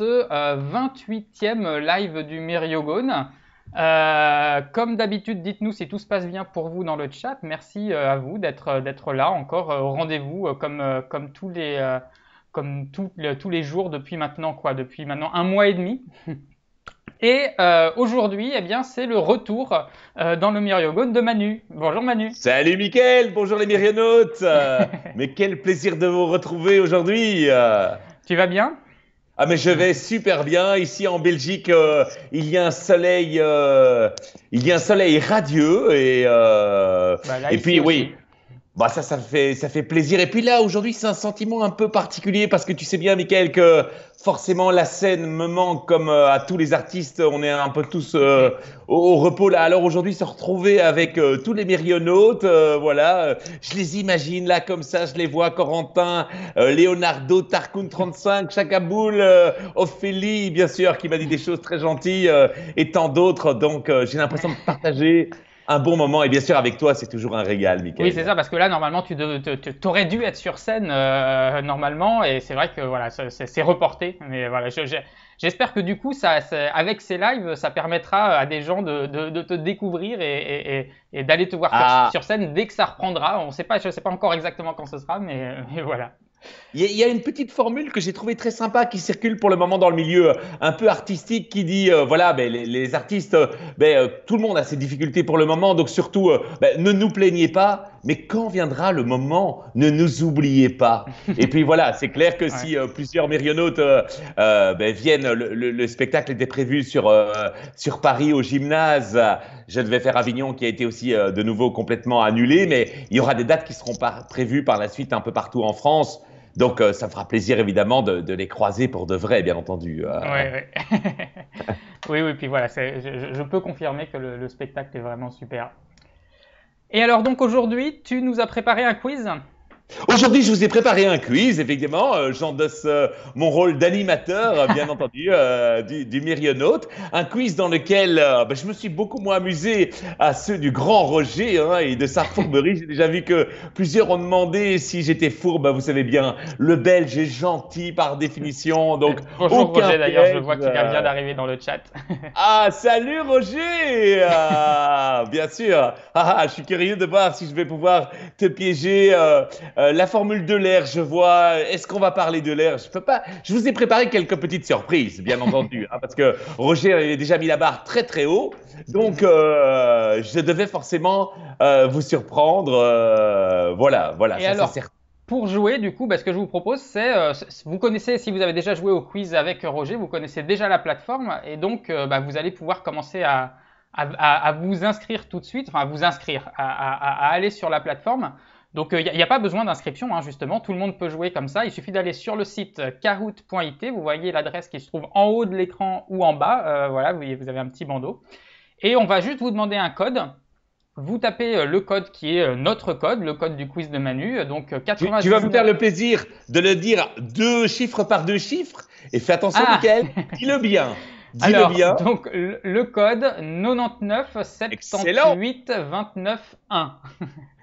ce 28e euh, live du Myriogone. Euh, comme d'habitude, dites-nous si tout se passe bien pour vous dans le chat. Merci euh, à vous d'être là encore au rendez-vous comme, comme, tous, les, comme tous les jours depuis maintenant quoi, depuis maintenant un mois et demi. Et aujourd'hui, eh bien, c'est le retour dans le Myriogone de Manu. Bonjour Manu. Salut Mickaël, bonjour les Myrianautes. Mais quel plaisir de vous retrouver aujourd'hui. Tu vas bien ah mais je vais super bien ici en Belgique. Euh, il y a un soleil, euh, il y a un soleil radieux et euh, bah, et puis oui, bah ça, ça fait, ça fait plaisir. Et puis là, aujourd'hui, c'est un sentiment un peu particulier parce que tu sais bien, Michael, que forcément la scène me manque comme euh, à tous les artistes. On est un peu tous euh, au, repos là. Alors aujourd'hui, se retrouver avec euh, tous les Myrionautes, voilà, je les imagine là comme ça, je les vois. Corentin, Leonardo, Tarkoun 35, Chakaboul, Ophélie, bien sûr, qui m'a dit des choses très gentilles et tant d'autres. Donc j'ai l'impression de partager un bon moment. Et bien sûr, avec toi, c'est toujours un régal, Michael. Oui, c'est ça, parce que là, normalement, tu aurais dû être sur scène, euh, normalement, et c'est vrai que voilà, c'est reporté. Mais voilà, j'espère que du coup, ça, avec ces lives, ça permettra à des gens de, te découvrir et, d'aller te voir ah. sur, scène dès que ça reprendra. On sait pas, je ne sais pas encore exactement quand ce sera, mais euh, voilà. Il y, a une petite formule que j'ai trouvée très sympa qui circule pour le moment dans le milieu euh, un peu artistique qui dit euh, voilà, ben, les, artistes, euh, ben, tout le monde a ses difficultés pour le moment, donc surtout ben, ne nous plaignez pas, mais quand viendra le moment, ne nous oubliez pas. Et puis voilà, c'est clair que si plusieurs mérionautes viennent, le, spectacle était prévu sur, sur Paris au gymnase. Je devais faire Avignon qui a été aussi de nouveau complètement annulé, mais il y aura des dates qui seront prévues par la suite un peu partout en France. Donc, euh, ça fera plaisir évidemment de, les croiser pour de vrai, bien entendu. Euh. oui, oui, puis voilà, je, peux confirmer que le, le, spectacle est vraiment super. Et alors, donc aujourd'hui, tu nous as préparé un quiz Aujourd'hui, je vous ai préparé un quiz, effectivement. J'endosse euh, mon rôle d'animateur, euh, bien entendu, euh, du, du Un quiz dans lequel bah, je me suis beaucoup moins amusé à ceux du grand Roger hein, et de sa fourberie. J'ai déjà vu que plusieurs ont demandé si j'étais fourbe. Bah, vous savez bien, le Belge est gentil par définition. Donc, Bonjour Roger, d'ailleurs, je vois qu'il vient d'arriver dans le chat. ah, salut Roger ah, Bien sûr. Ah, ah, je suis curieux de voir si je vais pouvoir te piéger euh, la formule de l'air, je vois. Est-ce qu'on va parler de l'air Je peux pas. Je vous ai préparé quelques petites surprises, bien entendu, hein, parce que Roger avait déjà mis la barre très très haut. Donc, euh, je devais forcément euh, vous surprendre. voilà, voilà. alors, pour jouer, du coup, bah, ce que je vous propose, c'est, vous connaissez, si vous avez déjà joué au quiz avec Roger, vous connaissez déjà la plateforme, et donc, bah, vous allez pouvoir commencer à, vous inscrire tout de suite, enfin à vous inscrire, à, aller sur la plateforme. Donc il euh, n'y a, pas besoin d'inscription, hein, justement, tout le monde peut jouer comme ça. Il suffit d'aller sur le site euh, kahoot.it, vous voyez l'adresse qui se trouve en haut de l'écran ou en bas, euh, voilà, vous, avez un petit bandeau. Et on va juste vous demander un code, vous tapez le code qui est notre code, le code du quiz de Manu. Donc 99... Tu vas vous faire le plaisir de le dire deux chiffres par deux chiffres. Et fais attention, ah. Michael, dis-le bien. Dis-le bien. Donc le code 99 78 29 1.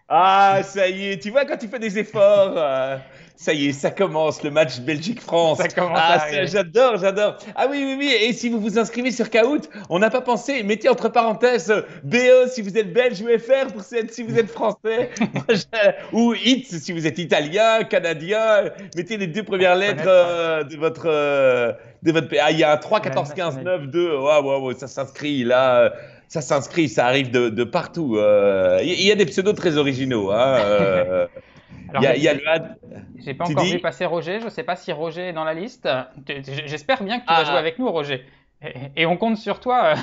Ah, ça y est, tu vois, quand tu fais des efforts. Euh, ça y est, ça commence le match Belgique-France. Ça commence. Ah, j'adore, j'adore. Ah oui, oui, oui. Et si vous vous inscrivez sur Kahoot, on n'a pas pensé. Mettez entre parenthèses euh, BE si vous êtes belge ou FR pour si vous êtes français ou IT si vous êtes italien, canadien. Mettez les deux premières lettres euh, de votre. Euh, de votre... Ah, il y a un 3, 14, 15, 9, 2. Waouh, waouh, ça s'inscrit là ça s'inscrit, ça arrive de, partout. Il y, a des pseudos très originaux. Hein, Il y, a le J'ai pas encore vu passer Roger. Je sais pas si Roger est dans la liste. J'espère bien que tu vas ah. jouer avec nous, Roger. Et, on compte sur toi.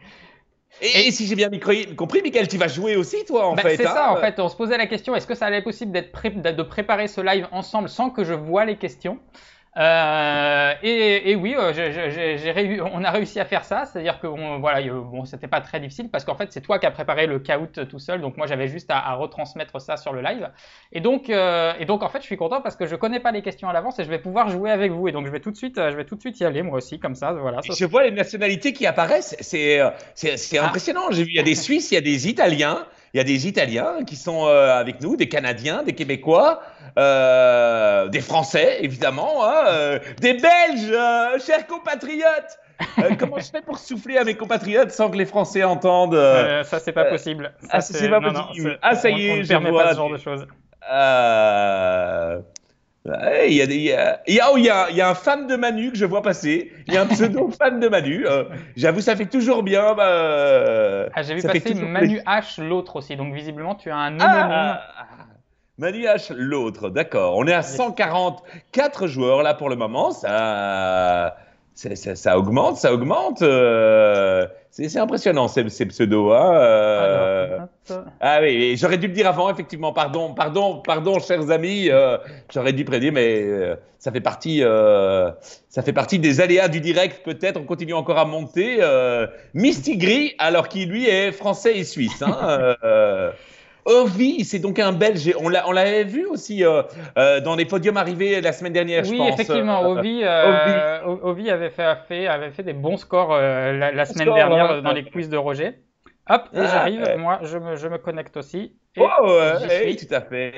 Et, si j'ai bien compris, Michael, tu vas jouer aussi, toi, en ben, fait. C'est ça, hein en fait. On se posait la question est-ce que ça allait être possible d'être de préparer ce live ensemble sans que je vois les questions euh, et, oui, euh, on a réussi à faire ça, c'est-à-dire que on, voilà, bon, c'était pas très difficile parce qu'en fait c'est toi qui as préparé le caout euh, tout seul, donc moi j'avais juste à, retransmettre ça sur le live. Et donc, euh, et donc en fait je suis content parce que je connais pas les questions à l'avance et je vais pouvoir jouer avec vous. Et donc je vais tout de suite, je vais tout de suite y aller moi aussi comme ça, voilà. je vois les nationalités qui apparaissent, c'est c'est ah. impressionnant. J'ai vu il y a des Suisses, il y a des Italiens. Il y a des Italiens qui sont euh, avec nous, des Canadiens, des Québécois, euh, des Français, évidemment, hein, euh, des Belges, euh, chers compatriotes. comment je fais pour souffler à mes compatriotes sans que les Français entendent Ça, c'est pas possible. ah, c'est pas possible. ah, ça y est, je vois. Pas ce genre de choses. Il y, a, un fan de Manu que je vois passer. Il y a un pseudo fan de Manu. Euh. J'avoue, ça fait toujours bien. Bah, euh, ah, j'ai vu passer Manu H, l'autre aussi. Donc, visiblement, tu as un nom ah, ah, Manu H, l'autre. D'accord. On est à 144 joueurs là pour le moment. Ça, ça, ça, augmente, ça augmente. Euh. C'est impressionnant ces, pseudos. Hein, euh. ah oui, j'aurais dû le dire avant, effectivement. Pardon, pardon, pardon, chers amis. Euh. j'aurais dû prédire, mais euh, ça fait partie, ça fait partie des aléas du direct. Peut-être on continue encore à monter. Gris, alors qu'il lui est français et suisse. Hein Ovi, c'est donc un Belge. On l'avait vu aussi euh, euh, dans les podiums arrivés la semaine dernière, oui, je pense. Oui, effectivement. Euh, Ovi, avait, fait, des bons scores la, semaine dernière dans les quiz de Roger. Hop, ah, j'arrive. Moi, je me, connecte aussi. Et oh, tout à fait.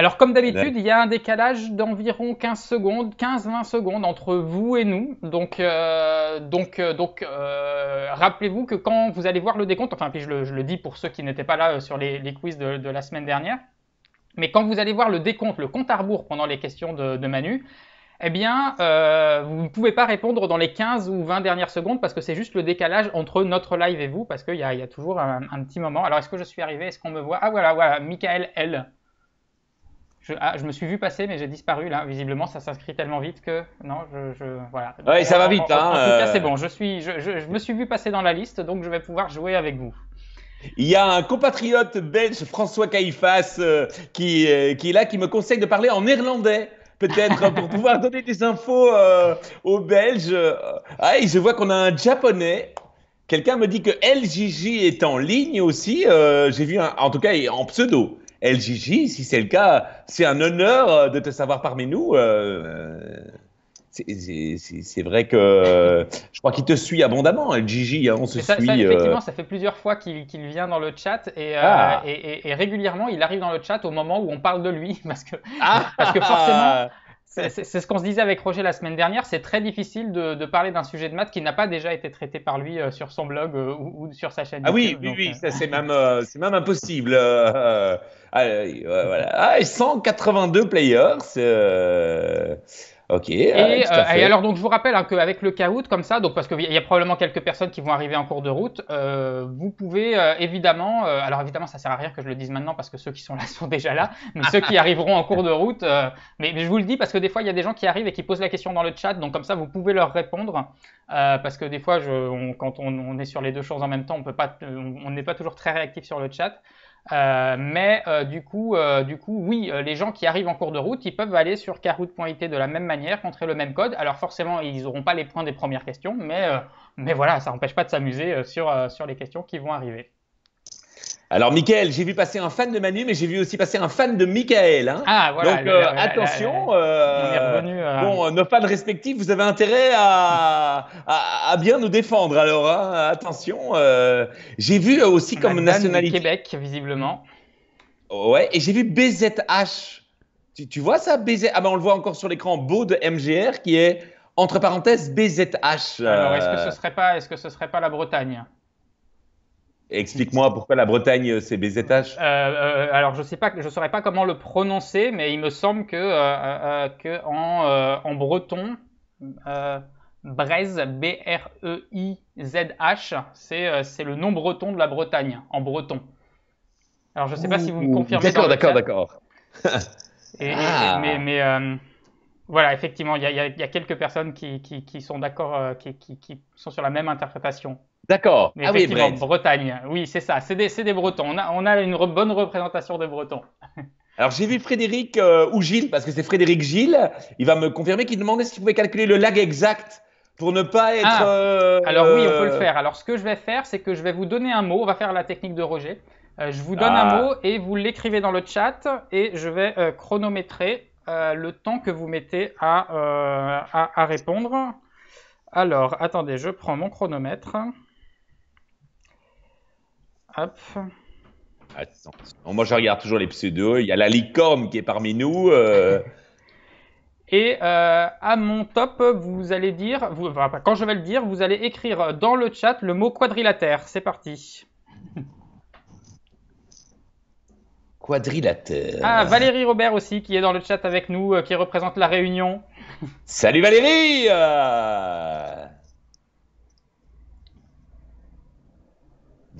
Alors, comme d'habitude, il y a un décalage d'environ 15 secondes, 15-20 secondes entre vous et nous. Donc, euh, donc, euh, donc euh, rappelez-vous que quand vous allez voir le décompte, enfin, puis je le, je le dis pour ceux qui n'étaient pas là euh, sur les, les quiz de, la semaine dernière, mais quand vous allez voir le décompte, le compte à rebours pendant les questions de, Manu, eh bien, vous ne pouvez pas répondre dans les 15 ou 20 dernières secondes parce que c'est juste le décalage entre notre live et vous, parce qu'il y, y a, toujours un, petit moment. Alors, est-ce que je suis arrivé Est-ce qu'on me voit Ah, voilà, voilà, Michael L. Ah, je, me suis vu passer, mais j'ai disparu là. Visiblement, ça s'inscrit tellement vite que non, je, voilà. Ouais, ça va vite. Hein, en, tout cas, c'est euh. bon. Je suis, je, me suis vu passer dans la liste, donc je vais pouvoir jouer avec vous. Il y a un compatriote belge, François Caïfas, euh, euh, qui, est là, qui me conseille de parler en néerlandais peut-être pour pouvoir donner des infos aux Belges. Ah, je vois qu'on a un Japonais. Quelqu'un me dit que LJJ est en ligne aussi. J'ai vu, un, en tout cas, en pseudo. El si c'est le cas, c'est un honneur euh, de te savoir parmi nous. Euh, euh, c'est vrai que je crois qu'il te suit abondamment, El hein, on se ça, suit, ça, effectivement, ça fait plusieurs fois qu'il vient dans le chat ah. et, et, régulièrement, il arrive dans le chat au moment où on parle de lui parce que, ah. parce que forcément, c'est ce qu'on se disait avec Roger la semaine dernière, c'est très difficile de, parler d'un sujet de maths qui n'a pas déjà été traité par lui euh, sur son blog euh, ou, sur sa chaîne. Ah oui, oui, oui, euh, c'est même, même impossible. Ah, voilà. 182 ah, players, Ok. Et, ah, euh, et, alors donc je vous rappelle hein, qu'avec le caout comme ça, donc parce qu'il y a probablement quelques personnes qui vont arriver en cours de route, euh, vous pouvez euh, évidemment, euh, alors évidemment ça sert à rien que je le dise maintenant parce que ceux qui sont là sont déjà là, mais ceux qui arriveront en cours de route, mais, je vous le dis parce que des fois il y a des gens qui arrivent et qui posent la question dans le chat, donc comme ça vous pouvez leur répondre parce que des fois je, quand on, on, est sur les deux choses en même temps, on peut pas, on n'est pas toujours très réactif sur le chat. Euh, mais euh, du, coup, euh, du coup, oui, les gens qui arrivent en cours de route, ils peuvent aller sur caroute.it de la même manière, contrer le même code. Alors forcément, ils n'auront pas les points des premières questions, mais, mais voilà, ça n'empêche pas de s'amuser sur, sur les questions qui vont arriver. Alors, Michael, j'ai vu passer un fan de Manu, mais j'ai vu aussi passer un fan de Michael. Hein. Ah, voilà. Donc, attention. Bon, nos fans respectifs, vous avez intérêt à, à, bien nous défendre. Alors, hein. attention. Euh, j'ai vu aussi comme nationalité. Québec, visiblement. Ouais, et j'ai vu BZH. Tu, tu, vois ça, BZH Ah ben on le voit encore sur l'écran, beau de MGR qui est entre parenthèses BZH. Alors est-ce que euh. ce serait pas, est-ce que ce serait pas la Bretagne Explique-moi pourquoi la Bretagne, euh, c'est BZH. Euh, euh, alors, je sais pas, je saurais pas comment le prononcer, mais il me semble que, en, breton, Brez, B-R-E-I-Z-H, c'est le nom breton de la Bretagne, en breton. Alors, je ne sais pas si vous me confirmez. D'accord, d'accord, d'accord. Ah. Mais, voilà, effectivement, il y, a quelques personnes qui, sont d'accord, qui, sont sur la même interprétation. D'accord. Ah oui, Bretagne. Oui, c'est ça. C'est des, Bretons. On a, une bonne représentation des Bretons. Alors j'ai vu Frédéric euh, ou Gilles, parce que c'est Frédéric Gilles, il va me confirmer qu'il demandait si tu pouvais calculer le lag exact pour ne pas être... Ah. Euh, alors oui, on peut le euh, faire. Alors ce que je vais faire, c'est que je vais vous donner un mot, on va faire la technique de Roger. je vous donne un ah. mot et vous l'écrivez dans le chat et je vais chronométrer le temps que vous mettez à répondre. Alors attendez, je prends mon chronomètre. Hop. Attends, Moi, je regarde toujours les pseudos. Il y a la licorne qui est parmi nous. Euh. Et euh, à mon top, vous allez dire, quand je vais le dire, vous allez écrire dans le chat le mot quadrilatère. C'est parti. Quadrilatère. Ah, Valérie Robert aussi, qui est dans le chat avec nous, euh, qui représente la Réunion. Salut Valérie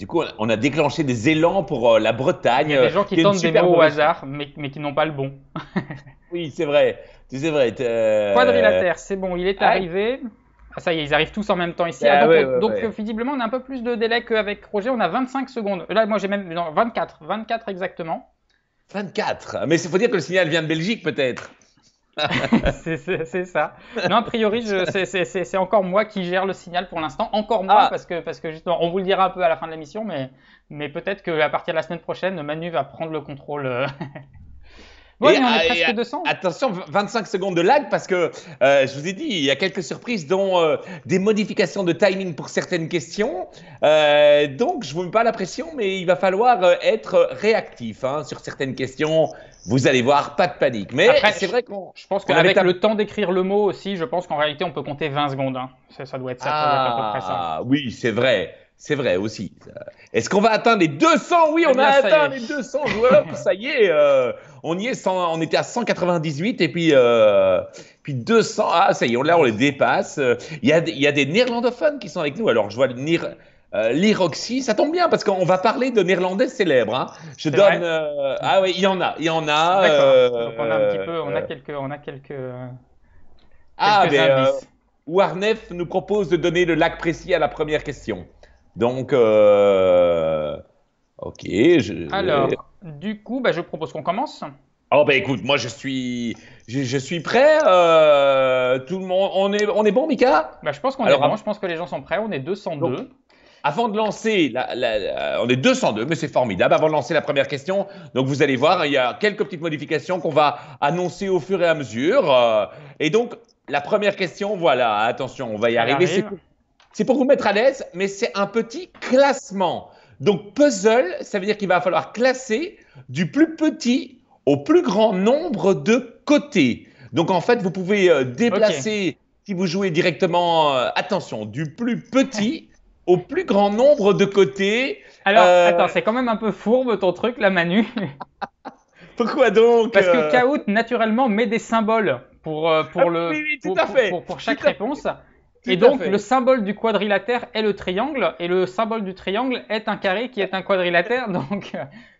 Du coup, on a déclenché des élans pour euh, la Bretagne. Il y a des euh, gens qui tentent des mots au hasard, mais, qui n'ont pas le bon. oui, c'est vrai. C'est vrai. Euh, Quadrilatère, c'est bon, il est arrivé. Ah, ça y est, ils arrivent tous en même temps ici. Bah ah, donc, visiblement, on a un peu plus de délai qu'avec Roger. On a 25 secondes. Là, moi, j'ai même non, 24. 24 exactement. 24 Mais il faut dire que le signal vient de Belgique, peut-être. c'est ça. Non, a priori, c'est encore moi qui gère le signal pour l'instant. Encore moi, ah. parce, que, parce que justement, on vous le dira un peu à la fin de la mission, mais, mais peut-être qu'à partir de la semaine prochaine, Manu va prendre le contrôle. Euh, Oui, on est ah, presque 200. Attention, 25 secondes de lag parce que euh, je vous ai dit, il y a quelques surprises, dont euh, des modifications de timing pour certaines questions. Euh, donc, je ne vous mets pas la pression, mais il va falloir euh, être réactif hein, sur certaines questions. Vous allez voir, pas de panique. Mais c'est vrai qu'on. Je pense qu'avec le temps d'écrire le mot aussi, je pense qu'en réalité, on peut compter 20 secondes. Hein. Ça, ça, doit être ça. ah, à peu près ça. oui, c'est vrai. C'est vrai aussi. Euh, est-ce qu'on va atteindre les 200 Oui, on a atteint les 200 joueurs. ça y est, on y est. on était à 198 et puis, puis 200. Ah, ça y est, là, on les dépasse. Il euh, y a, il des néerlandophones qui sont avec nous. Alors, je vois le euh, L'Iroxy, ça tombe bien parce qu'on va parler de Néerlandais célèbres. Hein. Je donne. ah oui, il y en a, il y en a. on a on a quelques, on a quelques. ah, ben, Warnef nous propose de donner le lac précis à la première question. Donc, euh, ok. Alors, du coup, bah, je propose qu'on commence. Oh bah écoute, moi je suis, je, suis prêt. Euh, tout le monde, on est, on est bon, Mika bah, je pense qu'on est bon. Je pense que les gens sont prêts. On est 202. avant de lancer, la, euh, on est 202, mais c'est formidable. Avant de lancer la première question, donc vous allez voir, il y a quelques petites modifications qu'on va annoncer au fur et à mesure. et donc la première question, voilà, attention, on va y arriver. C'est pour vous mettre à l'aise, mais c'est un petit classement. Donc puzzle, ça veut dire qu'il va falloir classer du plus petit au plus grand nombre de côtés. Donc en fait, vous pouvez euh, déplacer, si vous jouez directement, euh, attention, du plus petit au plus grand nombre de côtés. Alors, euh, attends, c'est quand même un peu fourbe ton truc la Manu. Pourquoi donc Parce que Kaout naturellement, met des symboles pour, pour, le, pour, chaque réponse et donc, le symbole du quadrilatère est le triangle, et le symbole du triangle est un carré qui est un quadrilatère. Donc,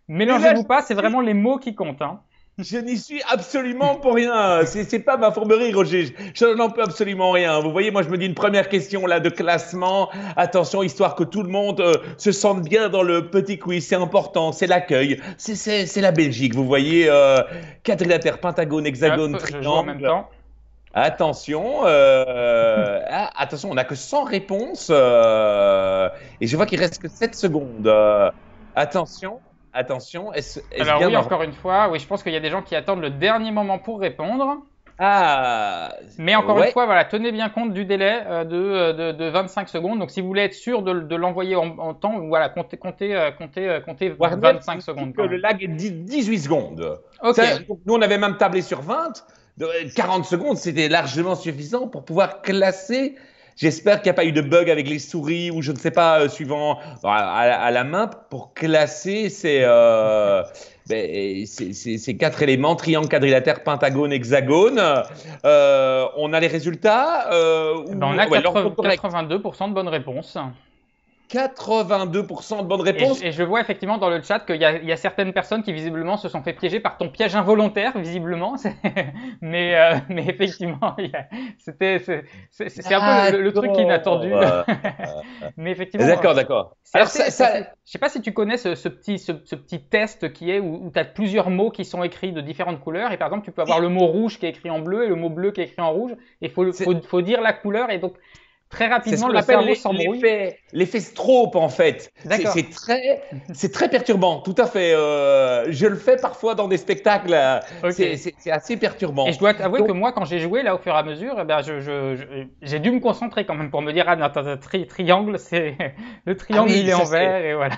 mélangez-vous pas, c'est vraiment les mots qui comptent. Hein. Je n'y suis absolument pour rien. C'est pas ma fourberie, Roger. Je n'en peux absolument rien. Vous voyez, moi, je me dis une première question là de classement. Attention, histoire que tout le monde euh, se sente bien dans le petit quiz. C'est important. C'est l'accueil. C'est la Belgique. Vous voyez, euh, quadrilatère, pentagone, hexagone, ah, triangle. en même temps. Attention, euh, ah, attention, on n'a que 100 réponses euh, et je vois qu'il reste que 7 secondes. Euh, attention, attention. Alors oui, encore une fois, oui, je pense qu'il y a des gens qui attendent le dernier moment pour répondre. Ah. Mais encore une fois, voilà, tenez bien compte du délai de, 25 secondes. Donc si vous voulez être sûr de, l'envoyer en, temps, voilà, comptez, comptez, comptez, 25 secondes. le lag est 18 secondes. nous, on avait même tablé sur 20. 40 euh, secondes, c'était largement suffisant pour pouvoir classer. J'espère qu'il n'y a pas eu de bug avec les souris ou je ne sais pas, euh, suivant à, la main, pour classer euh, ben, ces, ces, quatre éléments, triangle, quadrilatère, pentagone, hexagone. on a les résultats eh ben, On a 82% de bonnes réponses. 82% de bonnes réponses. Et, je vois effectivement dans le chat qu'il y, y, a certaines personnes qui visiblement se sont fait piéger par ton piège involontaire, visiblement. mais, euh, mais effectivement, c'était c'est un peu le, truc ah, inattendu. Bah. mais effectivement. D'accord, d'accord. Alors assez, ça, je sais pas si tu connais ce, petit ce, petit test qui est où, tu as plusieurs mots qui sont écrits de différentes couleurs et par exemple tu peux avoir le mot rouge qui est écrit en bleu et le mot bleu qui est écrit en rouge et faut faut, faut dire la couleur et donc Très rapidement, le cerveau s'embrouille. L'effet strobe, en fait. C'est très, c'est très perturbant, tout à fait. Euh, je le fais parfois dans des spectacles. Euh, c'est assez perturbant. Et je dois avouer que moi, quand j'ai joué là, au fur et à mesure, eh ben, j'ai je, j'ai dû me concentrer quand même pour me dire ah, non, tri triangle, c'est le triangle, ah il est en vert, et voilà.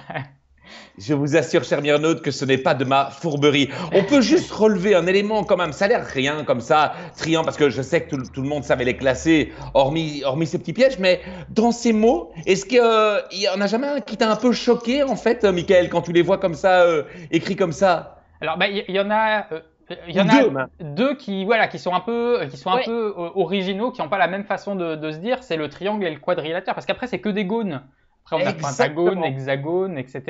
Je vous assure, cher Myrnaud, que ce n'est pas de ma fourberie. On peut juste relever un élément quand même. Ça a l'air rien comme ça, triant, parce que je sais que tout, le monde savait les classer, hormis, ces petits pièges. Mais dans ces mots, est-ce qu'il euh, y en a jamais un qui t'a un peu choqué, en fait, euh, Michael, quand tu les vois comme ça, euh, écrit comme ça Alors, il bah, y, en a. y en a deux, qui voilà qui sont un peu qui sont un peu originaux qui n'ont pas la même façon de, de se dire c'est le triangle et le quadrilatère parce qu'après c'est que des gones pentagone, hexagone, etc.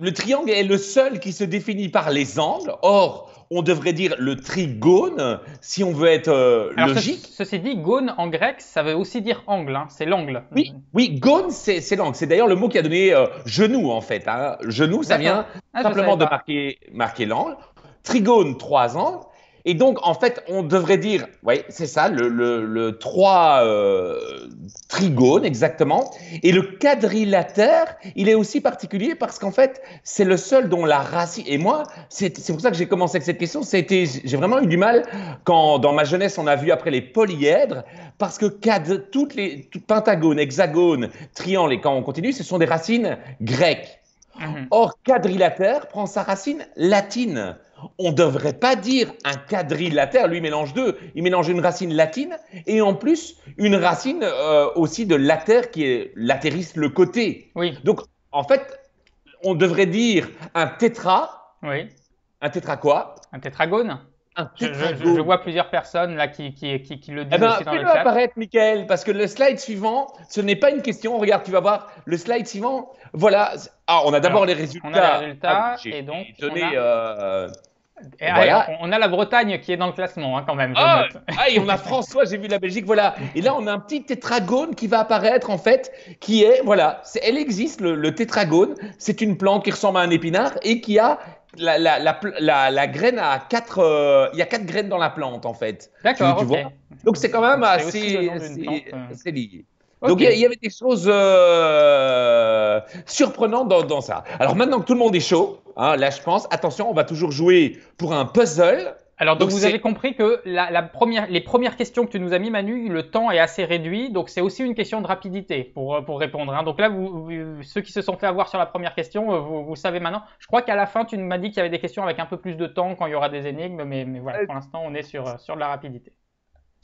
Le triangle est le seul qui se définit par les angles. Or, on devrait dire le trigone si on veut être euh, logique. ceci dit, gone en grec, ça veut aussi dire angle. Hein, c'est l'angle. Oui, oui, gone, c'est l'angle. C'est d'ailleurs le mot qui a donné euh, genou en fait. Hein. Genou, ça vient ah, simplement de marquer, marquer l'angle. Trigone, trois angles. Et donc, en fait, on devrait dire, oui, c'est ça, le, le, le euh, trigone exactement. Et le quadrilatère, il est aussi particulier parce qu'en fait, c'est le seul dont la racine. Et moi, c'est pour ça que j'ai commencé avec cette question. j'ai vraiment eu du mal quand, dans ma jeunesse, on a vu après les polyèdres, parce que toutes les pentagones, hexagones, triangles, et quand on continue, ce sont des racines grecques. Mhm. Or, quadrilatère prend sa racine latine. On ne devrait pas dire un quadrilatère, lui mélange deux, il mélange une racine latine et en plus une racine euh, aussi de latère qui est latériste le côté. Oui. Donc en fait, on devrait dire un tétra. Oui. Un tétra quoi Un tétragone. Je, je, je, vois plusieurs personnes là qui, qui, qui, le eh disent eh ben, fais apparaître, Michael, parce que le slide suivant, ce n'est pas une question. Regarde, tu vas voir, le slide suivant, voilà. Ah, on a d'abord les résultats. On a les résultats, ah, et donc. Donné, euh, on a la Bretagne qui est dans le classement hein, quand même. Ah, et on a François, j'ai vu la Belgique, voilà. Et là, on a un petit tétragone qui va apparaître en fait, qui est, voilà, elle existe, le, tétragone. C'est une plante qui ressemble à un épinard et qui a la, graine à quatre, euh, il y a quatre graines dans la plante en fait. D'accord. Donc c'est quand même assez, assez donc il y, avait des choses euh, surprenantes dans, dans, ça. Alors maintenant que tout le monde est chaud, hein, là je pense, attention, on va toujours jouer pour un puzzle. Alors donc, vous avez compris que la, la, première, les premières questions que tu nous as mis Manu, le temps est assez réduit, donc c'est aussi une question de rapidité pour, euh, pour répondre. Hein. Donc là, vous, vous, ceux qui se sont fait avoir sur la première question, euh, vous, vous savez maintenant. Je crois qu'à la fin, tu m'as dit qu'il y avait des questions avec un peu plus de temps quand il y aura des énigmes, mais, mais voilà, pour l'instant, on est sur, sur de la rapidité.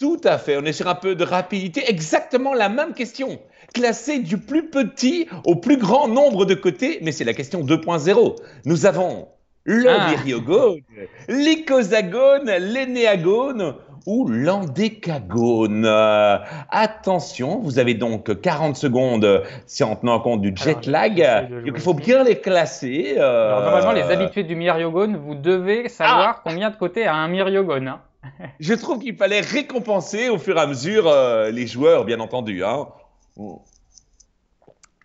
Tout à fait, on est sur un peu de rapidité. Exactement la même question, classée du plus petit au plus grand nombre de côtés, mais c'est la question 2.0. Nous avons le myriogone, ah. l'icosagone, l'énéagone ou l'endécagone. attention, vous avez donc 40 secondes si en tenant compte du jet lag. il faut bien les classer. normalement, les euh, habitués du myriogone, vous devez savoir ah. combien de côtés a un myriogone. Hein je trouve qu'il fallait récompenser au fur et à mesure euh, les joueurs, bien entendu. Hein.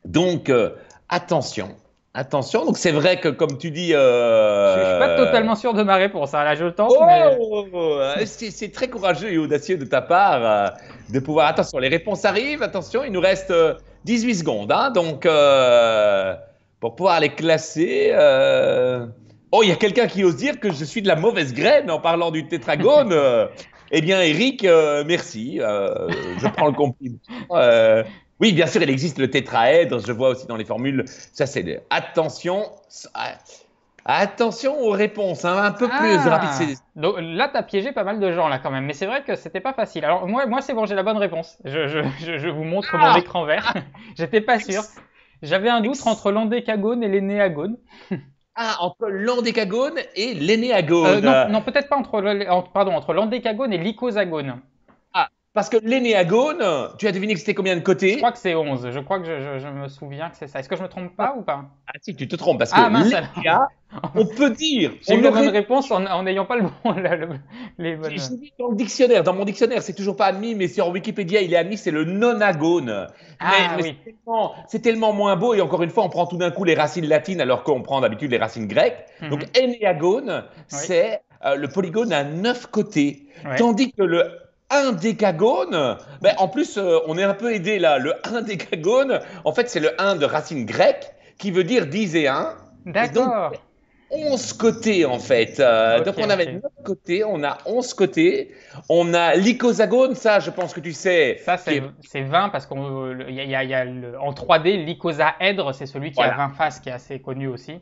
Donc, euh, attention. Attention, donc c'est vrai que comme tu dis... Euh, je ne suis pas totalement sûr de ma réponse, hein. à la je oh, c'est très courageux et audacieux de ta part de pouvoir... Attention, les réponses arrivent, attention, il nous reste 18 secondes, hein. donc pour pouvoir les classer... Oh, il y a quelqu'un qui ose dire que je suis de la mauvaise graine en parlant du tétragone. Euh, eh bien, Eric, euh, merci. Euh, je prends le compliment. oui, bien sûr, il existe le tétraèdre. Je vois aussi dans les formules. Ça, c'est attention. Ah, attention aux réponses, hein, un peu ah. plus rapide. là, tu as piégé pas mal de gens, là, quand même. Mais c'est vrai que c'était pas facile. Alors, moi, moi c'est bon, j'ai la bonne réponse. Je, vous montre mon ah. écran vert. J'étais pas sûr. J'avais un doute entre l'endécagone et l'énéagone. Ah, entre l'endécagone et l'énéagone. Euh, non, peut-être pas entre, entre l'endécagone et l'icosagone. Parce que l'énéagone, tu as deviné que c'était combien de côtés Je crois que c'est 11. Je crois que je, me souviens que c'est ça. Est-ce que je me trompe pas ah. ou pas Ah si, tu te trompes parce que ah, on peut dire. J'ai eu la même réponse en n'ayant pas le bon. les bonnes... dans le dictionnaire. Dans mon dictionnaire, c'est toujours pas admis, mais sur Wikipédia, il est admis. C'est le nonagone. Ah mais, oui. c'est tellement, moins beau et encore une fois, on prend tout d'un coup les racines latines alors qu'on prend d'habitude les racines grecques. Mhm. Donc énéagone, c'est euh, le polygone à neuf côtés, tandis que le un décagone. Ben, en plus, euh, on est un peu aidé là. Le 1 décagone, en fait, c'est le 1 de racine grecque qui veut dire 10 et 1. D'accord. 11 côtés en fait. Euh, donc on avait 9 côtés, on a 11 côtés. On a l'icosagone, ça je pense que tu sais. Ça c'est 20 parce qu'en en 3D, l'icosaèdre c'est celui qui a 20 faces qui est assez connu aussi.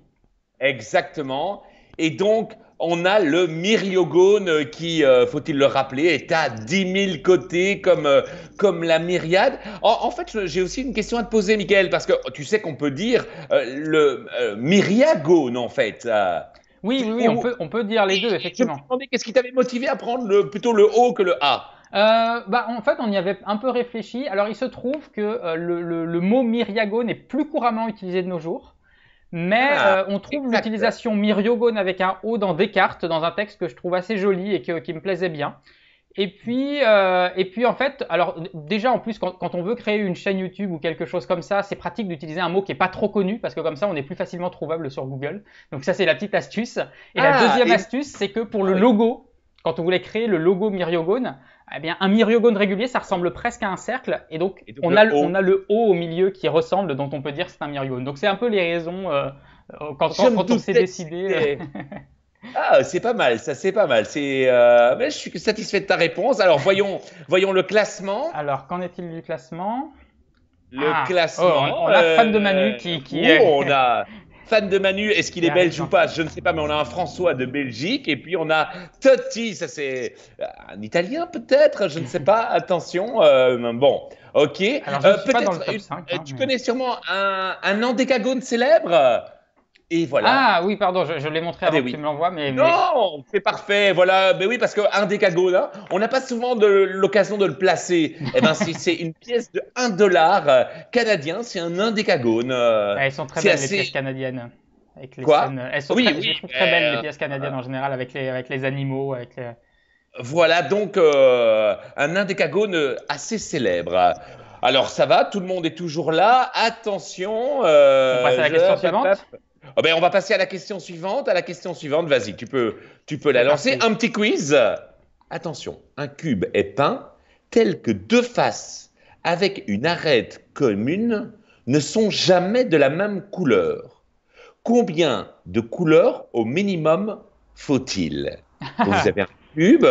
Exactement. Et donc, on a le myriogone euh, qui, euh, faut-il le rappeler, est à 10 000 côtés comme, euh, comme la myriade. En, fait, j'ai aussi une question à te poser, Michael, parce que tu sais qu'on peut dire le myriagone, en fait. oui, oui, on, peut, on peut dire les deux, effectivement. qu'est-ce qui t'avait motivé à prendre plutôt le O que le A bah, en fait, on y avait un peu réfléchi. Alors, il se trouve que le, le, mot myriagone est plus couramment utilisé de nos jours. Mais ah, euh, on trouve l'utilisation myriogone avec un O dans Descartes, dans un texte que je trouve assez joli et qui me plaisait bien. Et puis, euh, et puis en fait, alors déjà en plus quand, on veut créer une chaîne YouTube ou quelque chose comme ça, c'est pratique d'utiliser un mot qui est pas trop connu parce que comme ça on est plus facilement trouvable sur Google. Donc ça c'est la petite astuce. Et la ah, deuxième astuce, c'est que pour le logo, quand on voulait créer le logo Myriogone, eh bien, un myriogone régulier, ça ressemble presque à un cercle, et donc, on, a le, haut le, au milieu qui ressemble, dont on peut dire c'est un myriogone. Donc c'est un peu les raisons euh, euh, quand, on s'est décidé. Euh, ah, c'est pas mal, ça c'est pas mal. C'est, je suis satisfait de ta réponse. Alors voyons, voyons le classement. Alors qu'en est-il du classement le ah, oh, classement. La on, a de Manu qui. Oh, est fan de Manu, est-ce qu'il est, belge ou pas Je ne sais pas, mais on a un François de Belgique et puis on a Totti, ça c'est euh, un Italien peut-être, je ne sais pas, attention. Euh, bon, ok. je tu connais sûrement un, un Andécagone célèbre voilà. Ah oui, pardon, je, je l'ai montré ah, avant ben que tu me l'envoies, mais, Non, c'est parfait, voilà. Mais ben oui, parce qu'un là on n'a pas souvent de, l'occasion de le placer. et eh ben, c'est une pièce de 1 dollar euh, canadien, c'est un indécagone. Euh, ah, elles sont très belles, les pièces canadiennes. Avec les Quoi Elles sont oui, très, très euh, belles, les pièces canadiennes en général, avec les, avec les animaux, avec Voilà donc un indécagone assez célèbre. Alors ça va, tout le monde est toujours là. Attention. Euh, on à la question suivante. Ah ben, on va passer à la question suivante. À la question suivante, vas-y, tu peux, tu peux la lancer. Un petit quiz. Attention, un cube est peint tel que deux faces avec une arête commune ne sont jamais de la même couleur. Combien de couleurs au minimum faut-il Vous avez un cube,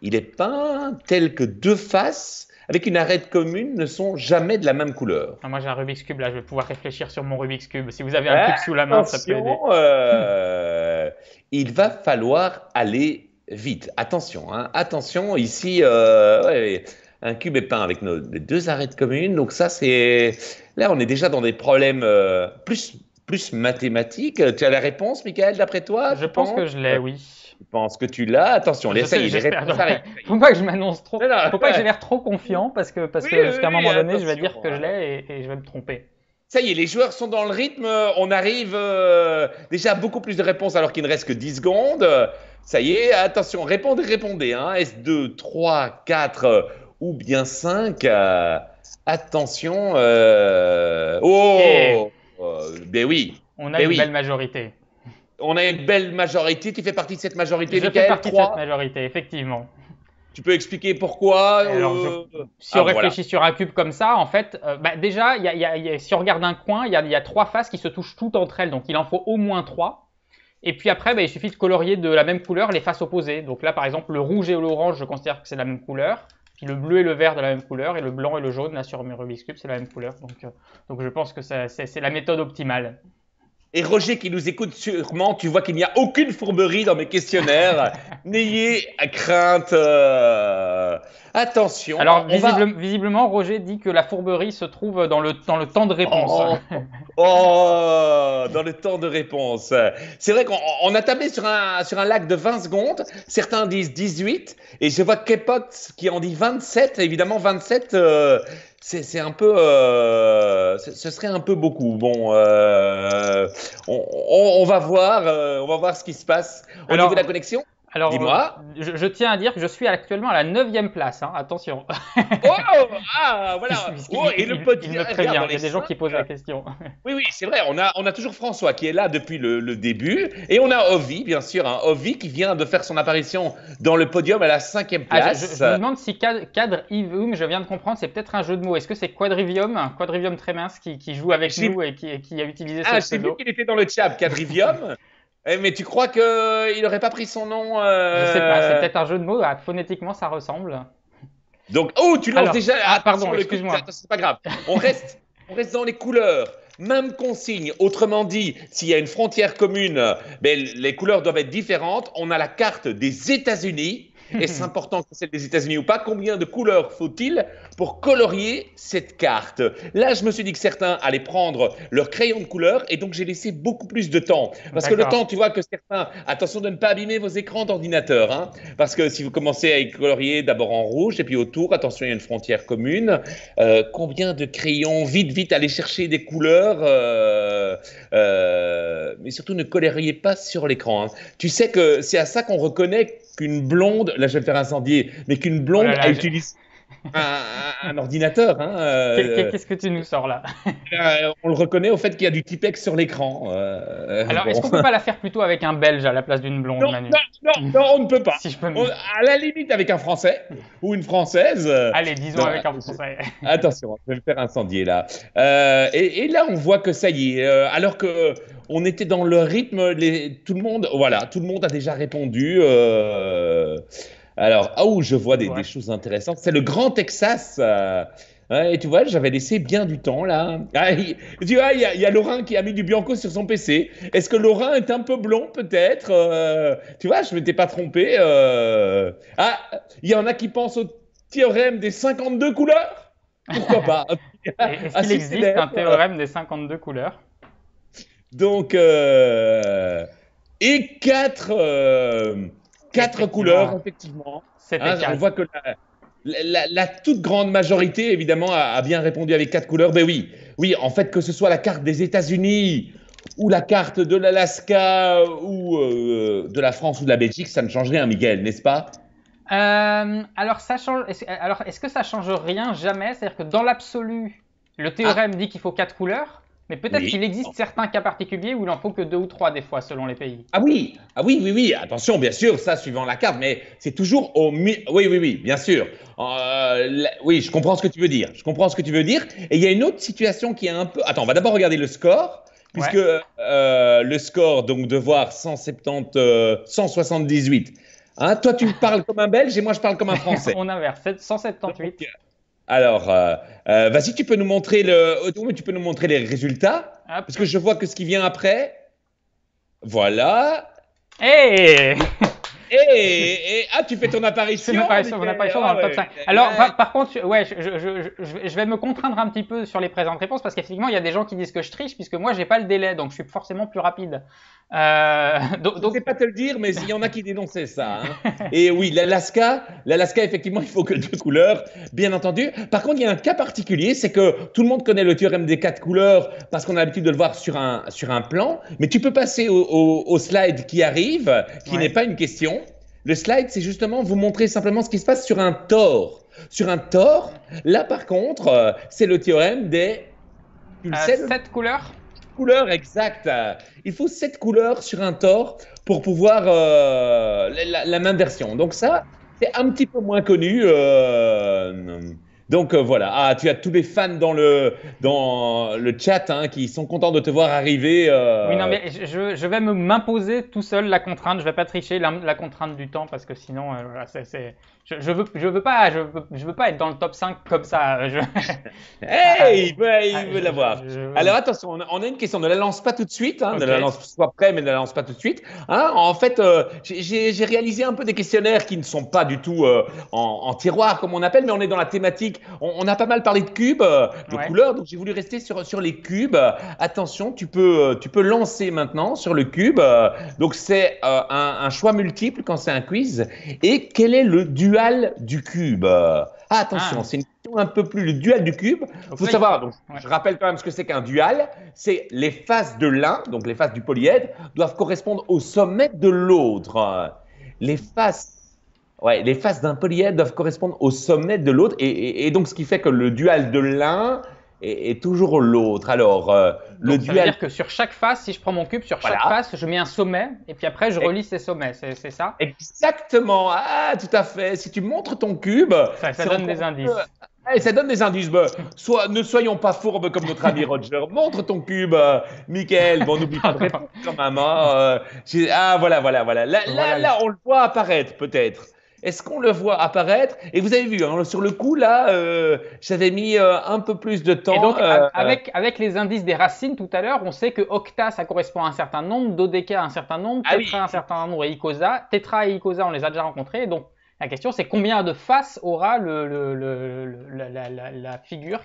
il est peint tel que deux faces avec une arête commune, ne sont jamais de la même couleur. Ah, moi, j'ai un Rubik's Cube, là, je vais pouvoir réfléchir sur mon Rubik's Cube. Si vous avez un cube sous la main, ça peut aider. Euh, il va falloir aller vite. Attention, hein. attention, ici, euh, un cube est peint avec nos deux arêtes communes. Donc ça, c'est... Là, on est déjà dans des problèmes euh, plus, plus mathématiques. Tu as la réponse, Michael, d'après toi Je pense que je l'ai, oui. Je pense que tu l'as. Attention, l'essaye, les réponses Faut pas que je m'annonce trop. ne Faut pas que j'ai l'air trop confiant parce que, parce que jusqu'à un moment donné, je vais dire que je l'ai et, je vais me tromper ça y est, les joueurs sont dans le rythme. On arrive euh, déjà à beaucoup plus de réponses alors qu'il ne reste que 10 secondes. Ça y est, attention, répondez, répondez. Hein. S2, 3, 4 ou bien 5. Euh, attention. Euh, oh Ben oui. On a ben une belle majorité on a une belle majorité. Tu fais partie de cette majorité, Je fais partie de cette majorité, effectivement. Tu peux expliquer pourquoi euh, Si ah, on réfléchit sur un cube comme ça, en fait, déjà, si on regarde un coin, il y a, trois faces qui se touchent toutes entre elles. Donc, il en faut au moins trois. Et puis après, bah, il suffit de colorier de la même couleur les faces opposées. Donc là, par exemple, le rouge et l'orange, je considère que c'est la même couleur. Puis le bleu et le vert de la même couleur. Et le blanc et le jaune, là, sur mes Rubik's Cube, c'est la même couleur. Donc, euh, donc je pense que c'est la méthode optimale. Et Roger qui nous écoute sûrement, tu vois qu'il n'y a aucune fourberie dans mes questionnaires. N'ayez crainte. Euh, attention. Alors visiblement, Roger dit que la fourberie se trouve dans le, dans le temps de réponse. Oh, oh, oh dans le temps de réponse. C'est vrai qu'on a tablé sur un, sur un lac de 20 secondes. Certains disent 18. Et je vois Kepot qui en dit 27. Évidemment, 27, c'est un peu, euh, ce serait un peu beaucoup. Bon, euh, on, va voir, euh, on va voir ce qui se passe au niveau de la connexion. Alors, euh, je, tiens à dire que je suis actuellement à la 9 place, hein, attention. Ah, oh voilà Et le podium Il, me prévient, il y a des gens qui posent la question. oui, oui, c'est vrai, on a, toujours François qui est là depuis le, début. Et on a Ovi, bien sûr, hein, Ovi qui vient de faire son apparition dans le podium à la cinquième ah, place. je, me demande si cadre, je viens de comprendre, c'est peut-être un jeu de mots. Est-ce que c'est Quadrivium, Quadrivium très mince, qui, joue avec nous et qui, a utilisé ah, ce ah, pseudo Ah, c'est vu qu'il était dans le chat, Quadrivium Eh, mais tu crois qu'il euh, n'aurait pas pris son nom euh... Je sais pas, c'est peut-être un jeu de mots. Ah, phonétiquement, ça ressemble. Donc, oh, tu l'as déjà. Ah, ah pardon, excuse-moi. C'est pas grave. On reste, dans les couleurs. Même consigne. Autrement dit, s'il y a une frontière commune, ben, les couleurs doivent être différentes. On a la carte des États-Unis est-ce important que c'est des États-Unis ou pas Combien de couleurs faut-il pour colorier cette carte Là, je me suis dit que certains allaient prendre leur crayon de couleur et donc j'ai laissé beaucoup plus de temps. Parce que le temps, tu vois que certains, attention de ne pas abîmer vos écrans d'ordinateur, hein. parce que si vous commencez à y colorier d'abord en rouge et puis autour, attention, il y a une frontière commune. Euh, combien de crayons Vite, vite, allez chercher des couleurs. Euh, euh, mais surtout, ne coloriez pas sur l'écran. Hein. Tu sais que c'est à ça qu'on reconnaît qu'une blonde, là je vais faire mais qu'une blonde oh utilise. un, ordinateur. Hein, euh, qu'est-ce que tu nous sors là On le reconnaît au fait qu'il y a du Tipex sur l'écran. Euh, euh, alors, est-ce qu'on peut pas la faire plutôt avec un Belge à la place d'une blonde, non, non, on ne peut pas. si je peux à la limite, avec un Français ou une Française. Allez, disons avec un Français. attention, je vais me faire incendier là. Et, là, on voit que ça y est. alors que on était dans le rythme, tout le monde, voilà, tout le monde a déjà répondu. Alors, ah où je vois des, choses intéressantes. C'est le Grand Texas. Euh, hein, et tu vois, j'avais laissé bien du temps là. Ah, tu vois, il y, a Laurent qui a mis du Bianco sur son PC. Est-ce que Laurent est un peu blond peut-être euh, Tu vois, je ne m'étais pas trompé. Euh. Ah, il y en a qui pensent au théorème des 52 couleurs Pourquoi pas Est-ce qu'il existe un théorème des 52 couleurs Donc, et quatre Quatre couleurs, effectivement. Hein, on voit que la, la, toute grande majorité, évidemment, a, bien répondu avec quatre couleurs. Ben oui, oui, en fait, que ce soit la carte des États-Unis ou la carte de l'Alaska ou euh, de la France ou de la Belgique, ça ne change rien, Miguel, n'est-ce pas euh, Alors, ça change. Alors, est-ce que ça change rien Jamais. C'est-à-dire que dans l'absolu, le théorème ah. dit qu'il faut quatre couleurs. Mais peut-être qu'il existe certains cas particuliers où il en faut que deux ou trois des fois, selon les pays. Ah oui, ah oui, oui, oui. Attention, bien sûr, ça suivant la carte, mais c'est toujours au mieux Oui, oui, oui, bien sûr. Euh, oui, je comprends ce que tu veux dire. Je comprends ce que tu veux dire. Et il y a une autre situation qui est un peu. Attends, on va d'abord regarder le score, puisque euh, le score donc de voir 170, 178. Hein. toi, tu parles comme un Belge et moi, je parle comme un Français. on inverse, 178. Alors, euh, euh, vas-y, tu peux nous montrer le, tu peux nous montrer les résultats, parce que je vois que ce qui vient après. Voilà. Hey et, et, ah, tu fais ton apparition. C'est mon apparition, mon apparition dans ah le top 5. Alors, par, contre, ouais, je, je, je, vais me contraindre un petit peu sur les présentes réponses parce qu'effectivement, il y a des gens qui disent que je triche puisque moi, j'ai pas le délai, donc je suis forcément plus rapide. Euh, donc, Je ne sais pas te le dire, mais il y en a qui dénonçaient ça. Hein. Et oui, l'Alaska, l'Alaska, effectivement, il faut que deux couleurs, bien entendu. Par contre, il y a un cas particulier, c'est que tout le monde connaît le théorème des quatre couleurs parce qu'on a l'habitude de le voir sur un, sur un plan. Mais tu peux passer au, au, slide qui arrive, qui n'est pas une question. Le slide, c'est justement vous montrer simplement ce qui se passe sur un tort. Sur un tort, là par contre, euh, c'est le théorème des... Euh, sept couleurs Couleur, exacte. Il faut sept couleurs sur un tort pour pouvoir euh, la, la, même version. Donc ça, c'est un petit peu moins connu. Euh, donc euh, voilà, ah, tu as tous les fans dans le, dans le chat hein, qui sont contents de te voir arriver. Oui, non, mais je, vais m'imposer tout seul la contrainte, je ne vais pas tricher la, contrainte du temps parce que sinon, c'est je, ne veux, je veux pas, je veux, pas être dans le top 5 comme ça. Euh, hey, ah, il veut, ah, l'avoir. Alors attention, on a, une question. Ne la lance pas tout de suite. Hein, Ne la lance pas près, mais ne la lance pas tout de suite. Hein. en fait, euh, j'ai réalisé un peu des questionnaires qui ne sont pas du tout euh, en, tiroir comme on appelle, mais on est dans la thématique. On, a pas mal parlé de cubes, de couleurs, donc j'ai voulu rester sur sur les cubes. Attention, tu peux tu peux lancer maintenant sur le cube. Donc c'est un, choix multiple quand c'est un quiz. Et quel est le du dual du cube. Ah, attention, ah. c'est une question un peu plus. Le dual du cube, il faut savoir, donc, je rappelle quand même ce que c'est qu'un dual c'est les faces de l'un, donc les faces du polyèdre, doivent correspondre au sommet de l'autre. Les faces Ouais, les faces d'un polyèdre doivent correspondre au sommet de l'autre. et, donc, ce qui fait que le dual de l'un et, toujours l'autre. Alors, euh, le duel dire que sur chaque face, si je prends mon cube, sur chaque face, je mets un sommet et puis après, je relis ces sommets. C'est ça Exactement. Ah, tout à fait. Si tu montres ton cube. Ça, donne des indices. Eh, ça donne des indices. Soit, ne soyons pas fourbes comme notre ami Roger. Montre ton cube, euh, Bon, n'oublie pas de quand ah, voilà, voilà, voilà. Là, là, là on le voit apparaître, peut-être. Est-ce qu'on le voit apparaître Et vous avez vu, hein, sur le coup, là, euh, j'avais mis euh, un peu plus de temps. donc, euh, avec, avec les indices des racines tout à l'heure, on sait que octa, ça correspond à un certain nombre, dodeca, à un certain nombre, ah tétra, à un certain nombre, et icosa. Tetra et icosa, on les a déjà rencontrés. Donc, la question, c'est combien de faces aura le, la, figure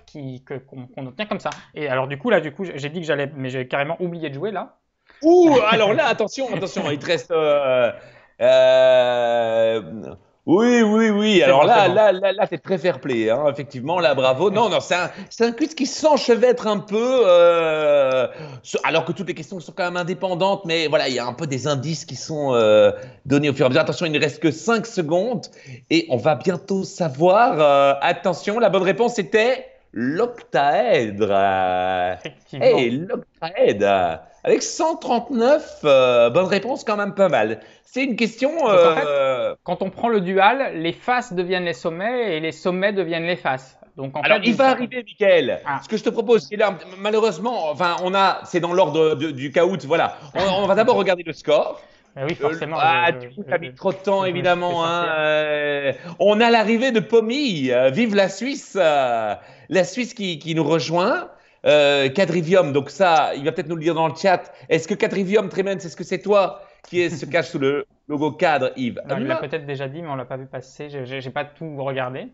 qu'on, obtient comme ça Et alors, du coup, là, du coup, j'ai dit que j'allais, mais j'ai carrément oublié de jouer là. Ouh, alors là, attention, attention, il te reste. Euh, oui, oui, oui. Alors là, là, là, là, c'est très fair play. Hein. Effectivement, là, bravo. Non, non, c'est un, c'est un quiz qui s'enchevêtre un peu, euh, alors que toutes les questions sont quand même indépendantes, mais voilà, il y a un peu des indices qui sont euh, donnés au fur et à mesure. Attention, il ne reste que 5 secondes et on va bientôt savoir. Euh, attention, la bonne réponse était l'octaèdre. Effectivement. Eh, l'octaèdre. Avec 139 euh, bonnes réponses, quand même pas mal. C'est une question. Euh, quand on prend le dual, les faces deviennent les sommets et les sommets deviennent les faces. Donc, en Alors, il va arriver, Michael. Ah. Ce que je te propose, c'est là, malheureusement, enfin, on a, c'est dans l'ordre du caout, voilà. On, va d'abord regarder le score. Ah oui, euh, forcément. ah, tu as mis trop de temps, évidemment. Hein. on a l'arrivée de Pomille. vive la Suisse. La Suisse qui, nous rejoint. Euh, Quadrivium, donc ça, il va peut-être nous le dire dans le chat. Est-ce que Quadrivium, Tremens, c'est ce que c'est toi qui est, se cache sous le logo cadre, Yves Il l'a ah. peut-être déjà dit, mais on l'a pas vu passer. J'ai pas tout regardé.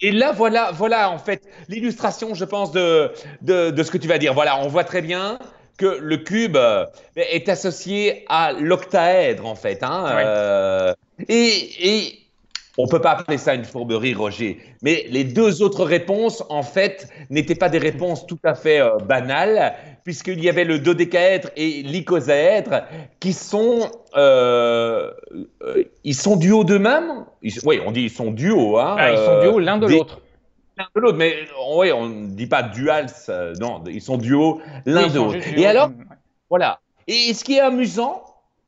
Et là, voilà, voilà en fait l'illustration, je pense, de, de, ce que tu vas dire. Voilà, on voit très bien que le cube euh, est associé à l'octaèdre, en fait. Hein, euh, et, et on ne peut pas appeler ça une fourberie, Roger. Mais les deux autres réponses, en fait, n'étaient pas des réponses tout à fait euh, banales, puisqu'il y avait le dodécaèdre et l'icosaèdre qui sont. Euh, euh, ils sont duos d'eux-mêmes Oui, on dit ils sont duos. Hein, ah, ils sont duos l'un de l'autre. L'un de l'autre, mais oh, oui, on ne dit pas dual, non, ils sont duos l'un de l'autre. Et alors, voilà. Et ce qui est amusant,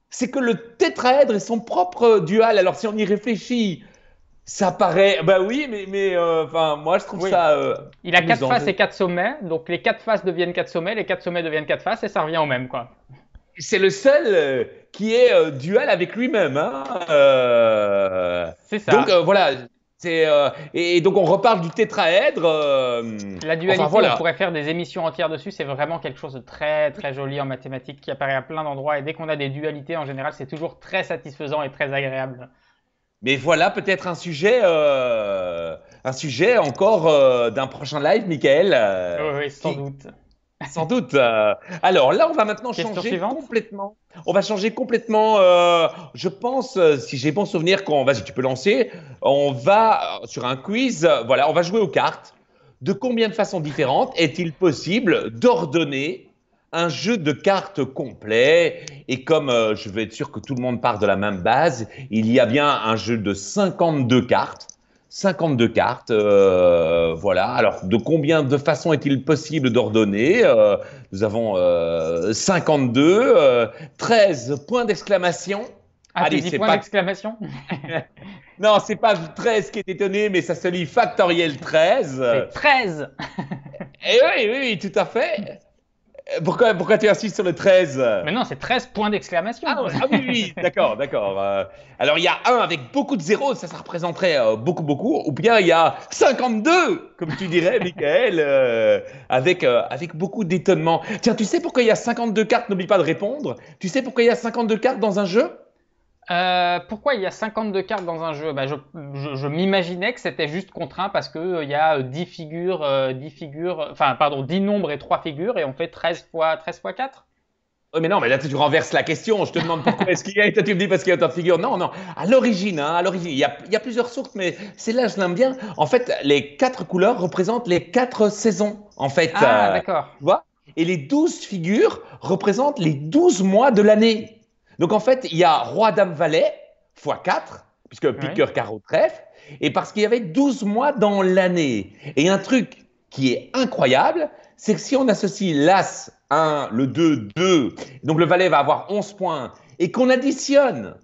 c'est que le tétraèdre est son propre dual. Alors si on y réfléchit, ça paraît, bah oui, mais, mais euh, enfin, moi je trouve ça. Euh, il a quatre faces et quatre sommets, donc les quatre faces deviennent quatre sommets, les quatre sommets deviennent quatre faces et ça revient au même, quoi. C'est le seul euh, qui est dual avec lui-même. Hein, c'est ça. Donc voilà, c'est et, donc on reparle du tétraèdre. La dualité, on pourrait faire des émissions entières dessus. C'est vraiment quelque chose de très très joli en mathématiques qui apparaît à plein d'endroits et dès qu'on a des dualités en général, c'est toujours très satisfaisant et très agréable. Mais voilà peut-être un sujet, euh, un sujet encore euh, d'un prochain live, Michael. Euh, oui, sans doute. Sans doute. alors là, on va maintenant changer complètement. On va changer complètement. je pense, si j'ai bon souvenir, quand vas tu peux lancer. On va sur un quiz. voilà, on va jouer aux cartes. De combien de façons différentes est-il possible d'ordonner un jeu de cartes complet. Et comme euh, je veux être sûr que tout le monde part de la même base, il y a bien un jeu de 52 cartes. 52 cartes, euh, voilà. Alors, de combien de façons est-il possible d'ordonner euh, Nous avons 52, 13 points d'exclamation. Ah, Allez, c'est pas d'exclamation Non, c'est pas 13 qui est étonné, mais ça se lit factoriel 13. C'est 13 Et eh oui, oui, tout à fait. Pourquoi, pourquoi tu insistes sur le 13 Mais non, c'est 13 points d'exclamation. Ah, ah oui, oui, d'accord, d'accord. Euh, alors il y a un avec beaucoup de zéros, ça, ça représenterait euh, beaucoup, beaucoup. Ou bien il y a 52, comme tu dirais, Michael, euh, avec, avec beaucoup d'étonnement. Tiens, tu sais pourquoi il y a 52 cartes N'oublie pas de répondre. Tu sais pourquoi il y a 52 cartes dans un jeu euh, pourquoi il y a 52 cartes dans un jeu Ben, Je, je, je m'imaginais que c'était juste contraint parce qu'il euh, il y a 10 euh, figures, 10 figures, enfin, pardon, 10 nombres et 3 figures et on fait 13 fois, 13 fois 4 mais non, mais là tu renverses la question. Je te demande pourquoi est-ce qu'il y a, et tu me dis parce qu'il y a autant de figures. Non, non. À l'origine, hein, à l'origine, il y, a, il y a plusieurs sources, mais c'est là je l'aime bien. En fait, les quatre couleurs représentent les quatre saisons, en fait. Ah, d'accord. vois Et les 12 figures représentent les 12 mois de l'année. Donc en fait, il y a Roi-Dame-Valet x 4, puisque piqueur, carreau, trèfle, et parce qu'il y avait 12 mois dans l'année. Et un truc qui est incroyable, c'est que si on associe l'As 1, le 2, 2, donc le Valet va avoir 11 points, et qu'on additionne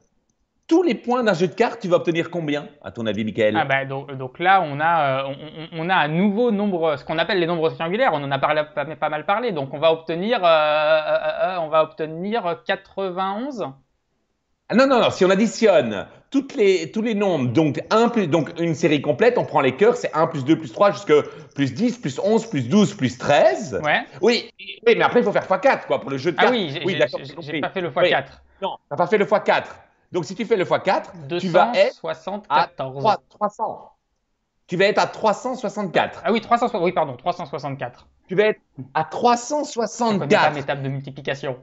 tous les points d'un jeu de cartes, tu vas obtenir combien, à ton avis, Michael ah, bah, donc, là, on a, euh, on, a un nouveau nombre, ce qu'on appelle les nombres triangulaires. On en a parlé, pas, pas, mal parlé. Donc on va obtenir, euh, euh, on va obtenir 91. Ah, non, non, non. Si on additionne toutes les, tous les nombres, donc, donc une série complète, on prend les cœurs, c'est 1 plus 2 plus 3 jusqu'à plus 10, plus 11, plus 12, plus 13. Ouais. Oui, mais après, il faut faire x4 quoi, pour le jeu de ah cartes. Ah oui, j'ai pas fait le x4. Non, tu n'as pas fait le x4. Donc, si tu fais le x4, tu vas être à 300. Tu vas être à 364. Ah oui, 300, pardon, 364. Tu vas être à 364. C'est étape de multiplication.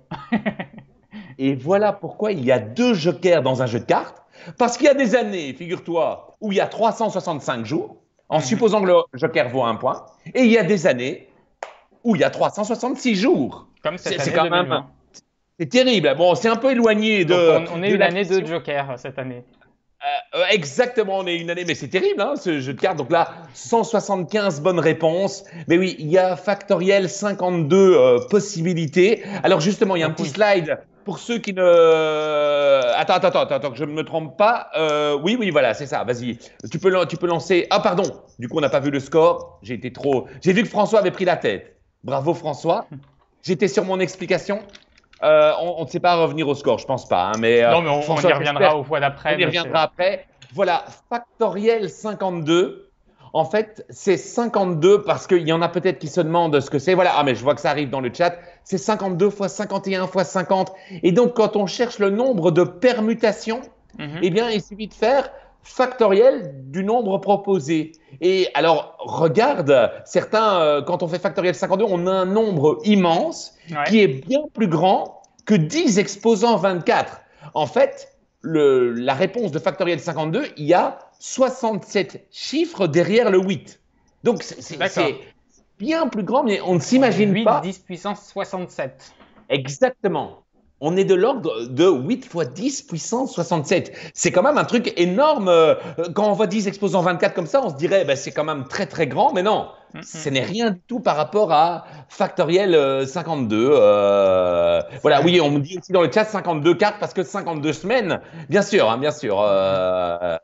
Et voilà pourquoi il y a deux jokers dans un jeu de cartes. Parce qu'il y a des années, figure-toi, où il y a 365 jours, en mhm. supposant que le joker vaut un point, et il y a des années où il y a 366 jours. Comme cette année quand Même, c'est terrible. Hein. Bon, c'est un peu éloigné de. on, est une année de Joker euh, cette année. Euh, exactement, on est une année, mais c'est terrible hein, ce jeu de cartes. Donc là, 175 bonnes réponses. Mais oui, il y a factoriel 52 euh, possibilités. Alors justement, il y a un petit slide pour ceux qui ne. Attends, attends, attends, attends que je ne me trompe pas. oui, oui, voilà, c'est ça. Vas-y, tu peux, tu peux lancer. Ah, pardon. Du coup, on n'a pas vu le score. J'ai été trop. J'ai vu que François avait pris la tête. Bravo François. J'étais sur mon explication. Euh, on ne sait pas revenir au score, je pense pas. Hein, mais, euh, non, mais on, y reviendra au fois d'après. On y reviendra après. Voilà, factoriel 52. En fait, c'est 52 parce qu'il y en a peut-être qui se demandent ce que c'est. Voilà, ah mais je vois que ça arrive dans le chat. C'est 52 fois 51 fois 50. Et donc, quand on cherche le nombre de permutations, mhm. eh bien, il suffit de faire factoriel du nombre proposé. Et alors, regarde, certains, euh, quand on fait factoriel 52, on a un nombre immense qui est bien plus grand que 10 exposants 24. En fait, le, la réponse de factoriel 52, il y a 67 chiffres derrière le 8. Donc, c'est bien plus grand, mais on ne s'imagine pas. 10 puissance 67. Exactement on est de l'ordre de 8 fois 10 puissance 67. C'est quand même un truc énorme. Euh, quand on voit 10 exposants 24 comme ça, on se dirait, ben, c'est quand même très très grand, mais non. Ce n'est rien du tout par rapport à factoriel 52. Euh, euh, voilà, oui, on me dit aussi dans le chat 52 cartes parce que 52 semaines, bien sûr, hein, bien sûr,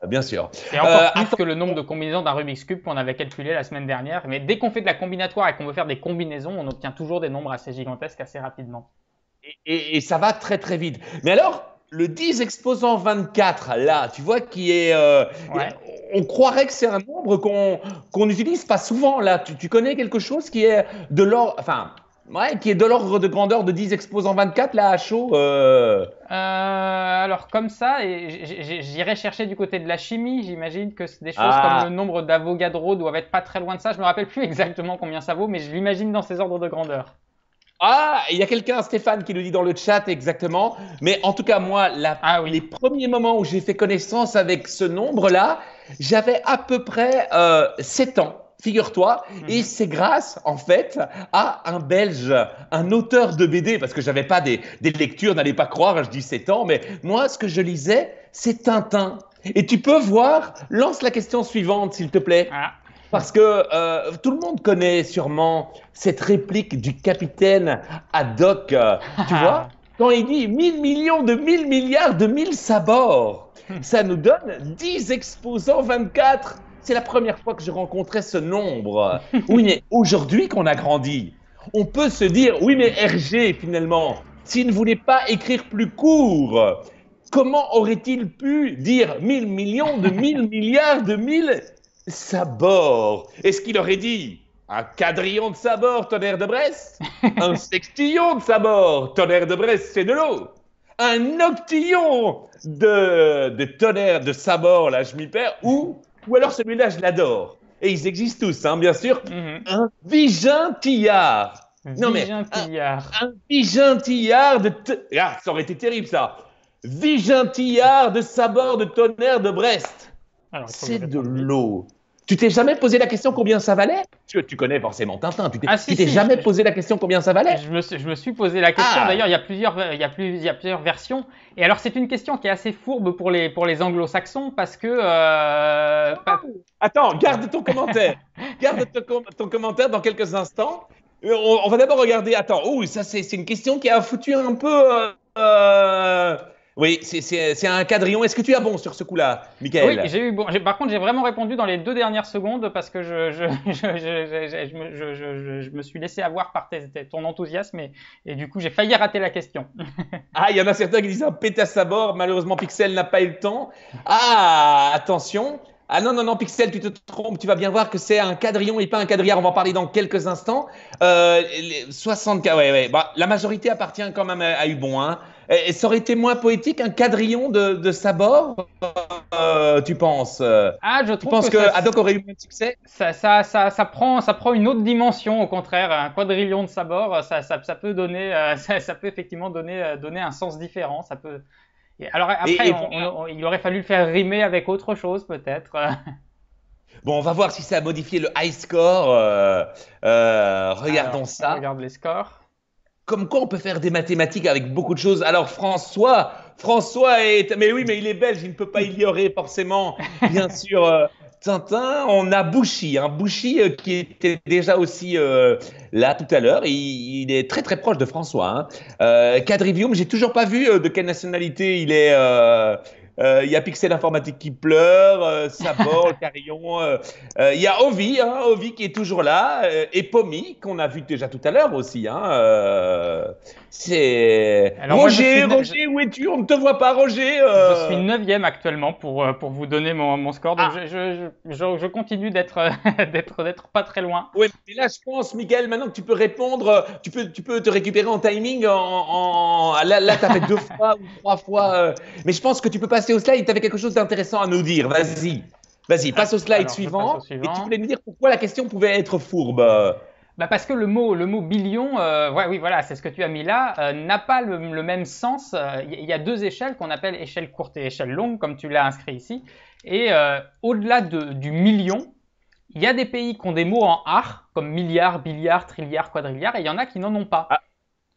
bien sûr. Et encore plus que le nombre de combinaisons d'un Rubik's Cube qu'on avait calculé la semaine dernière. Mais dès qu'on fait de la combinatoire et qu'on veut faire des combinaisons, on obtient toujours des nombres assez gigantesques assez rapidement et, ça va très très vite. Mais alors, le 10 exposant 24, là, tu vois, qui est. Euh, on croirait que c'est un nombre qu'on n'utilise pas souvent, là. Tu, connais quelque chose qui est de l'ordre. qui est de l'ordre de grandeur de 10 exposants 24 là à chaud. Euh? Euh, alors comme ça, j'irai chercher du côté de la chimie. J'imagine que des choses comme ah. le nombre d'Avogadro doivent être pas très loin de ça. Je me rappelle plus exactement combien ça vaut, mais je l'imagine dans ces ordres de grandeur. Ah, il y a quelqu'un, Stéphane, qui nous dit dans le chat exactement. Mais en tout cas, moi, ah les premiers moments où j'ai fait connaissance avec ce nombre-là, j'avais à peu près euh, 7 ans. Figure-toi, et mhm. c'est grâce en fait à un Belge, un auteur de BD, parce que j'avais pas des, lectures, n'allez pas croire, je dis 7 ans, mais moi ce que je lisais, c'est Tintin. Et tu peux voir, lance la question suivante s'il te plaît. Ah. Parce que euh, tout le monde connaît sûrement cette réplique du capitaine Haddock, euh, tu vois, quand il dit 1000 millions de 1000 milliards de 1000 sabords. Hmm. Ça nous donne 10 exposants 24. C'est la première fois que je rencontrais ce nombre. Oui, mais aujourd'hui qu'on a grandi, on peut se dire, oui, mais Hergé, finalement, s'il ne voulait pas écrire plus court, comment aurait-il pu dire 1000 millions de 1000 milliards de 1000 Sabord. Est-ce qu'il aurait dit un quadrillon de sabord, tonnerre de Brest Un sextillon de sabord, tonnerre de Brest, c'est de l'eau Un octillon de, tonnerre de sabord, là, je m'y perds. Ou, ou alors celui-là, je l'adore. Et ils existent tous, hein, bien sûr. Mhm. Un vigintillard. Non mais un, vigintillard de ah, ça aurait été terrible ça. Vigintillard de sabord de tonnerre de Brest. C'est de l'eau. Tu t'es jamais posé la question combien ça valait tu connais forcément Tintin. Tu t'es ah, jamais posé la question combien ça valait je me, suis, posé la question. Ah. D'ailleurs, il y, a plusieurs, il, plusieurs versions. Et alors, c'est une question qui est assez fourbe pour les, pour les anglo-saxons parce que. Euh, ah, attends, garde ton commentaire. garde ton, commentaire dans quelques instants. Euh, on, va d'abord regarder. Attends, oh, ça, c'est une question qui a foutu un peu. Euh, oui, c'est un quadrillon. Est-ce que tu as bon sur ce coup-là, Michael Oui, j'ai eu bon. Par contre, j'ai vraiment répondu dans les deux dernières secondes parce que je, je, me suis laissé avoir par ton enthousiasme et, du coup, j'ai failli rater la question. ah, il y en a certains qui disent un pétasse à bord. Malheureusement, Pixel n'a pas eu le temps. Ah, attention. Ah non, non, non, Pixel, tu te trompes. Tu vas bien voir que c'est un quadrillon et pas un quadrillard. On va en parler dans quelques instants. Euh, 60 ouais, ouais. Bah, la majorité appartient quand même à, Hubon. Hein. Et, ça aurait été moins poétique un quadrillon de, de euh, tu penses Ah, je trouve tu penses que, aurait eu moins de succès ça, ça, ça, prend, ça prend une autre dimension, au contraire. Un quadrillon de Sabord, ça, peut, donner, euh, ça, peut effectivement donner, euh, donner un sens différent. Ça peut, alors après, il aurait fallu le faire rimer avec autre chose peut-être. Bon, on va voir si ça a modifié le high score. Euh, euh, regardons ça. Regarde les scores. Comme quoi, on peut faire des mathématiques avec beaucoup de choses. Alors, François, François est. Mais oui, mais il est belge, il ne peut pas ignorer forcément, bien sûr, euh, Tintin, on a Bouchy. un hein. Bouchy euh, qui était déjà aussi euh, là tout à l'heure. Il, est très très proche de François. Hein. Euh, Quadrivium, j'ai toujours pas vu de quelle nationalité il est. Euh, il y a Pixel Informatique qui pleure, euh, Sabor, Carillon, euh, il y a Ovi, hein, Ovi qui est toujours là, et Pomi qu'on a vu déjà tout à l'heure aussi. Hein, c'est Roger, Roger, où es-tu On ne te voit pas, Roger. Je suis neuvième actuellement pour pour vous donner mon, mon score. Donc ah. je, je, je, continue d'être d'être d'être pas très loin. et là je pense, Miguel, maintenant que tu peux répondre, tu peux tu peux te récupérer en timing. En, là, là tu as fait deux fois ou trois fois, mais je pense que tu peux passer au slide, tu avais quelque chose d'intéressant à nous dire. Vas-y, vas-y, ah, passe au slide suivant, Et tu voulais nous dire pourquoi la question pouvait être fourbe. Bah parce que le mot, le mot billion, euh, ouais, oui, voilà, c'est ce que tu as mis là, euh, n'a pas le, même sens. Il euh, y a deux échelles qu'on appelle échelle courte et échelle longue, comme tu l'as inscrit ici. Et au-delà du million, il y a des pays qui ont des mots en ar, comme milliard, billiard, trilliard, quadrilliard, et il y en a qui n'en ont pas. Ah,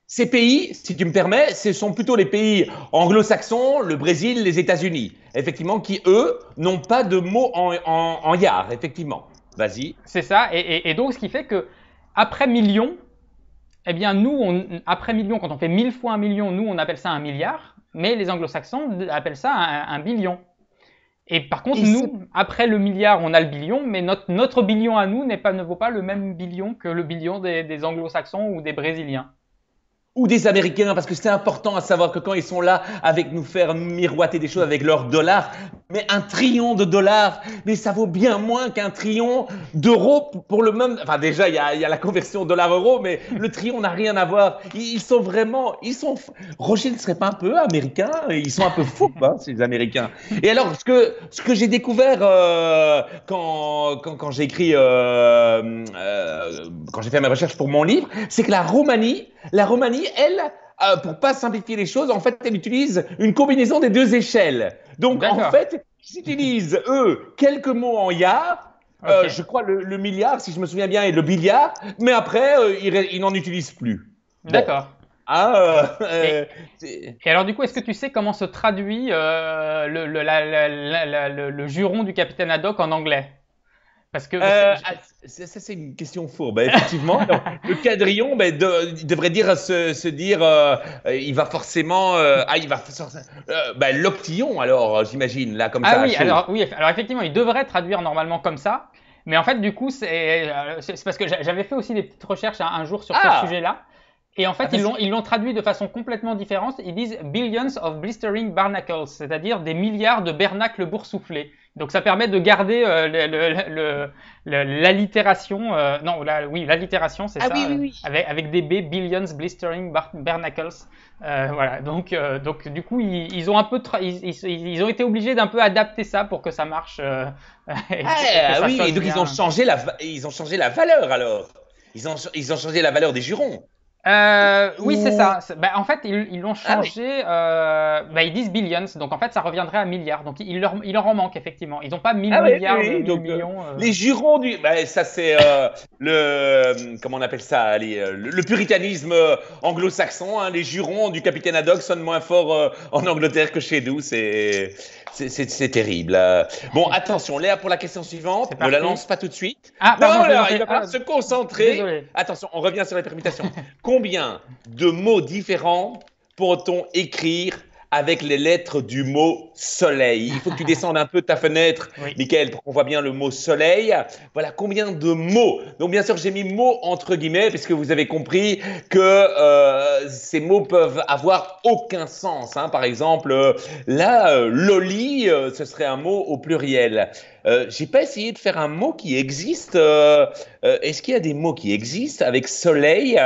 ces pays, si tu me permets, ce sont plutôt les pays anglo-saxons, le Brésil, les États-Unis, effectivement, qui, eux, n'ont pas de mots en, en, yard, effectivement. Vas-y. C'est ça, et, donc ce qui fait que après million, eh bien nous, on, après million, quand on fait mille fois un million, nous on appelle ça un milliard, mais les anglo-saxons appellent ça un, billion. Et par contre, nous, après le milliard, on a le billion, mais notre, notre billion à nous pas, ne vaut pas le même billion que le billion des anglo-saxons ou des brésiliens ou des Américains, parce que c'est important à savoir que quand ils sont là avec nous faire miroiter des choses avec leurs dollars, mais un trillion de dollars, mais ça vaut bien moins qu'un trillion d'euros pour le même. Enfin, déjà, il y a, y a, la conversion dollar-euro, mais le trillion n'a rien à voir. Ils, sont vraiment. Ils sont. Roger ne serait pas un peu américain Ils sont un peu fous, hein, ces Américains. Et alors, ce que, ce que j'ai découvert euh, quand, quand, quand j'ai écrit. Euh, euh, quand j'ai fait mes recherches pour mon livre, c'est que la Roumanie la Roumanie, elle, euh, pour pas simplifier les choses, en fait, elle utilise une combinaison des deux échelles. Donc, en fait, ils utilisent, eux, quelques mots en yard, euh, je crois le, milliard, si je me souviens bien, et le billard, mais après, euh, ils, n'en utilisent plus. D'accord. Ah, euh, et, alors du coup, est-ce que tu sais comment se traduit le, le, juron du capitaine Haddock en anglais parce que euh, ah, ça, c'est une question fourbe, effectivement. le quadrillon, ben, devrait dire euh, se, se dire, euh, il va forcément, ah, il va ben, l'optillon alors, j'imagine là comme ah ça. Ah oui, alors oui, alors effectivement, il devrait traduire normalement comme ça. Mais en fait, du coup, c'est parce que j'avais fait aussi des petites recherches hein, un, jour sur ce ah sujet-là. Et en fait, ils l'ont traduit de façon complètement différente. Ils disent billions of blistering barnacles, c'est-à-dire des milliards de bernacles boursouflés. Donc ça permet de garder euh, l'allitération. Euh, non, là, oui, l'allitération, c'est ah ça. Euh, avec, avec, des B, Billions, Blistering, Barnacles. Euh, voilà. Donc, donc du coup, ils, ont un peu, ils, ils, ont été obligés d'un peu adapter ça pour que ça marche. ah, oui, et donc ils ont changé la, ils ont changé la valeur alors. Ils ont, ils ont changé la valeur des jurons. Euh, oui, c'est ça. Bah, en fait, ils l'ont ah changé. Euh, bah, ils disent billions, donc en fait, ça reviendrait à milliards. Donc, il, leur, en manque, effectivement. Ils n'ont pas 1 ah 000 milliards, euh, millions. Les jurons du. Bah, ça, c'est le. Comment on appelle ça les, le, puritanisme anglo-saxon. Hein. les jurons du capitaine Haddock sonnent moins fort en Angleterre que chez nous. C'est. terrible. Bon, attention, Léa, pour la question suivante, ne la lance pas tout de suite. Ah, non, il va falloir ah, se concentrer. Attention, on revient sur les permutations. Combien de mots différents pourrait-on écrire avec les lettres du mot soleil. Il faut que tu descendes un peu de ta fenêtre, oui. pour qu'on voit bien le mot soleil. Voilà combien de mots. Donc bien sûr, j'ai mis mots entre guillemets, puisque vous avez compris que euh, ces mots peuvent avoir aucun sens. Hein. Par exemple, euh, là, euh, loli, ce serait un mot au pluriel. j'ai pas essayé de faire un mot qui existe. Est-ce qu'il y a des mots qui existent avec soleil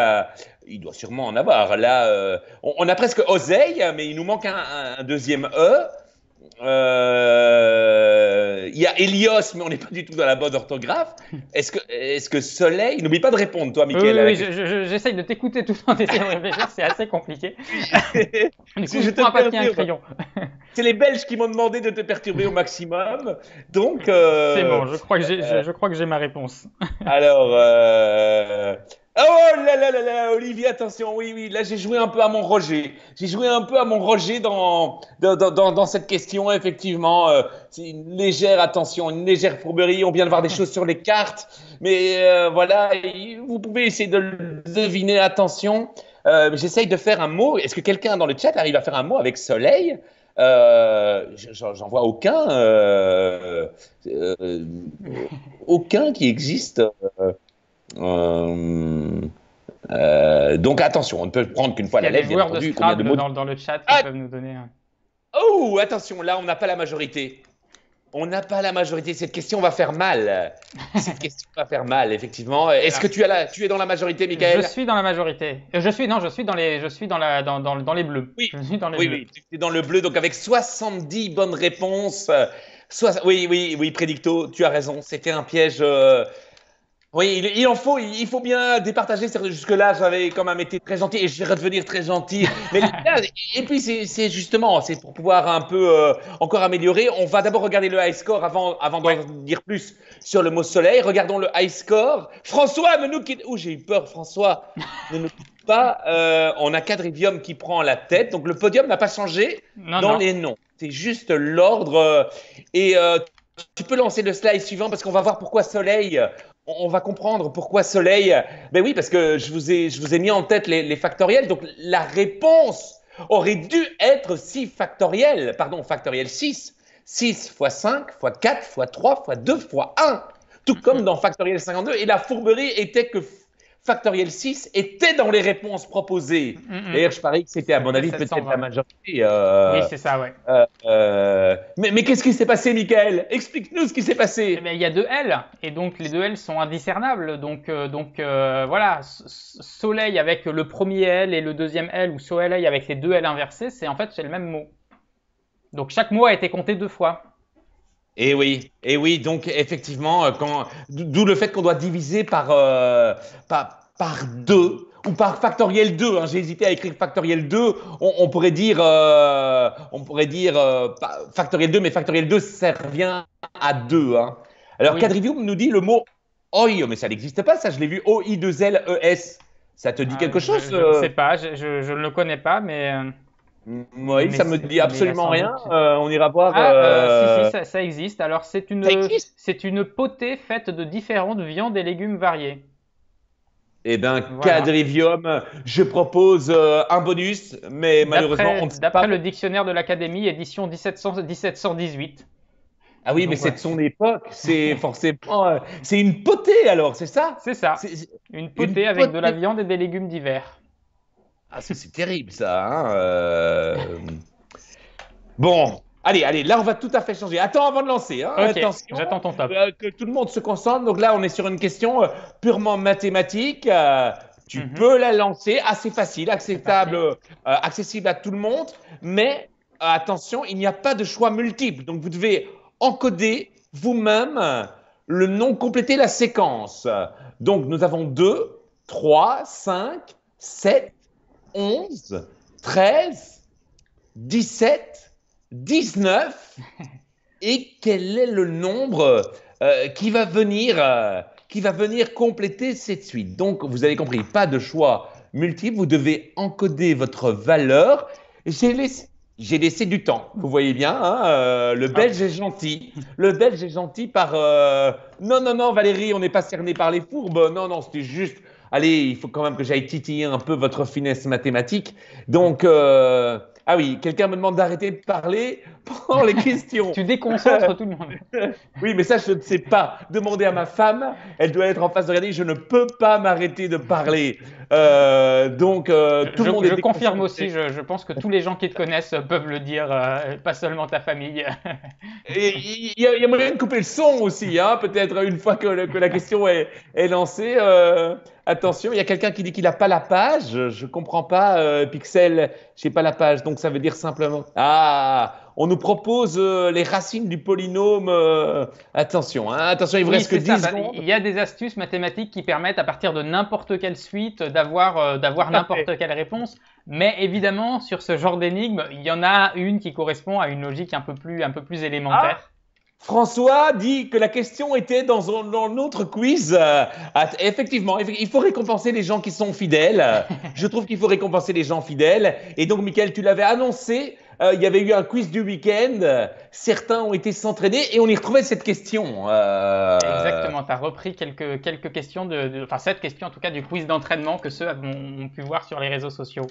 il doit sûrement en avoir. Là, euh, on, a presque Oseille, mais il nous manque un, deuxième E. Euh, il y a Elios, mais on n'est pas du tout dans la bonne orthographe. Est-ce que, est que Soleil. N'oublie pas de répondre, toi, Michael. Oui, oui, j'essaye de t'écouter tout en essayant c'est assez compliqué. si je, te prends crayon. c'est les Belges qui m'ont demandé de te perturber au maximum. Donc. Euh, c'est bon, je crois que j'ai ma réponse. alors. Oh, oh là là là là, Olivier, attention, oui, oui, là j'ai joué un peu à mon Roger. J'ai joué un peu à mon Roger dans, dans, cette question, effectivement. Euh, c'est une légère attention, une légère fourberie. On vient de voir des choses sur les cartes, mais euh, voilà, vous pouvez essayer de deviner, attention. Euh, j'essaye de faire un mot. Est-ce que quelqu'un dans le chat arrive à faire un mot avec soleil J'en vois aucun, aucun qui existe. Euh, euh, donc attention, on ne peut prendre qu'une fois la lettre. Il y a des joueurs de Scrabble dans, le chat qui ah peuvent nous donner. Hein. Oh, attention, là, on n'a pas la majorité. On n'a pas la majorité. Cette question va faire mal. Cette question va faire mal, effectivement. Est-ce que tu, as tu es dans la majorité, Michael Je suis dans la majorité. Euh, je suis non, je suis dans les, je suis dans la, dans, dans, dans les bleus. Oui, dans oui, tu es dans le bleu. Donc avec 70 bonnes réponses. Oui, oui, oui, Prédicto, tu as raison. C'était un piège. Oui, il, en faut, il, faut bien départager. Jusque-là, j'avais quand même été très gentil et je vais redevenir très gentil. et puis, c'est justement, c'est pour pouvoir un peu euh, encore améliorer. On va d'abord regarder le high score avant, avant d'en dire plus sur le mot soleil. Regardons le high score. François ne nous quitte. Oh, j'ai eu peur, François ne nous quitte pas. Euh, on a Quadrivium qui prend la tête. Donc, le podium n'a pas changé dans les noms. C'est juste l'ordre. Et. Euh, tu peux lancer le slide suivant parce qu'on va voir pourquoi Soleil on va comprendre pourquoi soleil. Euh, ben oui, parce que je vous ai, je vous ai mis en tête les, factoriels. Donc la réponse aurait dû être 6 factoriel. Pardon, factoriel 6. 6 fois 5 fois 4 fois 3 fois 2 fois 1. Tout comme dans factoriel 52. Et la fourberie était que factoriel 6 était dans les réponses proposées. Mm, mm, mm. D'ailleurs, je parie que c'était, à mon avis, peut-être la majorité. Euh, oui, c'est ça, ouais. Euh, euh, mais, mais qu'est-ce qui s'est passé, Michael Explique-nous ce qui s'est passé. Eh ben, il y a deux L, et donc les deux L sont indiscernables. Donc, donc voilà, soleil avec le premier L et le deuxième L, ou soleil avec les deux L inversés, c'est en fait c'est le même mot. Donc chaque mot a été compté deux fois. Et eh oui, et eh oui, donc effectivement, euh, quand, d'où le fait qu'on doit diviser par, euh, par, deux ou par factoriel 2. Hein. J'ai hésité à écrire factoriel 2. On, pourrait dire, euh, on pourrait dire euh, factoriel 2, mais factoriel 2, ça revient à 2. Hein. Alors, Quadrivium nous dit le mot OI, oh, mais ça n'existe pas, ça, je l'ai vu, O-I-2-L-E-S. Ça te dit ah, quelque chose Je ne sais pas, je, ne le connais pas, mais. Oui, ça ne me dit absolument rien. Euh, on ira voir. Ah, euh, euh, si, si, ça, existe. Alors, c'est une, c'est une potée faite de différentes viandes et légumes variés. Eh bien, quadrivium, je propose un bonus, mais malheureusement, on ne D'après le dictionnaire de l'Académie, édition 1718. Ah oui, mais c'est de son époque, c'est forcément. c'est une potée alors, c'est ça C'est ça. Une potée avec de la viande et des légumes divers. Ah, c'est terrible ça. Hein, euh. bon, allez, allez, là on va tout à fait changer. Attends avant de lancer. Hein, J'attends ton euh, que tout le monde se concentre. Donc là, on est sur une question euh, purement mathématique. tu mhm. peux la lancer, assez facile, acceptable, accessible à tout le monde. Mais attention, il n'y a pas de choix multiple. Donc vous devez encoder vous-même le nom compléter la séquence. Donc nous avons 2, 3, 5, 7, 11, 13, 17, 19 et quel est le nombre euh, qui va venir euh, qui va venir compléter cette suite. Donc vous avez compris, pas de choix multiple, vous devez encoder votre valeur. J'ai laissé, laissé du temps, vous voyez bien, hein, euh, le ah. Belge est gentil. Le Belge est gentil par... non, non, non, Valérie, on n'est pas cerné par les fourbes. Non, non, c'était juste allez, il faut quand même que j'aille titiller un peu votre finesse mathématique. Donc, euh, ah oui, quelqu'un me demande d'arrêter de parler les questions. tu déconcentres tout le monde. oui, mais ça, je ne sais pas. Demandez à ma femme, elle doit être en face de regarder. Je ne peux pas m'arrêter de parler. Euh, donc, euh, tout le monde je confirme aussi. Je, pense que tous les gens qui te connaissent peuvent le dire, euh, pas seulement ta famille. Il y, a moyen de couper le son aussi, hein, peut-être une fois que, la question est, lancée. Attention, il y a quelqu'un qui dit qu'il n'a pas la page. Je ne comprends pas, Pixel, je n'ai pas la page. Donc ça veut dire simplement. Ah, on nous propose euh, les racines du polynôme. Euh, attention, hein, attention, il vous reste que 10 bah, Il y a des astuces mathématiques qui permettent à partir de n'importe quelle suite d'avoir euh, n'importe quelle réponse. Mais évidemment, sur ce genre d'énigme, il y en a une qui correspond à une logique un peu plus, un peu plus élémentaire. Ah, François dit que la question était dans un, autre quiz. effectivement, il faut récompenser les gens qui sont fidèles. Je trouve qu'il faut récompenser les gens fidèles. Et donc, Michael, tu l'avais annoncé. Euh, il y avait eu un quiz du week-end. Certains ont été s'entraîner et on y retrouvait cette question. Euh, Exactement. Tu as repris quelques, quelques questions, de, enfin, cette question en tout cas du quiz d'entraînement que ceux ont pu voir sur les réseaux sociaux.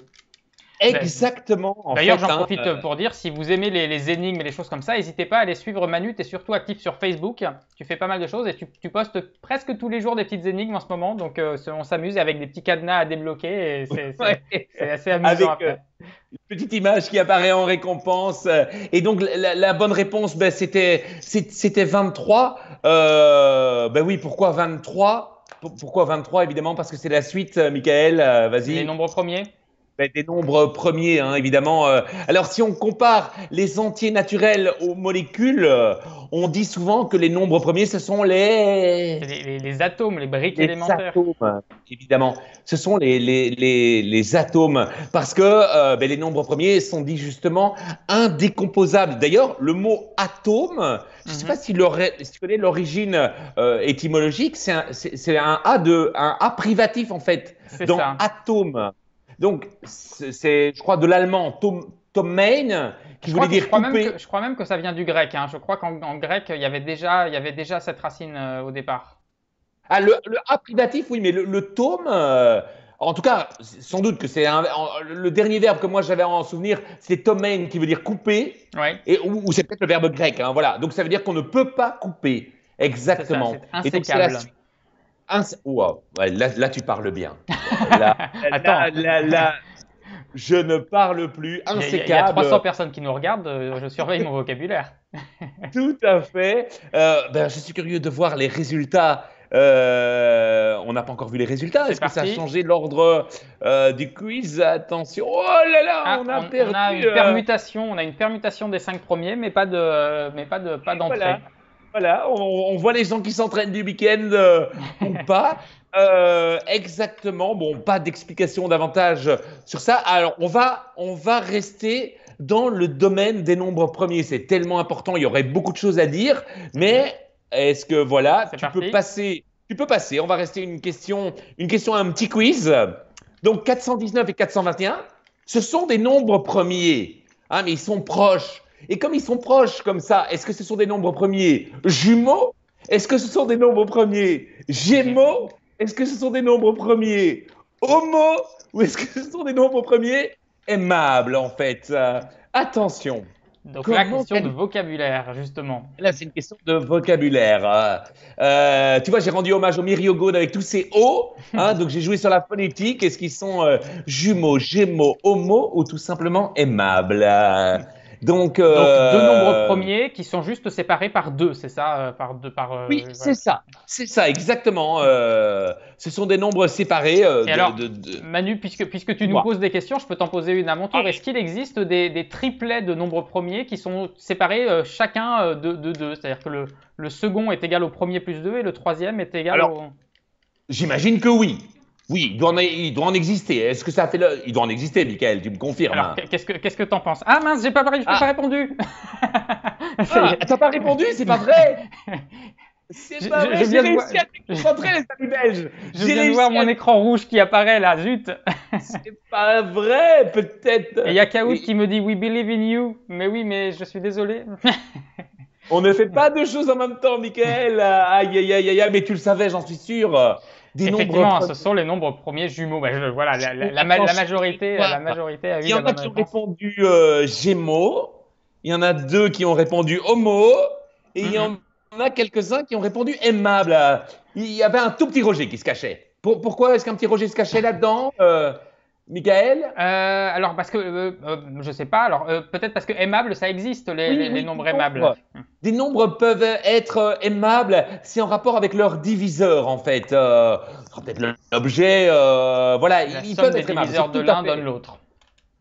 Exactement. D'ailleurs, j'en hein, profite euh, pour dire, si vous aimez les, énigmes et les choses comme ça, n'hésitez pas à aller suivre Manu. Tu es surtout actif sur Facebook. Tu fais pas mal de choses et tu, postes presque tous les jours des petites énigmes en ce moment. Donc, euh, on s'amuse avec des petits cadenas à débloquer. C'est assez amusant. Avec, euh, une petite image qui apparaît en récompense. Et donc, la, la bonne réponse, ben, c'était 23. ben oui, pourquoi 23 pourquoi 23 évidemment Parce que c'est la suite, Michael. Vas-y. Les nombres premiers ben, des nombres premiers, hein, évidemment. Euh. Alors, si on compare les entiers naturels aux molécules, euh, on dit souvent que les nombres premiers, ce sont les... Les, atomes, les briques les élémentaires. Atomes, évidemment. Ce sont les, atomes, parce que euh, ben, les nombres premiers sont dits justement indécomposables. D'ailleurs, le mot atome, je ne sais mhm. pas si, tu connais l'origine étymologique, c'est un, A un A privatif, en fait, dans atome. Donc, c'est, je crois, de l'allemand Tom, qui je voulait dire crois, couper. Même que, je crois même que ça vient du grec. Hein. Je crois qu'en grec, il y, avait déjà, il y avait déjà cette racine euh, au départ. Ah, le, le, oui, mais le, tome. Euh, en tout cas, sans doute que c'est le dernier verbe que moi j'avais en souvenir, c'est tomein qui veut dire couper, et, ou, c'est peut-être le verbe grec. Hein, voilà. Donc ça veut dire qu'on ne peut pas couper. Exactement. C'est ça, ah, oh, là, tu parles bien. Attends. je ne parle plus, Il y, a 300 personnes qui nous regardent, euh, je surveille mon vocabulaire. Tout à fait. Euh, ben, je suis curieux de voir les résultats. Euh, on n'a pas encore vu les résultats. Est-ce que ça a changé l'ordre du quiz Attention. Oh là là, ah, on a une permutation. On a une permutation des cinq premiers, mais pas de, mais pas de, pas d'entrée. Voilà, on, voit les gens qui s'entraînent du week-end euh, ou pas. Euh, exactement. Bon, pas d'explication davantage sur ça. Alors, on va, on va rester dans le domaine des nombres premiers. C'est tellement important. Il y aurait beaucoup de choses à dire, mais est-ce que voilà, tu peux passer Tu peux passer. On va rester une question, une question un petit quiz. Donc, 419 et 421, ce sont des nombres premiers, Ah, mais ils sont proches. Et comme ils sont proches comme ça, est-ce que ce sont des nombres premiers jumeaux Est-ce que ce sont des nombres premiers gémeaux Est-ce que ce sont des nombres premiers homo Ou est-ce que ce sont des nombres premiers aimables, en fait euh, Attention donc la question de vocabulaire, justement. Là, c'est une question de vocabulaire. Euh, euh, tu vois, j'ai rendu hommage au Myriogone avec tous ces O. Hein, donc j'ai joué sur la phonétique. Est-ce qu'ils sont jumeaux, gémeaux, homo ou tout simplement aimables donc, euh... deux nombres premiers qui sont juste séparés par deux, c'est ça euh, par deux, par, euh, Oui, c'est ça. C'est ça, exactement. Euh, ce sont des nombres séparés. alors, Manu, puisque, puisque tu nous poses des questions, je peux t'en poser une à mon tour. Est-ce qu'il existe des, triplets de nombres premiers qui sont séparés chacun de, deux C'est-à-dire que le, second est égal au premier plus deux et le troisième est égal alors, au... J'imagine que oui. Oui, il doit en, exister. Est-ce que ça fait le... Il doit en exister, Michael, tu me confirmes. Hein. Qu'est-ce que qu'est-ce que t'en penses Ah mince, j'ai pas, ah. pas répondu. ah, t'as pas répondu, c'est pas vrai. C'est pas vrai, j'ai réussi voir... à les amis belges. Je viens de voir mon écran rouge qui apparaît là, zut. C'est pas vrai, peut-être. il y a Kaout qui me dit We believe in you. Mais oui, mais je suis désolé. On ne fait pas deux choses en même temps, Michael. Aïe, aïe, aïe, aïe, mais tu le savais, j'en suis sûr. Effectivement, ce sont les nombres premiers jumeaux. Bah, voilà, la, majorité, euh, la majorité a Il y en a qui ont répondu euh, Gémeaux, il y en a deux qui ont répondu Homo, et il y mhm. en a quelques-uns qui ont répondu aimable. Euh, il y avait un tout petit Roger qui se cachait. pourquoi est-ce qu'un petit Roger se cachait là-dedans Michael euh, Alors, parce que, je euh, ne euh, je sais pas, alors peut-être parce que aimable, ça existe, les, nombres aimables. Des nombres peuvent être aimables si en rapport avec leur diviseur, en fait. peut-être l'objet, voilà, la ils peuvent être aimables. de l'un donne l'autre.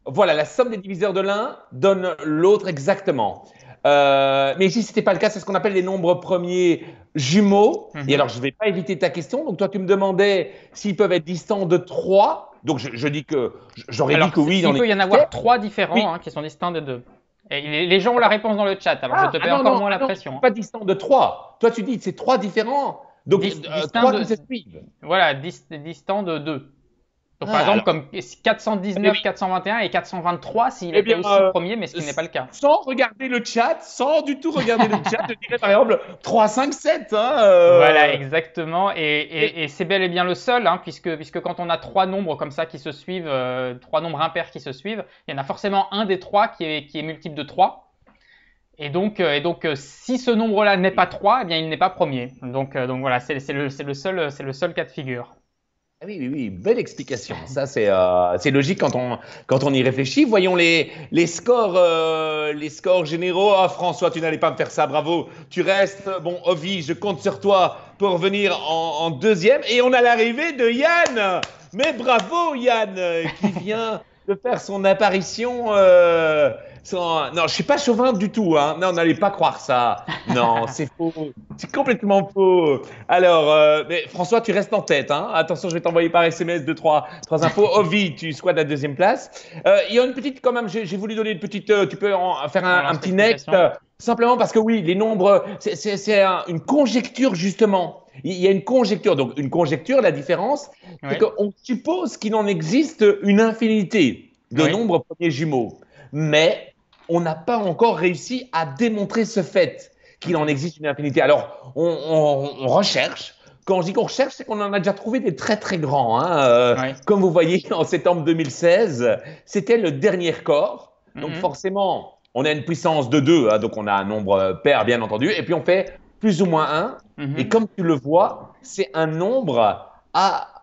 Voilà, la somme des diviseurs de l'un donne l'autre exactement. mais si ce n'était pas le cas. C'est ce qu'on appelle les nombres premiers jumeaux. Et mhm. alors, je ne vais pas éviter ta question. Donc, toi, tu me demandais s'ils peuvent être distants de 3. Donc je, dis que j'aurais dit que oui. Il peut y en avoir trois différents hein, qui sont distincts de deux. Et les gens ont la réponse dans le chat, alors je te ah, fais ah, encore moins ah la non, pression. Pas distinct de trois. Toi, tu dis que c'est trois différents. Donc, euh, trois de, qui Voilà, distant de deux. Donc, ah, par exemple, comme 419, 421 eh et 423, s'il eh était aussi euh, premier, mais ce n'est pas le cas. Sans regarder le chat, sans du tout regarder le chat, je dirais par exemple 357. Hein, euh... Voilà, exactement. Et, et, et c'est bel et bien le seul, hein, puisque, puisque quand on a trois nombres comme ça qui se suivent, euh, trois nombres impairs qui se suivent, il y en a forcément un des trois qui est, qui est multiple de 3. Et donc, euh, et donc si ce nombre-là n'est pas 3, eh bien, il n'est pas premier. Donc, donc voilà, c'est le, le, seul, le seul cas de figure. Ah oui, oui, belle explication. Ça, c'est euh, logique quand on, quand on y réfléchit. Voyons les, les, scores, euh, les scores généraux. Ah, François, tu n'allais pas me faire ça, bravo. Tu restes. Bon, Ovi, je compte sur toi pour venir en, deuxième. Et on a l'arrivée de Yann. Mais bravo, Yann, qui vient de faire son apparition. Euh, non, je suis pas chauvin du tout. Hein. Non, n'allez pas croire ça. Non, c'est faux. C'est complètement faux. Alors, euh, mais François, tu restes en tête. Hein. Attention, je vais t'envoyer par SMS deux, trois, trois infos. Ovi, tu squattes la deuxième place. Euh, il y a une petite, quand même, j'ai voulu donner une petite. Euh, tu peux faire un, petit next. Simplement parce que oui, les nombres, c'est une conjecture justement. Il y a une conjecture. Donc, une conjecture, la différence, c'est qu'on suppose qu'il en existe une infinité de nombres premiers jumeaux. Mais on n'a pas encore réussi à démontrer ce fait qu'il en existe une infinité. Alors, on, recherche. Quand je dis qu'on recherche, c'est qu'on en a déjà trouvé des très très grands. Hein. Euh, comme vous voyez, en septembre 2016, c'était le dernier corps. Donc mhm. forcément, on a une puissance de 2, hein, donc on a un nombre euh, pair bien entendu, et puis on fait plus ou moins 1. Mhm. Et comme tu le vois, c'est un nombre à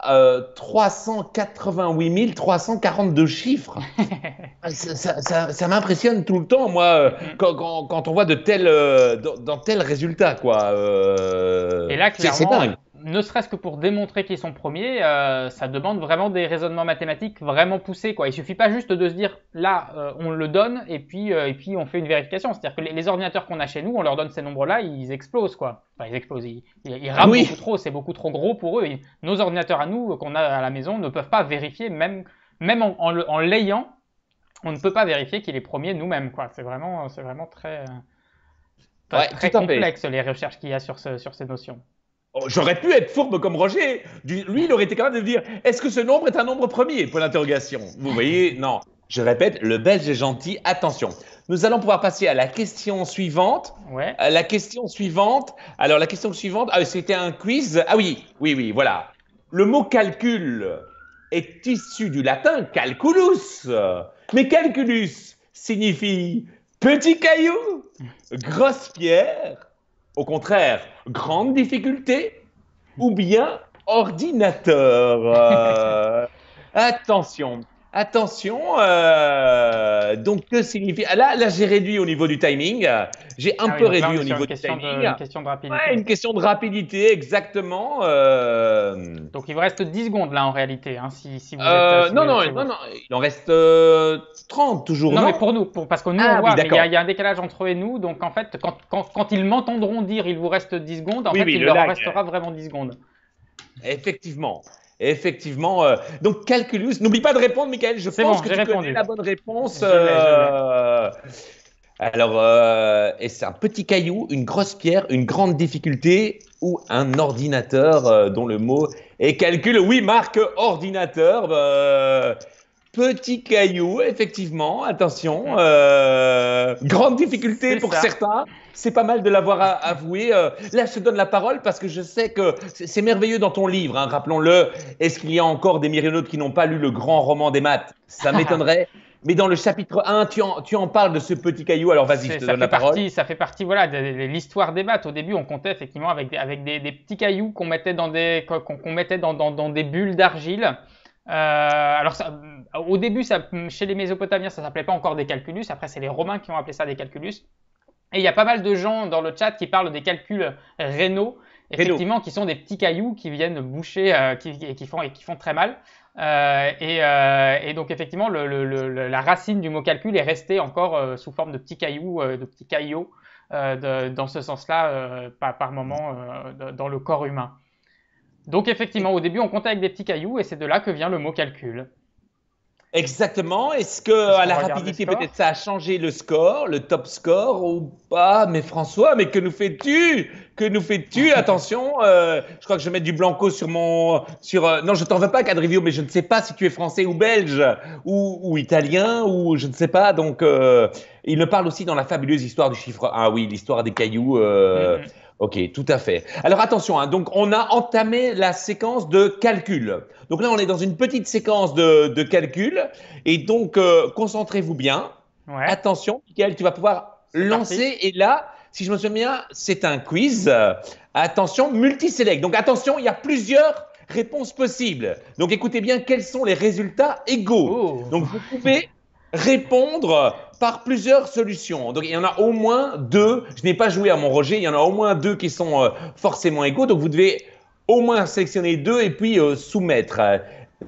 388 euh, 342 chiffres. ça, ça, ça, ça m'impressionne tout le temps, moi, euh, mm. quand, quand, on voit de tels, euh, dans, tels résultats, quoi. Et là, clairement, ne serait-ce que pour démontrer qu'ils sont premiers, euh, ça demande vraiment des raisonnements mathématiques vraiment poussés. Quoi. Il suffit pas juste de se dire là, euh, on le donne et puis, euh, et puis on fait une vérification. C'est-à-dire que les, ordinateurs qu'on a chez nous, on leur donne ces nombres-là, ils explosent. Quoi. Enfin, ils explosent, ils, beaucoup trop, c'est beaucoup trop gros pour eux. nos ordinateurs à nous, qu'on a à la maison, ne peuvent pas vérifier, même, même en, l'ayant, on ne peut pas vérifier qu'il est premier nous-mêmes. Quoi. C'est, vraiment, c'est vraiment très, complexe les recherches qu'il y a sur, sur ces notions. Oh, j'aurais pu être fourbe comme Roger. Lui, il aurait été capable de dire est-ce que ce nombre est un nombre premier Point d'interrogation. Vous voyez Non. Je répète, le belge est gentil. Attention. Nous allons pouvoir passer à la question suivante. Ouais. Euh, la question suivante. Alors, la question suivante. Ah, c'était un quiz. Ah oui, oui, oui, voilà. Le mot calcul est issu du latin calculus. Mais calculus signifie petit caillou, grosse pierre au contraire, grande difficulté ou bien ordinateur. Euh, attention, Attention, euh, donc que signifie là là j'ai réduit au niveau du timing, j'ai un ah peu réduit au niveau du timing. De, une question de rapidité. une question de rapidité exactement. Euh. Donc il vous reste 10 secondes là en réalité, non non, non, non il en reste 30 euh, toujours. Non, mais pour nous, pour, parce que nous ah on voit, il, y a, un décalage entre eux et nous, donc en fait quand, ils m'entendront dire il vous reste 10 secondes, en fait il leur restera vraiment 10 secondes. Effectivement. Effectivement. Euh, donc, Calculus. N'oublie pas de répondre, Michael. Je pense que tu connais la bonne réponse. Euh, alors, euh, est-ce un petit caillou, une grosse pierre, une grande difficulté ou un ordinateur dont le mot est calcul Oui, Marc, ordinateur. Petit caillou, effectivement, attention. Euh, grande difficulté pour certains. C'est pas mal de l'avoir avoué. Euh, là, je te donne la parole parce que je sais que c'est merveilleux dans ton livre, hein. rappelons-le. Est-ce qu'il y a encore des Myrionautes qui n'ont pas lu le grand roman des maths Ça m'étonnerait. Mais dans le chapitre 1, tu en, parles de ce petit caillou, alors vas-y, je te donne la parole. ça fait partie voilà, de, l'histoire des maths. Au début, on comptait effectivement avec des, petits cailloux qu'on mettait dans des, bulles d'argile. Euh, alors, ça, au début, chez les Mésopotamiens, ça s'appelait pas encore des calculus. Après, c'est les Romains qui ont appelé ça des calculus. Et il y a pas mal de gens dans le chat qui parlent des calculs rénaux, effectivement, qui sont des petits cailloux qui viennent boucher euh, qui, qui font, et qui font très mal. Euh, et, euh, donc effectivement, la racine du mot calcul est restée encore euh, sous forme de petits cailloux, de petits caillots, dans ce sens-là, par, par, moment, dans le corps humain. Donc effectivement, au début, on comptait avec des petits cailloux, et c'est de là que vient le mot calcul. Exactement. Est-ce que à la rapidité, peut-être ça a changé le score, le top score ou pas Mais François, mais que nous fais-tu Que nous fais-tu Attention, euh, je crois que je vais mettre du blanco sur mon. Sur, euh, non, je t'en veux pas, Cadrivio, mais je ne sais pas si tu es français ou belge ou, ou italien ou je ne sais pas. Donc, euh, il me parle aussi dans la fabuleuse histoire du chiffre 1. Ah, oui, l'histoire des cailloux. Euh, mm-hmm. Ok, tout à fait. Alors attention, hein, donc on a entamé la séquence de calcul. Donc là, on est dans une petite séquence de, calcul. Et donc, euh, concentrez-vous bien. Attention, Michael, tu vas pouvoir lancer. Et là, si je me souviens bien, c'est un quiz. Attention, multi-select. Donc attention, il y a plusieurs réponses possibles. Donc écoutez bien, quels sont les résultats égaux. Oh. Donc vous pouvez répondre par plusieurs solutions. Donc il y en a au moins deux. Je n'ai pas joué à mon Roger. Il y en a au moins deux qui sont euh, forcément égaux. Donc vous devez au moins sélectionner deux et puis euh, soumettre.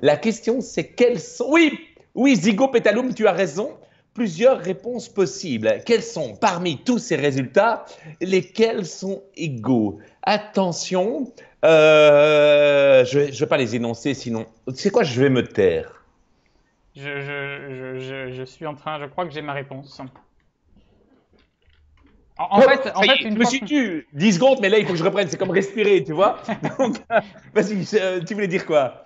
La question c'est quelles sont. Oui, oui, Zigo Pétaloum, tu as raison. Plusieurs réponses possibles. Quelles sont parmi tous ces résultats lesquels sont égaux Attention, euh, je ne vais pas les énoncer sinon. Tu sais quoi Je vais me taire. Je, suis en train, je crois que j'ai ma réponse. En, oh, fait, en me suis tu 10 secondes, mais là il faut que je reprenne, c'est comme respirer, tu vois. Donc, euh, tu voulais dire quoi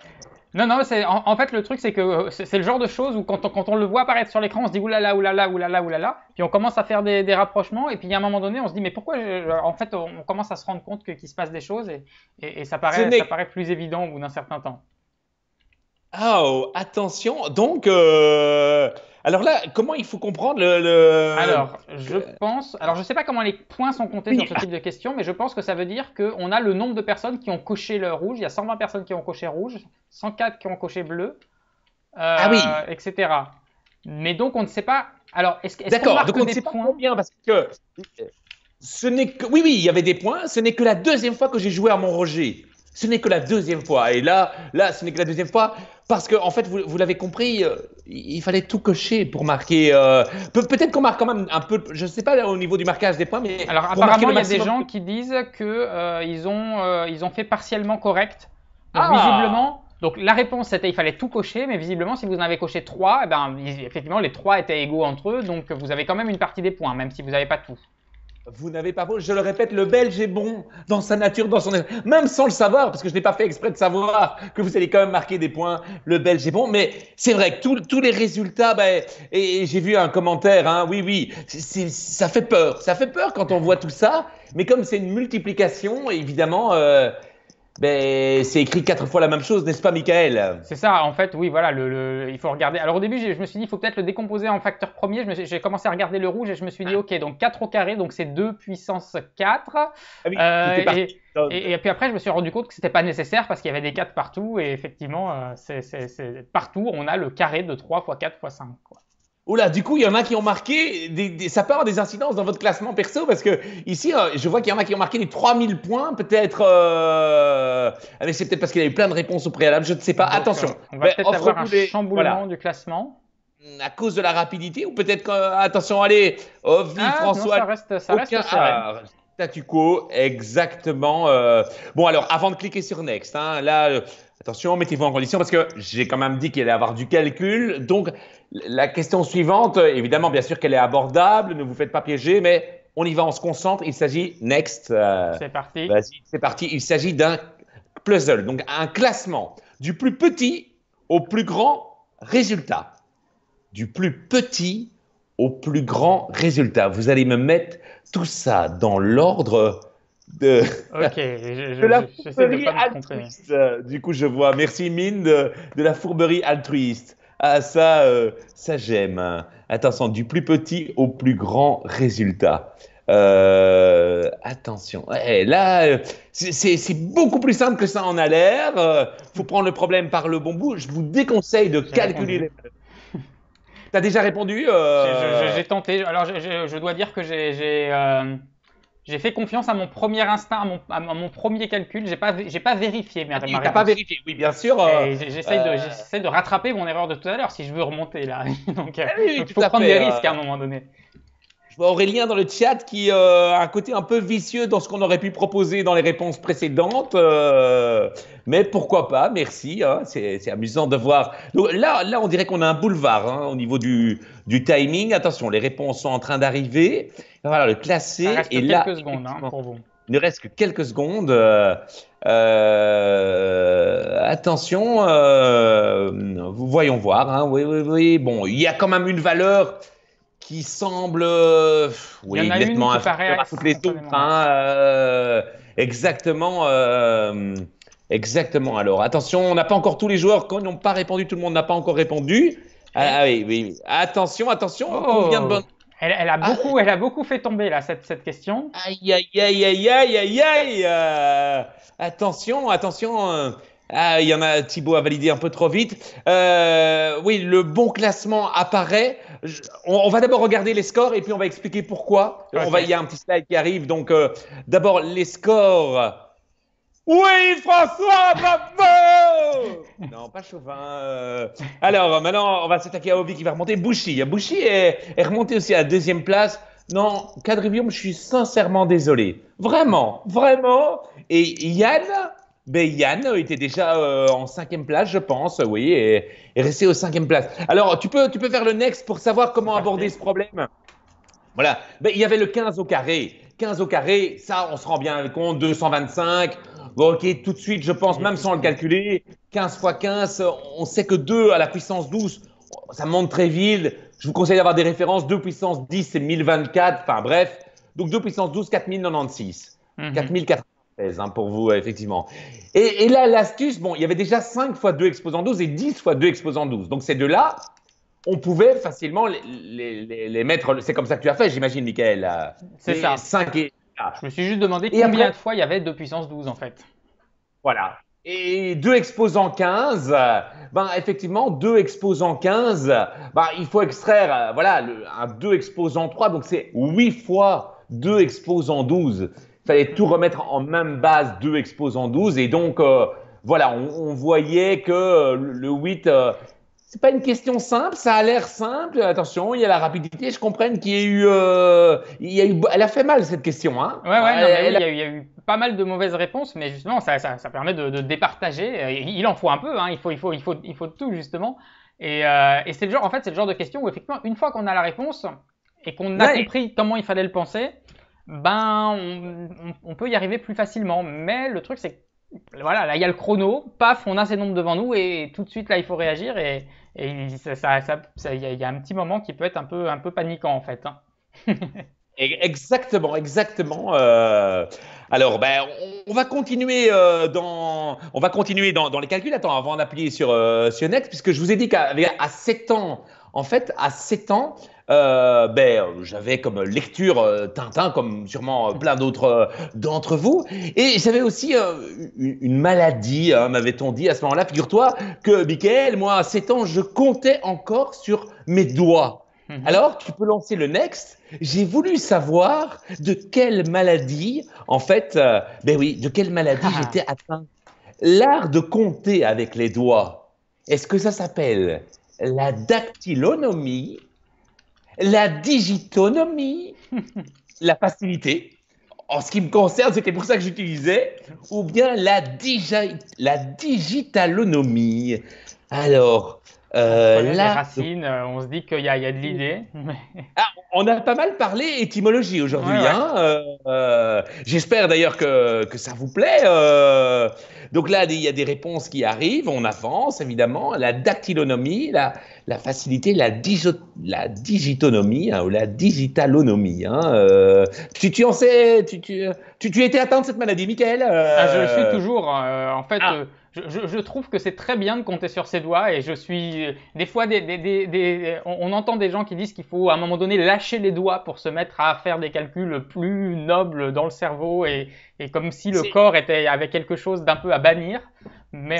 non, non, c'est, en, fait, le truc, c'est que euh, c'est, le genre de choses où quand on, le voit apparaître sur l'écran, on se dit oulala, oulala, oulala, oulala, puis on commence à faire des, rapprochements, et puis à un moment donné, on se dit mais pourquoi, en fait, on, commence à se rendre compte qu'il se passe des choses, et, ça, paraît, ça paraît plus évident au bout d'un certain temps oh, attention. Donc, euh, alors là, comment il faut comprendre le. Alors, je pense. Alors, je ne sais pas comment les points sont comptés sur ce type de question, mais je pense que ça veut dire qu'on a le nombre de personnes qui ont coché le rouge. Il y a 120 personnes qui ont coché rouge, 104 qui ont coché bleu, euh, ah oui. etc. Mais donc, on ne sait pas. Alors, est-ce est qu'on marque des points pas parce que euh, ce n'est que... Oui, oui, il y avait des points. Ce n'est que la deuxième fois que j'ai joué à mon Roger. Ce n'est que la deuxième fois. Et là, là, ce n'est que la deuxième fois parce que, en fait, vous, l'avez compris, euh, il fallait tout cocher pour marquer. Euh, peut-être qu'on marque quand même un peu. Je ne sais pas au niveau du marquage des points, mais alors apparemment, il y a des gens qui disent que euh, ils ont ont fait partiellement correct. Ah. Donc, Visiblement. Donc la réponse c'était il fallait tout cocher, mais visiblement si vous en avez coché trois, eh ben, effectivement les trois étaient égaux entre eux, donc vous avez quand même une partie des points, même si vous n'avez pas tout. Vous n'avez pas beau, Je le répète, le Belge est bon dans sa nature, dans son même sans le savoir, parce que je n'ai pas fait exprès de savoir que vous allez quand même marquer des points. Le Belge est bon, mais c'est vrai que tous les résultats. Ben, et, j'ai vu un commentaire. Hein, oui, oui, ça fait peur. Ça fait peur quand on voit tout ça. Mais comme c'est une multiplication, évidemment, euh, ben, c'est écrit quatre fois la même chose, n'est-ce pas, Michael C'est ça, en fait, oui, voilà, le, il faut regarder. Alors au début, je me suis dit, il faut peut-être le décomposer en facteur premier. J'ai commencé à regarder le rouge et je me suis dit, ah. ok, donc 4 au carré, donc c'est 2 puissance 4. Ah euh, et, puis après, je me suis rendu compte que c'était pas nécessaire parce qu'il y avait des 4 partout et effectivement, euh, c'est partout, on a le carré de 3 fois 4 fois 5. Quoi. Oula, du coup, il y en a qui ont marqué, des, ça peut avoir des incidences dans votre classement perso, parce que ici, euh, je vois qu'il y en a qui ont marqué les 3000 points, peut-être. Euh, c'est peut-être parce qu'il y a eu plein de réponses au préalable, je ne sais pas. Attention. On va ben, peut-être avoir un chamboulement du classement. Hmm, à cause de la rapidité, ou peut-être euh, Attention, allez, Ovni, oh, ah, François. ça reste, ça reste ah, Statu quo, exactement. Bon, alors, avant de cliquer sur Next, hein, là. Attention, mettez-vous en condition parce que j'ai quand même dit qu'il allait avoir du calcul. Donc, la question suivante, évidemment, bien sûr qu'elle est abordable, ne vous faites pas piéger, mais on y va, on se concentre. Il s'agit, next. Euh, c'est parti. c'est parti. Il s'agit d'un puzzle, donc un classement du plus petit au plus grand résultat. Du plus petit au plus grand résultat. Vous allez me mettre tout ça dans l'ordre de, ok, la fourberie altruiste. Du coup, je vois. Merci Mine de la fourberie altruiste. Ah ça, euh, ça j'aime. Attention, du plus petit au plus grand résultat. Euh, attention, là, euh, c'est beaucoup plus simple que ça en a l'air. Vous faut prendre le problème par le bon bout. Je vous déconseille de calculer les. T'as déjà répondu J'ai tenté. Alors, je, dois dire que j'ai j'ai fait confiance à mon premier instinct, à mon, premier calcul. J'ai pas, j'ai pas vérifié. Mais ah, tu pas vérifié, oui, bien sûr. Euh, J'essaie euh, de, rattraper mon erreur de tout à l'heure si je veux remonter là. donc, ah il euh, faut prendre des risques à un moment donné. Aurélien dans le chat qui euh, a un côté un peu vicieux dans ce qu'on aurait pu proposer dans les réponses précédentes. Euh, mais pourquoi pas, merci. Hein, c'est amusant de voir. là, on dirait qu'on a un boulevard hein, au niveau du, timing. Attention, les réponses sont en train d'arriver. Voilà, le classé. reste et quelques secondes hein, Il ne reste que quelques secondes. Euh, attention, voyons voir. oui, oui, oui. Bon, il y a quand même une valeur qui semble euh, oui, nettement apparaît à toutes les hein, euh, exactement. Euh, exactement. Alors, attention, on n'a pas encore tous les joueurs. Quand ils n'ont pas répondu, tout le monde n'a pas encore répondu. Ah, ah oui, oui. Attention, attention. Oh. Elle, a ah. beaucoup, elle a beaucoup fait tomber là cette, cette question. Aïe aïe aïe aïe aïe aïe attention, attention. Ah, il y en a Thibaut a validé un peu trop vite. oui, le bon classement apparaît on, va d'abord regarder les scores et puis on va expliquer pourquoi. On va, il y a un petit slide qui arrive. Donc, euh, d'abord, les scores. Oui, François, bravo Non, pas Chauvin. Euh. Alors, maintenant, on va s'attaquer à Ovi qui va remonter. Bouchy. Hein. Bouchy est, est, remonté aussi à la deuxième place. Non, Quadrivium, je suis sincèrement désolé. Vraiment, vraiment. Et Yann, ben Yann était déjà euh, en cinquième place, je pense, oui, et, et resté au cinquième place. Alors, tu peux, tu peux faire le next pour savoir comment aborder ce problème Voilà, ben, il y avait le 15 au carré. 15 au carré, ça, on se rend bien compte, 225. ok, tout de suite, je pense, même sans le calculer, 15 fois 15, on sait que 2 à la puissance 12, ça monte très vite. Je vous conseille d'avoir des références. 2 puissance 10, c'est 1024, enfin bref. Donc 2 puissance 12, 4096. 4096. Hein, pour vous, effectivement. Et, là, l'astuce, bon, il y avait déjà 5 fois 2 exposant 12 et 10 fois 2 exposant 12. Donc ces deux-là, on pouvait facilement les, mettre. C'est comme ça que tu as fait, j'imagine, Michael. C'est ça. 5 et... Je me suis juste demandé combien de fois il y avait 2 puissance 12 en fait. Voilà. Et 2 exposant 15, ben, effectivement, 2 exposant 15, ben, il faut extraire euh, voilà, un 2 exposant 3, donc c'est 8 fois 2 exposant 12 fallait tout remettre en même base, deux exposants 12. Et donc, euh, voilà, on, voyait que euh, le 8, ce euh, c'est pas une question simple, ça a l'air simple. Attention, il y a la rapidité. Je comprends qu'il y a eu, il y a eu, elle a fait mal cette question, hein. Ouais, ouais, oui, il, y a eu, pas mal de mauvaises réponses, mais justement, ça, ça, ça permet de, départager. Il en faut un peu, hein. Il faut, il faut, il faut, il faut tout justement. Et, et c'est le genre, en fait, c'est le genre de question où effectivement, une fois qu'on a la réponse et qu'on a compris comment il fallait le penser, ben on, peut y arriver plus facilement. Mais le truc c'est voilà, là il y a le chrono, paf, on a ces nombres devant nous et, tout de suite là il faut réagir et il y, a un petit moment qui peut être un peu, un peu paniquant en fait. Hein. Exactement, exactement. Euh, alors, ben, on, va continuer euh, dans, on va continuer dans, les calculs. Attends, avant d'appuyer sur, euh, sur Next, puisque je vous ai dit qu'à 7 ans, en fait, à 7 ans, euh, ben, j'avais comme lecture euh, Tintin, comme sûrement euh, plein d'autres d'entre vous. Et j'avais aussi une, maladie, hein, m'avait-on dit à ce moment-là. Figure-toi que, Michael, moi, à 7 ans, je comptais encore sur mes doigts. Mhm. Alors, tu peux lancer le next. J'ai voulu savoir de quelle maladie, en fait, ben oui, de quelle maladie ah. j'étais atteint. L'art de compter avec les doigts. Est-ce que ça s'appelle la dactylonomie, la digitonomie, la facilité. En ce qui me concerne, c'était pour ça que j'utilisais, ou bien la, la digitalonomie. Alors, euh, on euh, on se dit qu'il y, a de l'idée. Ah, on a pas mal parlé étymologie aujourd'hui. Hein, euh, j'espère d'ailleurs que, que, ça vous plaît. donc là, il y a des réponses qui arrivent, on avance évidemment. La dactylonomie, la, la facilité, la, digitonomie hein, ou la digitalonomie. Hein, euh, tu, en sais, tu, étais atteint de cette maladie, Michael euh ah, Je suis toujours. Euh, en fait, ah. je, trouve que c'est très bien de compter sur ses doigts et je suis. Des fois, des, on, entend des gens qui disent qu'il faut à un moment donné lâcher les doigts pour se mettre à faire des calculs plus nobles dans le cerveau et, comme si le corps était, avait quelque chose d'un peu à bannir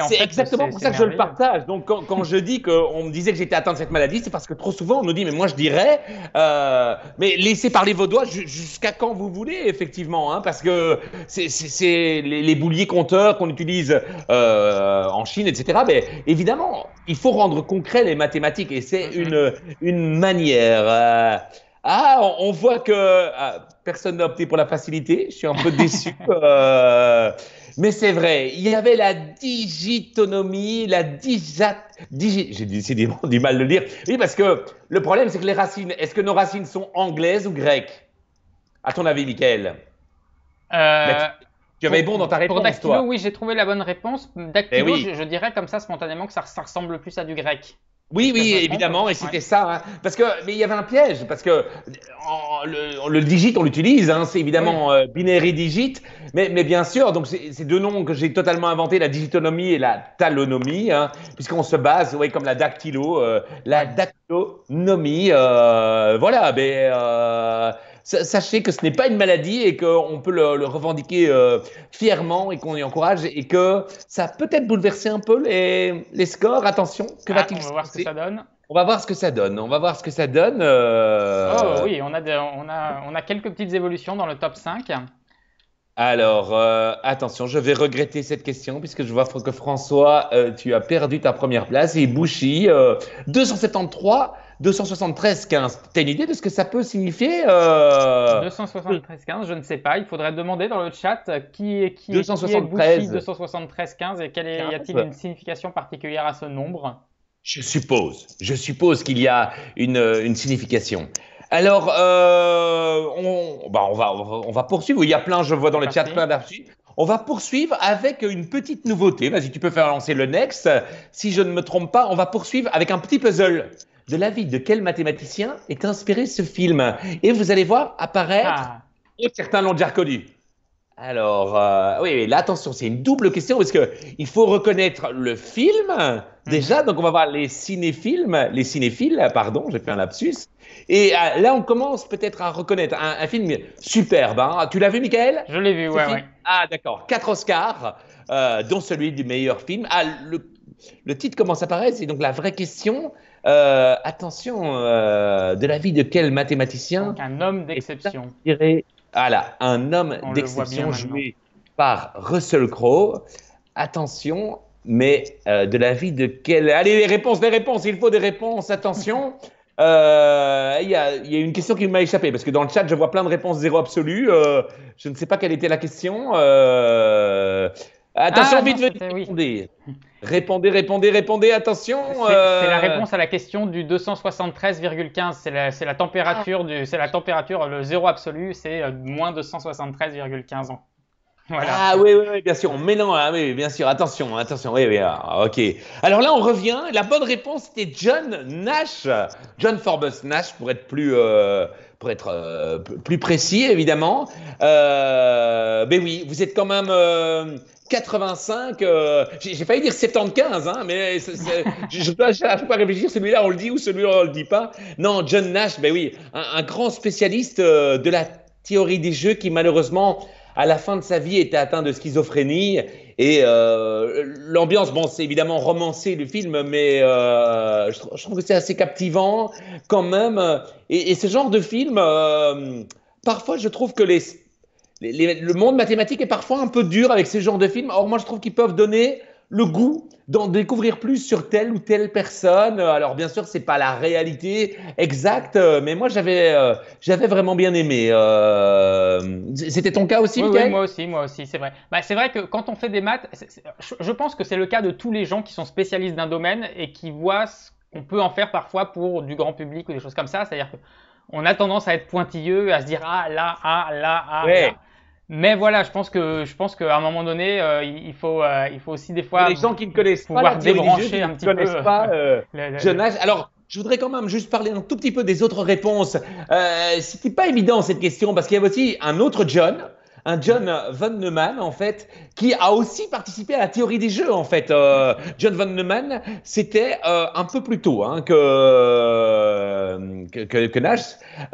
c'est exactement pour ça que je le partage. Donc, quand, je dis qu'on me disait que j'étais atteint de cette maladie, c'est parce que trop souvent, on nous dit, mais moi, je dirais, euh, mais laissez parler vos doigts jusqu'à quand vous voulez, effectivement, hein, parce que c'est les, bouliers compteurs qu'on utilise euh, en Chine, etc. Mais évidemment, il faut rendre concret les mathématiques et c'est mm-hmm. une, une manière. Euh, ah, on, voit que ah, personne n'a opté pour la facilité. Je suis un peu déçu. Euh, mais c'est vrai, il y avait la digitonomie, la digit Digi... J'ai décidément du mal de le dire. Oui, parce que le problème, c'est que les racines, est-ce que nos racines sont anglaises ou grecques À ton avis, Michael euh, tu... avais bon dans ta réponse, pour oui, j'ai trouvé la bonne réponse. Eh Dactylo, je, dirais comme ça spontanément que ça ressemble plus à du grec. Oui, oui, évidemment, et c'était ça. Hein, parce que, mais il y avait un piège, parce que on, le, digit, on l'utilise, hein, c'est évidemment binaire euh, binary digit, mais, mais, bien sûr, donc c'est deux noms que j'ai totalement inventés, la digitonomie et la talonomie, hein, puisqu'on se base, oui, comme la dactylo, euh, la dactylonomie, euh, voilà, mais ben, euh, sachez que ce n'est pas une maladie et qu'on peut le, revendiquer euh, fièrement et qu'on y encourage et que ça peut peut-être bouleversé un peu les, les scores. Attention, que ah, va-t-il se On ça donne. On va voir ce que ça donne. On va voir ce que ça donne. Euh. Oh, oui, on a, on, a, on a quelques petites évolutions dans le top 5. Alors, euh, attention, je vais regretter cette question puisque je vois que François, tu as perdu ta première place et Bouchy, 273. 273-15. T'as une idée de ce que ça peut signifier euh... 273 je ne sais pas. Il faudrait demander dans le chat qui, est qui est 273-15 et quelle est, y a-t-il une signification particulière à ce nombre Je suppose. Je suppose qu'il y a une, signification. Alors, euh, bah, on, va, on va poursuivre. Il y a plein, je vois dans le chat, plein d'articles. On va poursuivre avec une petite nouveauté. Vas-y, tu peux faire lancer le next. Si je ne me trompe pas, on va poursuivre avec un petit puzzle de l'avis de quel mathématicien est inspiré ce film Et vous allez voir apparaître, et ah. certains l'ont déjà reconnu. Alors, euh, oui, mais là, attention, c'est une double question parce qu'il faut reconnaître le film, mm-hmm. déjà, donc on va voir les cinéphiles, les cinéphiles, pardon, j'ai fait un lapsus. Et euh, là, on commence peut-être à reconnaître un, film superbe. Hein. Tu l'as vu, Michael Je l'ai vu, oui, oui. Ah, d'accord. Quatre Oscars, euh, dont celui du meilleur film. Ah, le, titre commence à apparaître, C'est donc la vraie question, euh, attention, euh, de la vie de quel mathématicien Un homme d'exception. Voilà, un homme d'exception joué par Russell Crowe. Attention, mais euh, de la vie de quel. Allez, les réponses, les réponses, il faut des réponses, attention. Il y, a, une question qui m'a échappé, parce que dans le chat, je vois plein de réponses zéro absolue. je ne sais pas quelle était la question. Attention, ah, vite, non, vite, répondez. Répondez, répondez, répondez, attention. C'est la euh, réponse à la question du 273,15. C'est la, la, température, c'est la température, le zéro absolu, c'est euh, moins 273,15 ans. Ah oui, oui, bien sûr. Mais non, hein, bien sûr. Attention, hein, attention. Oui, oui, ah, ok. Alors là, on revient. La bonne réponse, c'était John Nash. John Forbes Nash, pour être plus, euh, pour être, plus précis, évidemment. ben oui, vous êtes quand même 85, euh, j'ai failli dire 75, hein, mais je dois à réfléchir, celui-là on le dit ou celui-là on le dit pas. Non, John Nash, ben oui, un, grand spécialiste euh, de la théorie des jeux qui malheureusement à la fin de sa vie était atteint de schizophrénie et euh, l'ambiance, bon, c'est évidemment romancé le film, mais je, trouve que c'est assez captivant quand même. Et, et, ce genre de film, parfois je trouve que les le monde mathématique est parfois un peu dur avec ces genres de films. Or, moi, je trouve qu'ils peuvent donner le goût d'en découvrir plus sur telle ou telle personne. Alors, bien sûr, c'est pas la réalité exacte, euh, mais moi, j'avais, euh, j'avais vraiment bien aimé. Euh, c'était ton cas aussi, oui, oui, moi aussi, moi aussi, c'est vrai. Bah, c'est vrai que quand on fait des maths, je pense que c'est le cas de tous les gens qui sont spécialistes d'un domaine et qui voient ce qu'on peut en faire parfois pour du grand public ou des choses comme ça. C'est-à-dire que on a tendance à être pointilleux, à se dire ah là, ah là, ah là. Mais voilà, je pense que je pense qu'à un moment donné, euh, il faut euh, il faut aussi des fois les gens qui ne connaissent pas la débrancher un petit peu. Connaissent pas euh, Alors, je voudrais quand même juste parler un tout petit peu des autres réponses. Euh, C'était pas évident cette question parce qu'il y avait aussi un autre John un John Von Neumann, en fait, qui a aussi participé à la théorie des jeux, en fait. John Von Neumann, c'était un peu plus tôt hein, que, que, que Nash,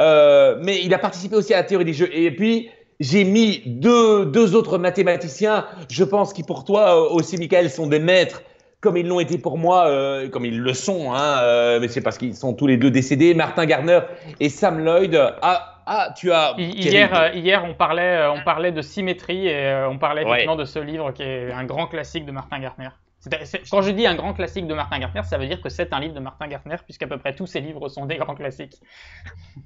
euh, mais il a participé aussi à la théorie des jeux. Et puis, j'ai mis deux, deux, autres mathématiciens, je pense, qui pour toi euh, aussi, Michael, sont des maîtres, comme ils l'ont été pour moi, euh, comme ils le sont, hein, euh, mais c'est parce qu'ils sont tous les deux décédés, Martin Garner et Sam Lloyd. Ah, ah tu as... Hier, hier on, parlait, on parlait de symétrie et on parlait maintenant de ce livre qui est un grand classique de Martin Gardner. Quand je dis un grand classique de Martin garner ça veut dire que c'est un livre de Martin Gartner, puisqu'à peu près tous ses livres sont des grands classiques.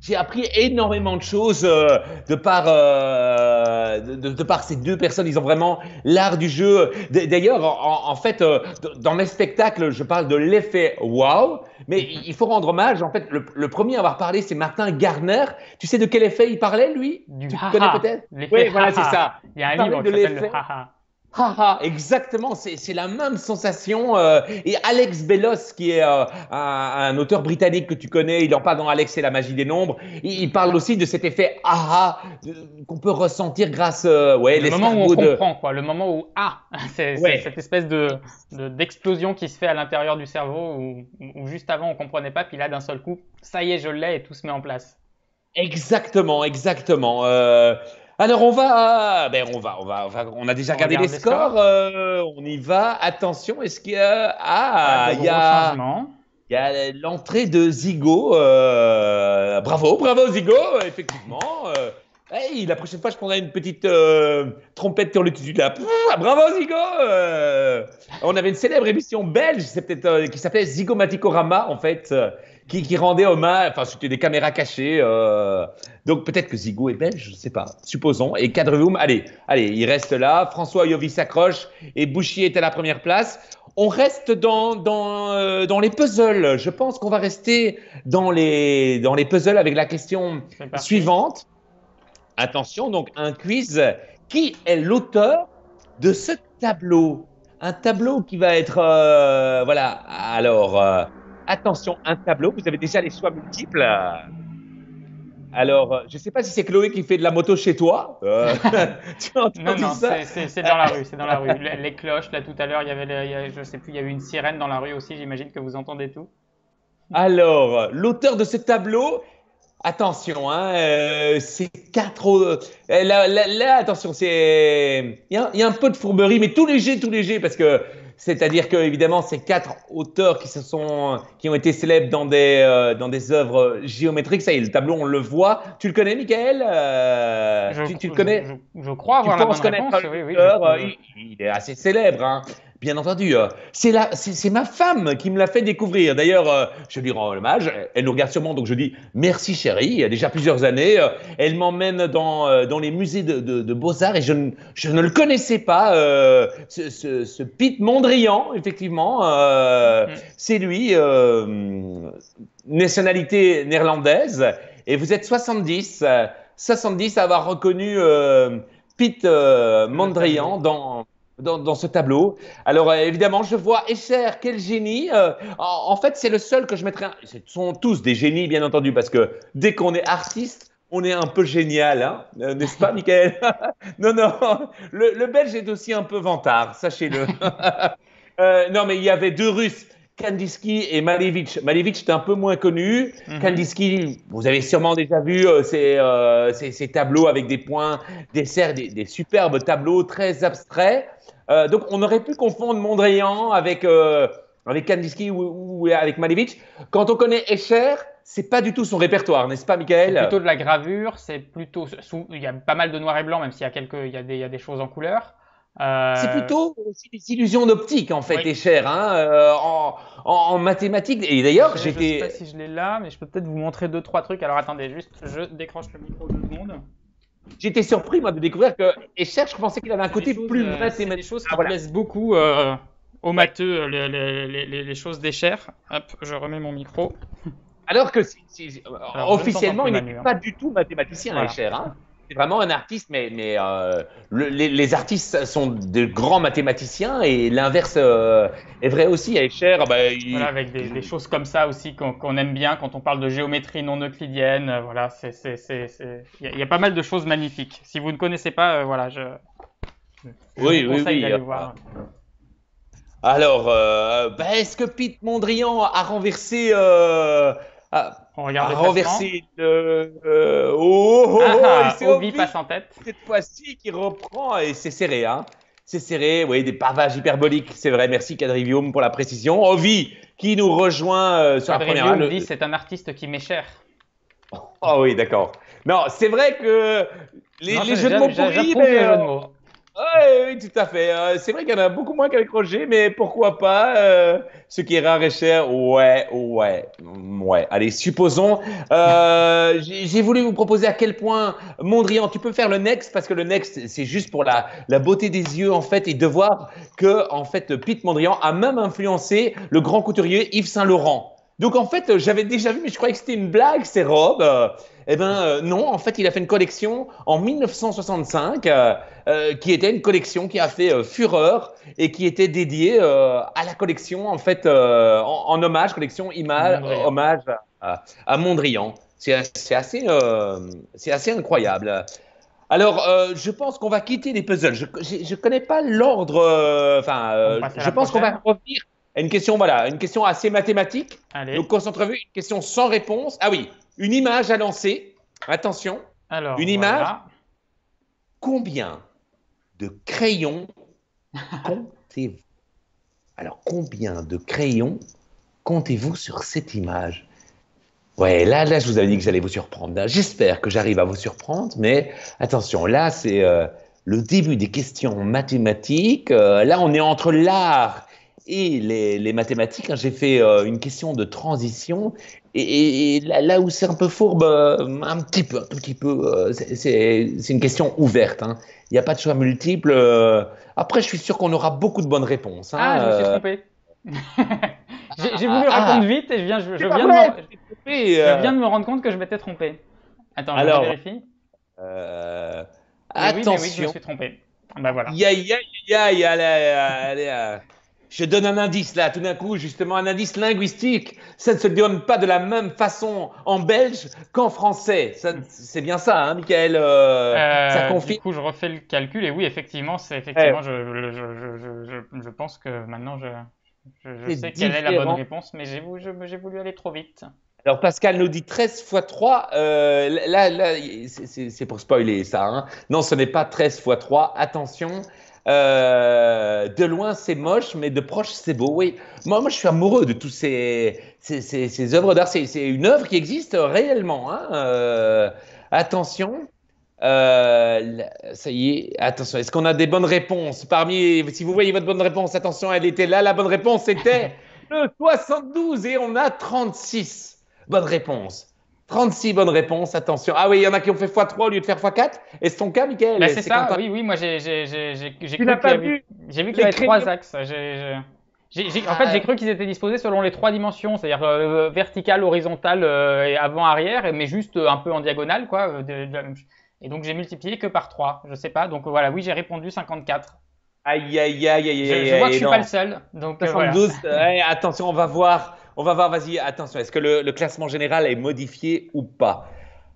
J'ai appris énormément de choses euh, de, par, euh, de, par ces deux personnes. Ils ont vraiment l'art du jeu. D'ailleurs, en, fait, euh, dans mes spectacles, je parle de l'effet wow, mais il faut rendre hommage. En fait, le, premier à avoir parlé, c'est Martin garner Tu sais de quel effet il parlait, lui Du tu connais peut-être Oui, voilà, c'est ça. Il y a un livre qui s'appelle ah, exactement, c'est la même sensation. Euh, et Alex Bellos, qui est euh, un, auteur britannique que tu connais, il en parle dans Alex et la magie des nombres, il, parle aussi de cet effet ah » qu'on peut ressentir grâce euh, ouais, le moment où on comprend, quoi, le moment où ah, c'est cette espèce de d'explosion qui se fait à l'intérieur du cerveau où, juste avant on comprenait pas, puis là d'un seul coup, ça y est, je l'ai et tout se met en place. Exactement, exactement. Alors ben, on va, on va, on va, on a déjà regardé les scores. Euh, on y va. Attention, est-ce qu'il y a, ah, ah il y a, l'entrée de Zigo. Euh, bravo, bravo Zigo, effectivement. Euh, hey, la prochaine fois, je prendrai une petite trompette sur le dessus de la. Ah, bravo Zigo. on avait une célèbre émission belge, c'est peut-être qui s'appelait zigomaticorama. en fait qui, rendait rendait hommage. Enfin, c'était des caméras cachées. Euh. donc peut-être que Zigo est belge, je ne sais pas. Supposons. Et Kadrioum, allez, allez, il reste là. François Yovi s'accroche et Bouchier est à la première place. On reste dans, dans, euh, dans les puzzles. Je pense qu'on va rester dans les, dans les puzzles avec la question suivante. Attention, donc un quiz. Qui est l'auteur de ce tableau un tableau qui va être euh, voilà alors attention, un tableau, vous avez déjà les choix multiples. Alors, euh, je ne sais pas si c'est Chloé qui fait de la moto chez toi. Euh, tu as non, non, c'est dans la rue, c'est dans la rue. Les, cloches, là tout à l'heure, il y avait, je sais plus, il y avait une sirène dans la rue aussi. J'imagine que vous entendez tout. Alors, l'auteur de ce tableau, attention, hein, euh, c'est quatre. autres là, attention, c'est il y, a un peu de fourberie, mais tout léger, tout léger, parce que c'est-à-dire que évidemment ces quatre auteurs qui se sont, qui ont été célèbres dans des euh, dans des œuvres géométriques, ça y est, le tableau on le voit. Tu le connais, Michael euh, tu, le connais je, crois avoir tu la bonne réponse. Euh, il, il, est assez célèbre. Hein. Bien entendu, euh, c'est ma femme qui me l'a fait découvrir. D'ailleurs, euh, je lui rends hommage. Elle nous regarde sûrement, donc je dis merci chérie. Il y a déjà plusieurs années, euh, elle m'emmène dans, dans, les musées de, de, de beaux-arts et je, ne, je ne le connaissais pas, ce, ce, ce, Pete Mondrian, effectivement. Mhm. C'est lui, nationalité néerlandaise. Et vous êtes 70, 70 à avoir reconnu Pete Mondrian dans dans, ce tableau. Alors euh, évidemment, je vois Escher, quel génie. Euh, en, fait, c'est le seul que je mettrais. Ce sont tous des génies, bien entendu, parce que dès qu'on est artiste, on est un peu génial, hein, euh, n'est-ce pas, Michael Non, non, le, Belge est aussi un peu vantard, sachez-le. non, mais il y avait deux Russes. Kandinsky et Malevich. Malevich est un peu moins connu. Mhm. Kandinsky, vous avez sûrement déjà vu ces, euh, euh, tableaux avec des points, des des, superbes tableaux très abstraits. Euh, donc on aurait pu confondre Mondrian avec, avec Kandinsky ou, avec Malevich. Quand on connaît Escher, c'est pas du tout son répertoire, n'est-ce pas, Michael C'est plutôt de la gravure, c'est plutôt. il y a pas mal de noir et blanc, même s'il y a quelques, y a des choses en couleur. Euh, c'est plutôt des illusions d'optique en fait, Escher, et cher, hein, euh, en, en, mathématiques. Et d'ailleurs, j'étais. Je sais pas si je l'ai là, mais je peux peut-être vous montrer deux trois trucs. Alors attendez, juste, je décroche le micro deux secondes. J'étais surpris moi de découvrir que Escher, je pensais qu'il avait un côté plus mathématique. Des choses qui beaucoup aux matheux, les, les, les, choses d'Escher. Hop, je remets mon micro. Alors que officiellement, il n'est hein. pas du tout mathématicien, Escher. Hein c'est vraiment un artiste, mais, mais euh, les, artistes sont de grands mathématiciens et l'inverse euh, est vrai aussi. Cher, bah, avec des, choses comme ça aussi qu'on aime bien quand on parle de géométrie non euclidienne. Euh, voilà, il y, a pas mal de choses magnifiques. Si vous ne connaissez pas, voilà, je, oui, vous conseille oui, oui, d'aller voir. Alors, bah, est-ce que Pete Mondrian a renversé ah, on regarde ah, le euh, oh, oh, oh ah, ah passe en tête. Cette fois-ci qui reprend et c'est serré hein. C'est serré, vous voyez, des pavages hyperboliques, c'est vrai. Merci Cadrivium pour la précision. Ovi qui nous rejoint euh, sur la première. Ovi, c'est un artiste qui m'est cher. Oh oui, d'accord. Non, c'est vrai que les, jeux de mots pourris, mais, oui, tout à fait. Euh, c'est vrai qu'il y en a beaucoup moins qu'avec Roger, mais pourquoi pas euh, Ce qui est rare et cher, ouais, ouais, ouais. Allez, supposons. Euh, j'ai voulu vous proposer à quel point, Mondrian, tu peux faire le next, parce que le next, c'est juste pour la, la beauté des yeux, en fait, et de voir que, en fait, Pete Mondrian a même influencé le grand couturier Yves Saint-Laurent. Donc en fait, euh, j'avais déjà vu, mais je croyais que c'était une blague, ces robes. Euh, eh bien euh, non, en fait, il a fait une collection en 1965, qui était une collection qui a fait fureur et qui était dédiée à la collection, en fait, en, hommage, collection image, hommage à, Mondrian. C'est assez, c'est assez incroyable. Alors, je pense qu'on va quitter les puzzles. Je ne connais pas l'ordre. Enfin, je pense qu'on va revenir une question, voilà, une question assez mathématique. Allez. Donc concentrez une question sans réponse. Ah oui, une image à lancer. Attention. Alors, une image. Combien de crayons comptez-vous Alors, combien de crayons comptez-vous sur cette image Ouais, là, là, je vous avais dit que j'allais vous surprendre. J'espère que j'arrive à vous surprendre, mais attention, là, c'est euh, le début des questions mathématiques. Euh, là, on est entre l'art et les, les mathématiques. Hein, J'ai fait euh, une question de transition. Et, et, là, où c'est un peu fourbe, euh, un petit peu, un tout petit peu, euh, c'est une question ouverte. Hein. Il hein. n'y a pas de choix multiple. Euh, après, je suis sûr qu'on aura beaucoup de bonnes réponses. Hein, ah, je me suis trompé. J'ai voulu ah, répondre ah. vite et je viens, je, je, viens de me, viens, de me, rendre compte que je m'étais trompé. Attends, je Alors, vérifie. Eh attention. Oui, je me suis trompé. Bah ben, voilà. Yeah, yeah, yeah, je donne un indice là, tout d'un coup, justement, un indice linguistique. Ça ne se donne pas de la même façon en belge qu'en français. C'est bien ça, hein, Michael euh, euh, ça Du coup, je refais le calcul et oui, effectivement, effectivement eh. je, pense que maintenant, je, sais quelle est la bonne réponse, mais j'ai voulu aller trop vite. Alors Pascal nous dit 13 fois 3, euh, là, c'est pour spoiler ça. Hein. Non, ce n'est pas 13 fois 3, attention, euh, de loin, c'est moche, mais de proche, c'est beau. Oui, moi, je suis amoureux de tous ces, ces, œuvres d'art. C'est, une œuvre qui existe réellement. Hein. Euh, attention. Euh, ça y est, attention, est-ce qu'on a des bonnes réponses Parmi, si vous voyez votre bonne réponse, attention, elle était là, la bonne réponse était le 72 et on a 36 bonnes réponses. 36 bonnes réponses, attention. Ah oui, il y en a qui ont fait x3 au lieu de faire x4. Est-ce ton cas, Michael bah, C'est ça, oui, oui, moi j'ai cru qu'il y, avait trois axes. en ah fait, j'ai cru qu'ils étaient disposés selon les trois dimensions, c'est-à-dire euh, verticale, horizontale euh, et avant-arrière, mais juste euh, un peu en diagonale, quoi. Euh, et donc j'ai multiplié que par 3, je sais pas. Donc voilà, oui, j'ai répondu 54. Aïe, aïe, aïe, aïe, aïe. Je, je vois que je suis pas le seul. Donc, 72, attention, on va voir. On va voir, vas-y, attention, est-ce que le, classement général est modifié ou pas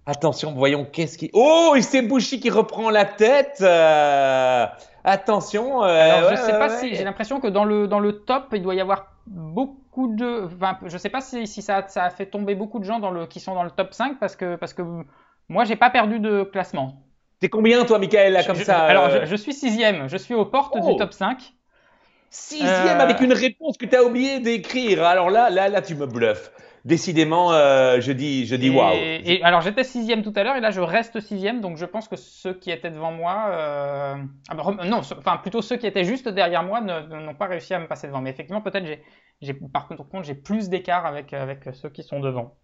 Attention, voyons qu'est-ce qui. Oh, c'est Bouchy qui reprend la tête euh, Attention. Euh, alors, je sais pas si. J'ai l'impression que dans le, dans le top, il doit y avoir beaucoup de. Enfin, je ne sais pas si, si ça, ça, a fait tomber beaucoup de gens dans le, qui sont dans le top 5 parce que, parce que moi, j'ai pas perdu de classement. T'es combien, toi, Michael, là, comme ça Alors, euh? je, suis sixième. Je suis aux portes du oh. top 5. Sixième avec euh. une réponse que tu as oublié d'écrire. Alors là, là, là, tu me bluffes. Décidément, euh, je dis, je dis waouh. Et, alors j'étais sixième tout à l'heure et là je reste sixième, donc je pense que ceux qui étaient devant moi, euh, ah, bah, non, enfin plutôt ceux qui étaient juste derrière moi n'ont pas réussi à me passer devant. Mais effectivement, peut-être j'ai, par contre, j'ai plus d'écart avec avec ceux qui sont devant.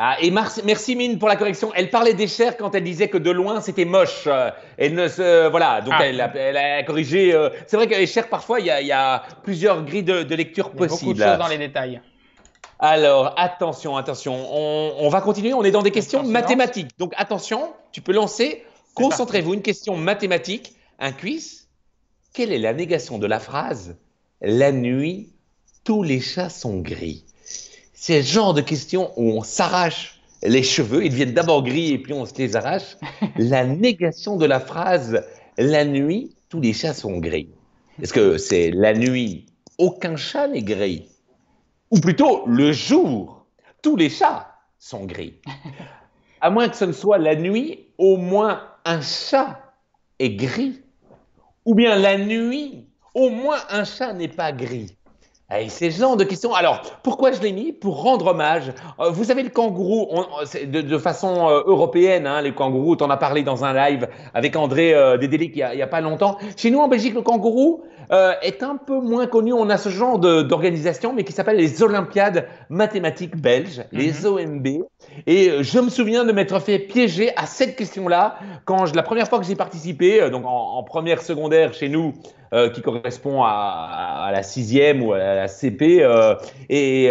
Ah, et merci Mine pour la correction. Elle parlait des quand elle disait que de loin c'était moche. elle ne se, voilà, donc ah. elle, a, corrigé. Euh, c'est vrai que les parfois, il y, a, plusieurs grilles de, lecture possibles. Beaucoup de choses dans les détails. Alors, attention, attention. On, va continuer. On est dans des questions mathématiques. Donc, attention, tu peux lancer. Concentrez-vous. Une question mathématique, un quiz. Quelle est la négation de la phrase La nuit, tous les chats sont gris c'est le genre de question où on s'arrache les cheveux, ils deviennent d'abord gris et puis on se les arrache. la négation de la phrase La nuit, tous les chats sont gris. Est-ce que c'est la nuit, aucun chat n'est gris Ou plutôt le jour, tous les chats sont gris. À moins que ce ne soit la nuit, au moins un chat est gris. Ou bien la nuit, au moins un chat n'est pas gris. Hey, eh, c'est genre de question. Alors, pourquoi je l'ai mis Pour rendre hommage. Euh, vous savez, le kangourou, de, façon euh, européenne, hein, les kangourous, en as parlé dans un live avec André euh, Dédélic il n'y a, pas longtemps. Chez nous, en Belgique, le kangourou, euh, est un peu moins connu. On a ce genre d'organisation, mais qui s'appelle les Olympiades mathématiques belges, les mhm. OMB. Et euh, je me souviens de m'être fait piéger à cette question-là quand je, la première fois que j'ai participé, euh, donc en, première secondaire chez nous, qui correspond à, la sixième ou à la CP. et,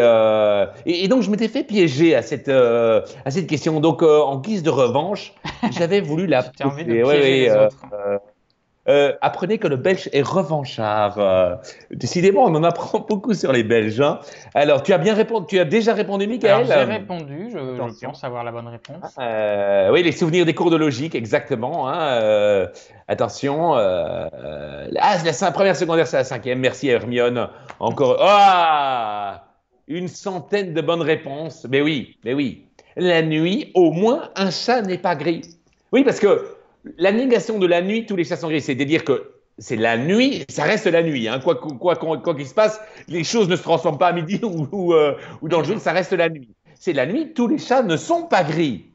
donc, je m'étais fait piéger à cette, à cette question. Donc, en guise de revanche, j'avais voulu la. piéger les autres. Euh, apprenez que le Belge est revanchard. Euh, décidément, on en apprend beaucoup sur les Belges. Hein. Alors, tu as bien répondu, tu as déjà répondu, Michael J'ai répondu, je, pense avoir la bonne réponse. Ah, euh, oui, les souvenirs des cours de logique, exactement. Hein, attention, ah, la première secondaire, c'est la cinquième. Merci Hermione. Encore, ah, une centaine de bonnes réponses. Mais oui, mais oui. La nuit, au moins, un chat n'est pas gris. Oui, parce que la négation de la nuit, tous les chats sont gris, c'est à dire que c'est la nuit, ça reste la nuit. Hein. Quoi qu'il se passe, les choses ne se transforment pas à midi euh, ou, dans le jour, ça reste la nuit. C'est la nuit, tous les chats ne sont pas gris.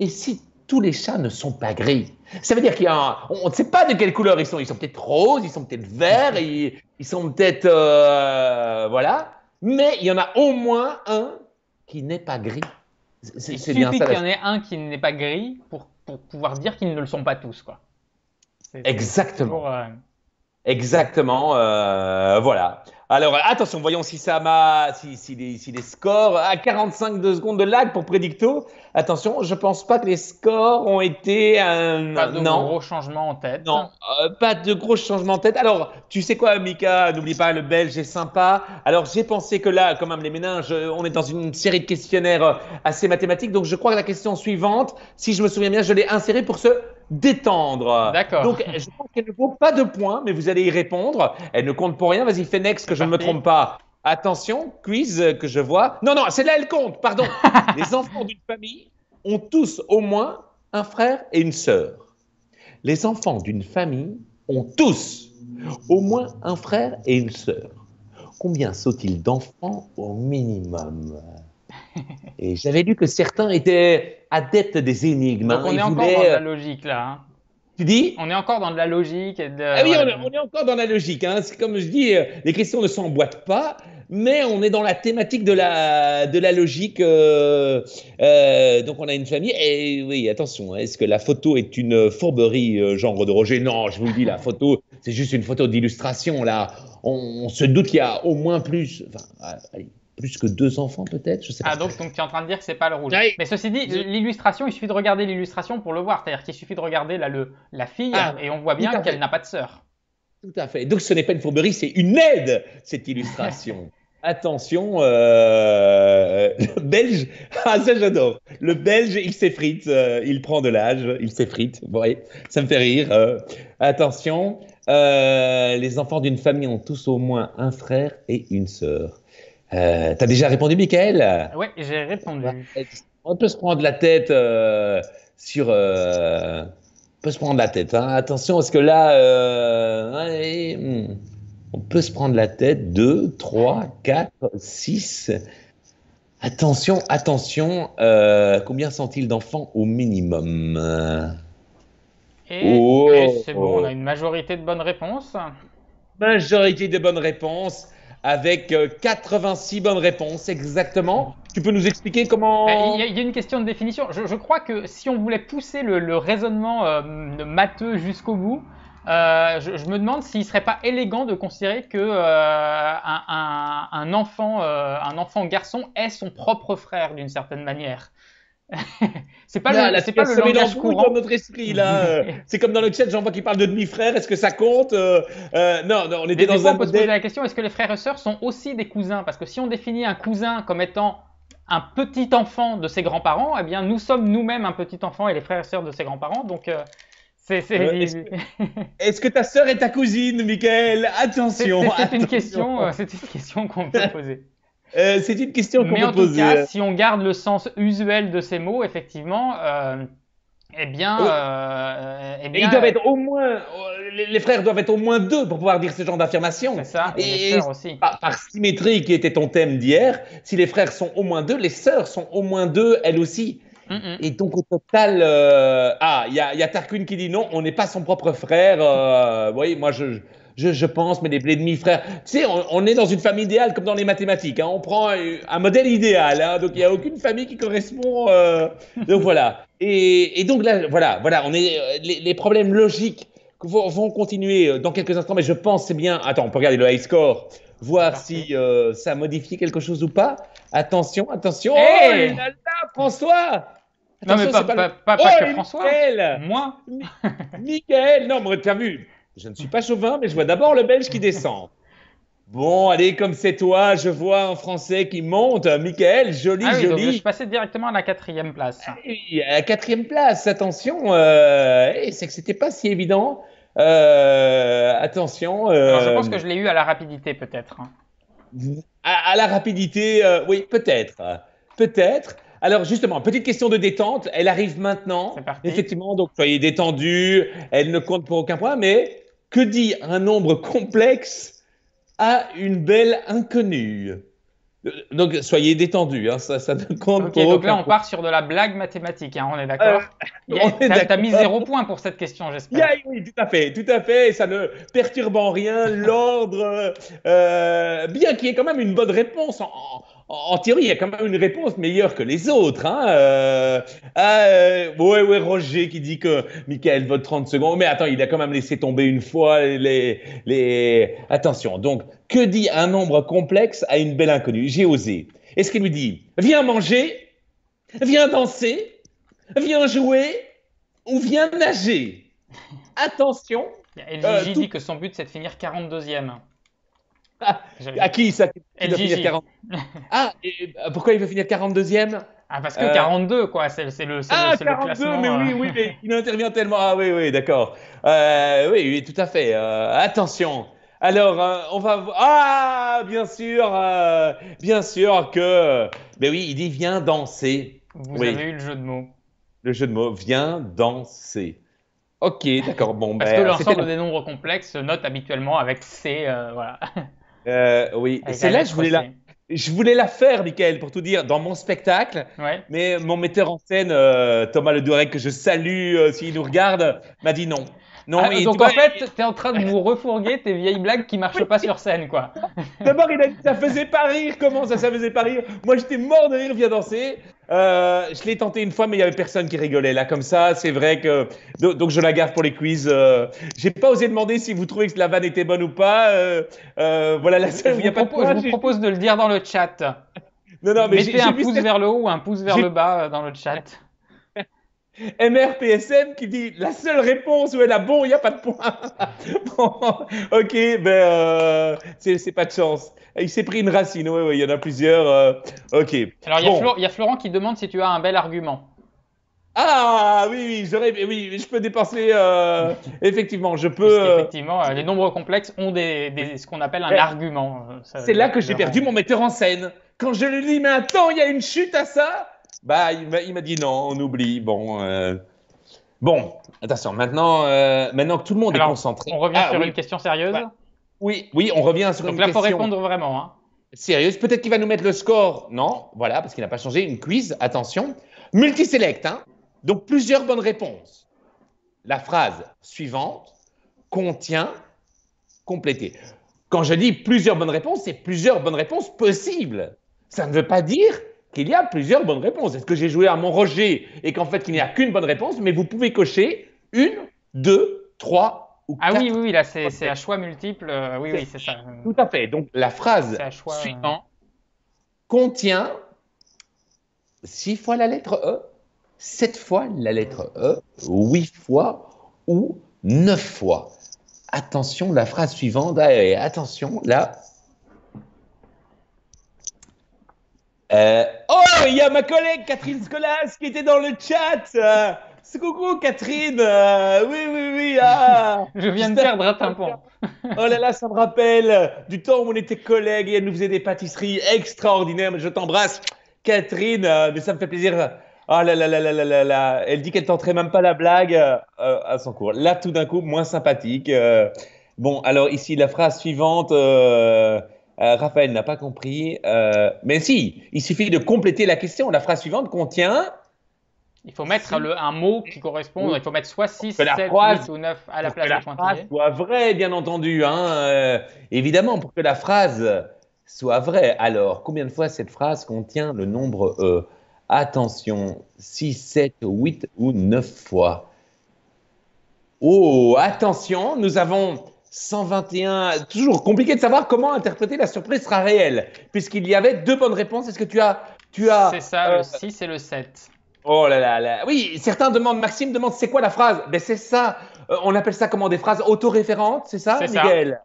Et si tous les chats ne sont pas gris, ça veut dire qu'on ne sait pas de quelle couleur ils sont. Ils sont peut-être roses, ils sont peut-être verts, ils, sont peut-être... Euh, voilà. Mais il y en a au moins un qui n'est pas gris. c'est il suffit qu'il y en ait un qui n'est pas gris pour pour pouvoir dire qu'ils ne le sont pas tous. Quoi. Exactement. Euh, Exactement. Euh, voilà. Alors attention, voyons si ça m'a, si, si, si, les, scores à 45 de secondes de lag pour Predicto. Attention, je pense pas que les scores ont été un euh, gros changement en tête. Non, euh, pas de gros changement en tête. Alors, tu sais quoi, Mika N'oublie pas, le Belge est sympa. Alors, j'ai pensé que là, quand même, les ménages euh, on est dans une série de questionnaires assez mathématiques. Donc, je crois que la question suivante, si je me souviens bien, je l'ai insérée pour se détendre. D'accord. Donc, je pense qu'elle ne vaut pas de points, mais vous allez y répondre. Elle ne compte pour rien. Vas-y, fais next, que je ne me trompe pas. Attention, quiz que je vois. Non, non, c'est là le compte, pardon. les enfants d'une famille ont tous au moins un frère et une sœur. Les enfants d'une famille ont tous au moins un frère et une sœur. Combien sont-ils d'enfants au minimum Et j'avais lu que certains étaient adeptes des énigmes. Hein. Donc on est encore dans la logique là. Hein. Tu dis On est encore dans de la logique. ah oui, on, est encore dans la logique. Hein. C'est comme je dis, euh, les questions ne s'emboîtent pas, mais on est dans la thématique de la, de la logique. Euh, euh, donc on a une famille. Et oui, attention, hein, est-ce que la photo est une fourberie, genre de Roger Non, je vous le dis, la photo, c'est juste une photo d'illustration. Là, on, se doute qu'il y a au moins plus. Enfin, plus que deux enfants peut-être, je sais pas. Ah donc, tu es en train de dire que c'est pas le rouge. Mais ceci dit, l'illustration, il suffit de regarder l'illustration pour le voir, c'est-à-dire qu'il suffit de regarder la, le, la fille ah, et on voit bien qu'elle n'a pas de sœur. Tout à fait. Donc ce n'est pas une fourberie, c'est une aide cette illustration. Attention, euh, le Belge, ah ça j'adore. Le Belge, il s'effrite, euh, il prend de l'âge, il s'effrite. Vous voyez, ça me fait rire. Euh. attention, les enfants d'une famille ont tous au moins un frère et une sœur. Euh, t'as déjà répondu, Michael Oui, j'ai répondu. On peut se prendre la tête euh, sur. Euh, on peut se prendre la tête. Hein. Attention, parce que là. Hmm. on peut se prendre la tête. 2, 3, 4, 6. Attention, attention. combien sont-ils d'enfants au minimum oh. c'est bon, on a une majorité de bonnes réponses. Majorité de bonnes réponses avec 86 euh, bonnes réponses exactement. Tu peux nous expliquer comment... Ben, il y a, une question de définition. Je, crois que si on voulait pousser le, raisonnement euh, matheux jusqu'au bout, euh, je, me demande s'il ne serait pas élégant de considérer que euh, un, enfant, un enfant garçon est son propre frère d'une certaine manière. c'est pas, le, c'est langage courant dans notre esprit là. c'est comme dans le chat, j'en vois qui parle de demi-frères. Est-ce que ça compte euh, euh, Non, non, on était dans un. On la question est-ce que les frères et sœurs sont aussi des cousins Parce que si on définit un cousin comme étant un petit enfant de ses grands-parents, eh bien nous sommes nous-mêmes un petit enfant et les frères et sœurs de ses grands-parents. Donc euh, c'est, Est-ce, que, ta sœur est ta cousine, Michael Attention. C'est, une question. c'est une question qu'on peut poser. Euh, c'est une question qu'on peut poser. Mais en tout cas, euh. si on garde le sens usuel de ces mots, effectivement, euh, eh bien, oh. eh bien au moins, les frères doivent être au moins deux pour pouvoir dire ce genre d'affirmation. C'est ça. Et, Par, symétrie, qui était ton thème d'hier, si les frères sont au moins deux, les sœurs sont au moins deux, elles aussi. Mm, mm. Et donc au total, ah, il y a, qui dit non, on n'est pas son propre frère. oui, moi je, je, pense, mais les blés de frères. Tu sais, on, est dans une famille idéale comme dans les mathématiques. Hein. On prend un modèle idéal. Hein. Donc, il n'y a aucune famille qui correspond. Euh... Donc, voilà. Et, donc, là, voilà, voilà, on est, euh, les, problèmes logiques vont, vont, continuer euh, dans quelques instants, mais je pense c'est bien. Attends, on peut regarder le high score, voir si euh, ça modifie quelque chose ou pas. Attention, attention. Eh oh là là, François non, mais pas, pas, pas, oh, François. Moi Michael Non, mais t'as vu je ne suis pas chauvin, mais je vois d'abord le Belge qui descend. Bon, allez, comme c'est toi, je vois un Français qui monte. Michael, joli, ah oui, joli. Donc je passais directement à la quatrième place. Ah à la quatrième place, attention. Euh, eh, c'est que c'était pas si évident. Euh, attention. Euh, je pense que je l'ai eu à la rapidité, peut-être. À, la rapidité, oui, peut-être. Peut-être. Alors justement, petite question de détente, elle arrive maintenant. Effectivement, donc soyez détendu, elle ne compte pour aucun point, mais que dit un nombre complexe à une belle inconnue euh, donc soyez détendus, hein, ça, ça ne compte pas. donc là, on part sur de la blague mathématique, hein, on est d'accord. Euh, tu as mis zéro point pour cette question, j'espère. Oui, oui, tout à fait, tout à fait. Ça ne perturbe en rien l'ordre, euh, bien qu'il y ait quand même une bonne réponse. En, en théorie, il y a quand même une réponse meilleure que les autres. Hein euh, ah, euh, ouais, ouais, Roger qui dit que Michael vote 30 secondes. Mais attends, il a quand même laissé tomber une fois les. les... Attention, donc, que dit un nombre complexe à une belle inconnue J'ai osé. Est-ce qu'il lui dit Viens manger Viens danser Viens jouer Ou viens nager Attention. Il euh, dit que son but, c'est de finir 42e à qui ça qui doit finir 40... Ah, et euh, pourquoi il veut finir 42e ah, parce que 42, euh, quoi, c'est le, ah, le, 42, mais oui, euh. oui, mais il intervient tellement. Ah oui, oui, d'accord. oui, oui, tout à fait. attention. Alors, on va. Ah, bien sûr, bien sûr que. Mais oui, il dit viens danser. Vous avez eu le jeu de mots. Le jeu de mots, viens danser. Ok, d'accord. Bon, parce ben, que l'ensemble des nombres complexes se note habituellement avec C, voilà. Euh, oui, c'est là je voulais la, faire, Michael, pour tout dire, dans mon spectacle. Mais mon metteur en scène, euh, Thomas Le Durec, que je salue euh, s'il nous regarde, m'a dit non. Non, ah, donc en fait, tu es en train de nous refourguer tes vieilles blagues qui marchent pas sur scène, quoi. D'abord, il ça faisait pas rire. Comment ça, ça faisait pas rire Moi, j'étais mort de rire, viens danser. Euh, je l'ai tenté une fois, mais il y avait personne qui rigolait. Là, comme ça, c'est vrai que. Donc, je la garde pour les quiz. Euh. J'ai pas osé demander si vous trouvez que la vanne était bonne ou pas. Euh, euh voilà la a pas de Je vous propose de le dire dans le chat. Non, non, mais Mettez un pouce vers le haut ou un pouce vers le bas euh, dans le chat. MRPSM qui dit la seule réponse où elle a bon, il n'y a pas de point. bon, ok, ben euh, c'est pas de chance. Il s'est pris une racine, oui, il y en a plusieurs. Euh, ok. Alors il y, a Florent qui demande si tu as un bel argument. Ah oui, oui, oui, je peux dépenser. Euh, effectivement, je peux. Effectivement, les nombres complexes ont des, ce qu'on appelle un argument. C'est là que j'ai perdu mon metteur en scène. Quand je lui dis « mais attends, il y a une chute à ça. Bah, il m'a dit non, on oublie. Bon, euh, bon attention, maintenant, euh, maintenant que tout le monde est concentré. On revient ah, sur une question sérieuse Oui, oui, on revient sur une question. Donc là, faut répondre vraiment. Hein. Sérieuse. Peut-être qu'il va nous mettre le score. Non, voilà, parce qu'il n'a pas changé. Une quiz, attention. Multiselect, hein. Donc plusieurs bonnes réponses. La phrase suivante contient compléter. Quand je dis plusieurs bonnes réponses, c'est plusieurs bonnes réponses possibles. Ça ne veut pas dire qu'il y a plusieurs bonnes réponses. Est-ce que j'ai joué à mon Roger et qu'en fait, il n'y a qu'une bonne réponse, mais vous pouvez cocher une, deux, trois ou ah quatre. oui, oui, oui, là, c'est à choix multiple. Euh, oui, oui, c'est ça. Tout à fait. Donc, la phrase euh, suivante contient six fois la lettre E, sept fois la lettre E, huit fois ou neuf fois. Attention, la phrase suivante, attention, là, Euh, oh, il y a ma collègue Catherine Scolas qui était dans le chat. Euh, coucou Catherine. Euh, oui, oui, oui. Ah. Je viens de perdre un tympan. oh là là, ça me rappelle du temps où on était collègues et elle nous faisait des pâtisseries extraordinaires. Je t'embrasse, Catherine. mais ça me fait plaisir. oh là là là là là Elle dit qu'elle tenterait même pas la blague à son cours. Là, tout d'un coup, moins sympathique. bon, alors ici, la phrase suivante. Euh, Raphaël n'a pas compris. Euh, mais si, il suffit de compléter la question. La phrase suivante contient. Il faut mettre le, un mot qui correspond. Il faut mettre soit 6, 7, 8 ou 9 à la place que la phrase soit vraie, bien entendu. Hein, euh, évidemment, pour que la phrase soit vraie. Alors, combien de fois cette phrase contient le nombre E Attention, 6, 7, 8 ou 9 fois. Oh, attention, nous avons 121. Toujours compliqué de savoir comment interpréter la surprise sera réelle, puisqu'il y avait deux bonnes réponses. Est-ce que tu as. Tu as c'est ça, le 6 euh, et le 7. Oh là là là. Oui, certains demandent, Maxime demande c'est quoi la phrase Mais ben, c'est ça. Euh, on appelle ça comment Des phrases autoréférentes, c'est ça, Miguel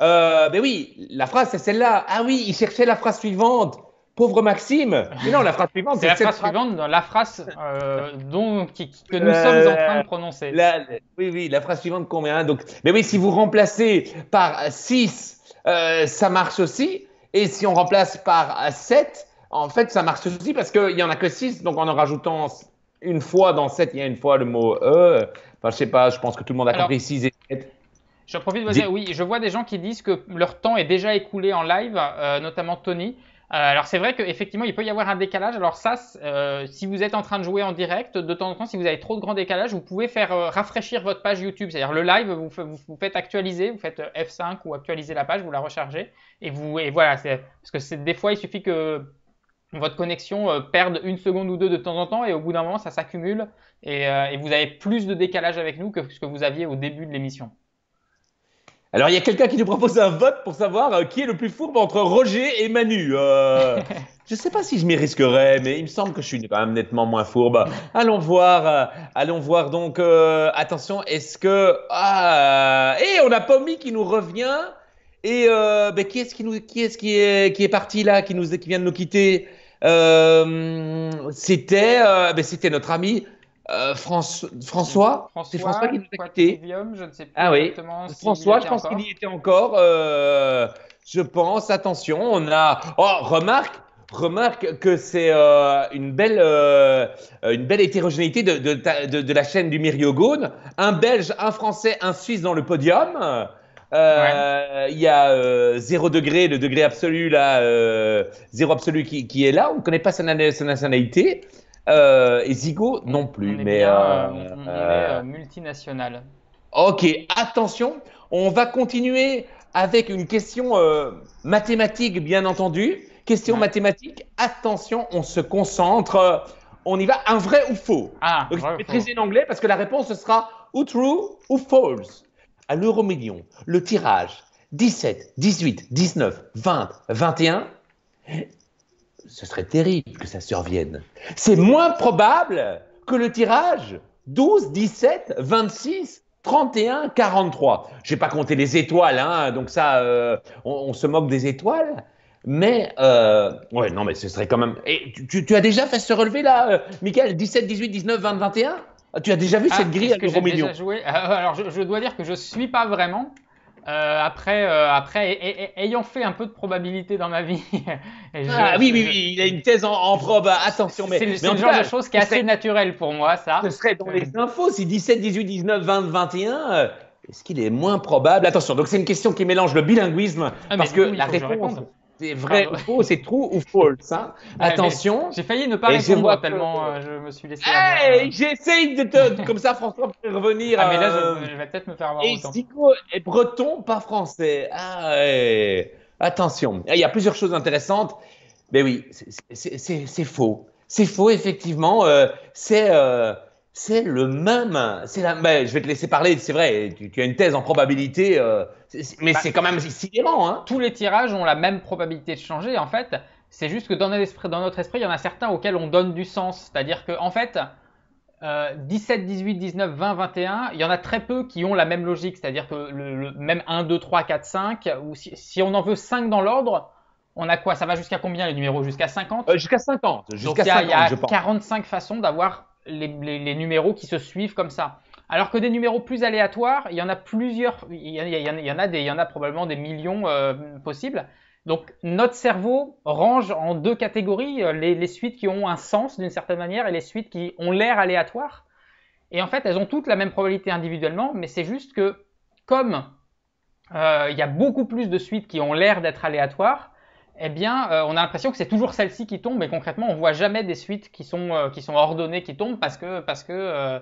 euh, ben oui, la phrase c'est celle-là. Ah oui, il cherchait la phrase suivante. Pauvre Maxime Mais non, la phrase suivante, c'est la phrase, dans la phrase euh, dont, que nous euh, sommes en train de prononcer. oui, oui, la phrase suivante combien donc, Mais oui, si vous remplacez par 6, euh, ça marche aussi. Et si on remplace par 7, en fait, ça marche aussi parce qu'il n'y en a que 6. Donc, en en rajoutant une fois dans 7, il y a une fois le mot E. Enfin, je sais pas, je pense que tout le monde a compris 6 et 7. J'en profite de dire, oui, je vois des gens qui disent que leur temps est déjà écoulé en live, notamment Tony. Euh, alors c'est vrai qu'effectivement il peut y avoir un décalage. Alors ça, euh, si vous êtes en train de jouer en direct, de temps en temps, si vous avez trop de grands décalages, vous pouvez faire euh, rafraîchir votre page YouTube. C'est-à-dire le live, vous, faites actualiser, vous faites F5 ou actualiser la page, vous la rechargez et vous et voilà. Parce que des fois il suffit que votre connexion perde une seconde ou deux de temps en temps et au bout d'un moment ça s'accumule et, et vous avez plus de décalage avec nous que ce que vous aviez au début de l'émission. Alors, il y a quelqu'un qui nous propose un vote pour savoir euh, qui est le plus fourbe entre Roger et Manu. Euh. je ne sais pas si je m'y risquerais, mais il me semble que je suis quand même nettement moins fourbe. Allons voir. Euh, allons voir donc. attention, est-ce que. Ah Et on a Pommy qui nous revient. Et ben, qui est-ce qui, qui, est, qui, est, qui est parti là, qui, nous... qui vient de nous quitter C'était ben, notre ami. Euh, François, François qui nous a quitté. Je ah oui. François, je pense qu'il y était encore. Euh, je pense, attention, on a. Oh, remarque, remarque que c'est euh, une belle, une belle hétérogénéité de, de, de, la chaîne du Myriogone. Un Belge, un Français, un Suisse dans le podium. Il y a Zéro degré, le degré absolu là, zéro absolu qui, qui, est là. On ne connaît pas sa nationalité. Euh, et Zigo non plus. mais on est euh, euh, multinational. Ok, attention, on va continuer avec une question mathématique, bien entendu. Question mathématique, attention, on se concentre. On y va, un vrai ou faux. Ah, je vais maîtriser l'anglais parce que la réponse sera ou true ou false. À l'euro le tirage 17, 18, 19, 20, 21 ce serait terrible que ça survienne. C'est moins probable que le tirage 12, 17, 26, 31, 43. Je n'ai pas compté les étoiles, hein, donc ça, euh, on, se moque des étoiles. Mais, euh, ouais, non, mais ce serait quand même. Et tu, as déjà fait ce relevé là, euh, Michael 17, 18, 19, 20, 21 Tu as déjà vu ah, cette grille à leuro ah, Alors, je, je, dois dire que je ne suis pas vraiment. Euh, après, euh, après ayant fait un peu de probabilité dans ma vie. ah oui, oui, oui, il a une thèse en, probe, hein, attention. Mais, c'est le genre de chose qui est assez naturelle pour moi, ça. Ce serait dans les infos, si 17, 18, 19, 20, 21, est-ce qu'il est moins probable Attention, donc c'est une question qui mélange le bilinguisme, ah, parce que la réponse. C'est vrai ou faux, c'est true ou false. Hein. Attention. J'ai failli ne pas répondre tellement euh, je me suis laissé. Hey, euh. J'essaye de te. comme ça, François peut revenir. Ah, mais là, euh, je, vais peut-être me faire avoir. Et autant. Zico est breton, pas français. Ah, Attention. Il y a plusieurs choses intéressantes. Mais oui, c'est faux. C'est faux, effectivement. c'est c'est le même. C'est je vais te laisser parler, c'est vrai, tu, as une thèse en probabilité, euh, mais bah, c'est quand même sidérant. Hein. Tous les tirages ont la même probabilité de changer, en fait. C'est juste que dans notre, esprit, dans notre esprit, il y en a certains auxquels on donne du sens. C'est-à-dire que, en fait, 17, 18, 19, 20, 21, il y en a très peu qui ont la même logique. C'est-à-dire que le, même 1, 2, 3, 4, 5, ou si, on en veut 5 dans l'ordre, on a quoi Ça va jusqu'à combien les numéros Jusqu'à 50 euh, Jusqu'à 50. Jusqu'à il y a 45 façons d'avoir les, numéros qui se suivent comme ça. Alors que des numéros plus aléatoires, il y en a plusieurs, il y, en, a, des, il y en a probablement des millions euh, possibles. Donc notre cerveau range en deux catégories euh, les, suites qui ont un sens d'une certaine manière et les suites qui ont l'air aléatoires. Et en fait, elles ont toutes la même probabilité individuellement, mais c'est juste que comme euh, il y a beaucoup plus de suites qui ont l'air d'être aléatoires, eh bien, euh, on a l'impression que c'est toujours celle-ci qui tombe mais concrètement, on voit jamais des suites qui sont, euh, qui sont ordonnées qui tombent parce que parce que euh,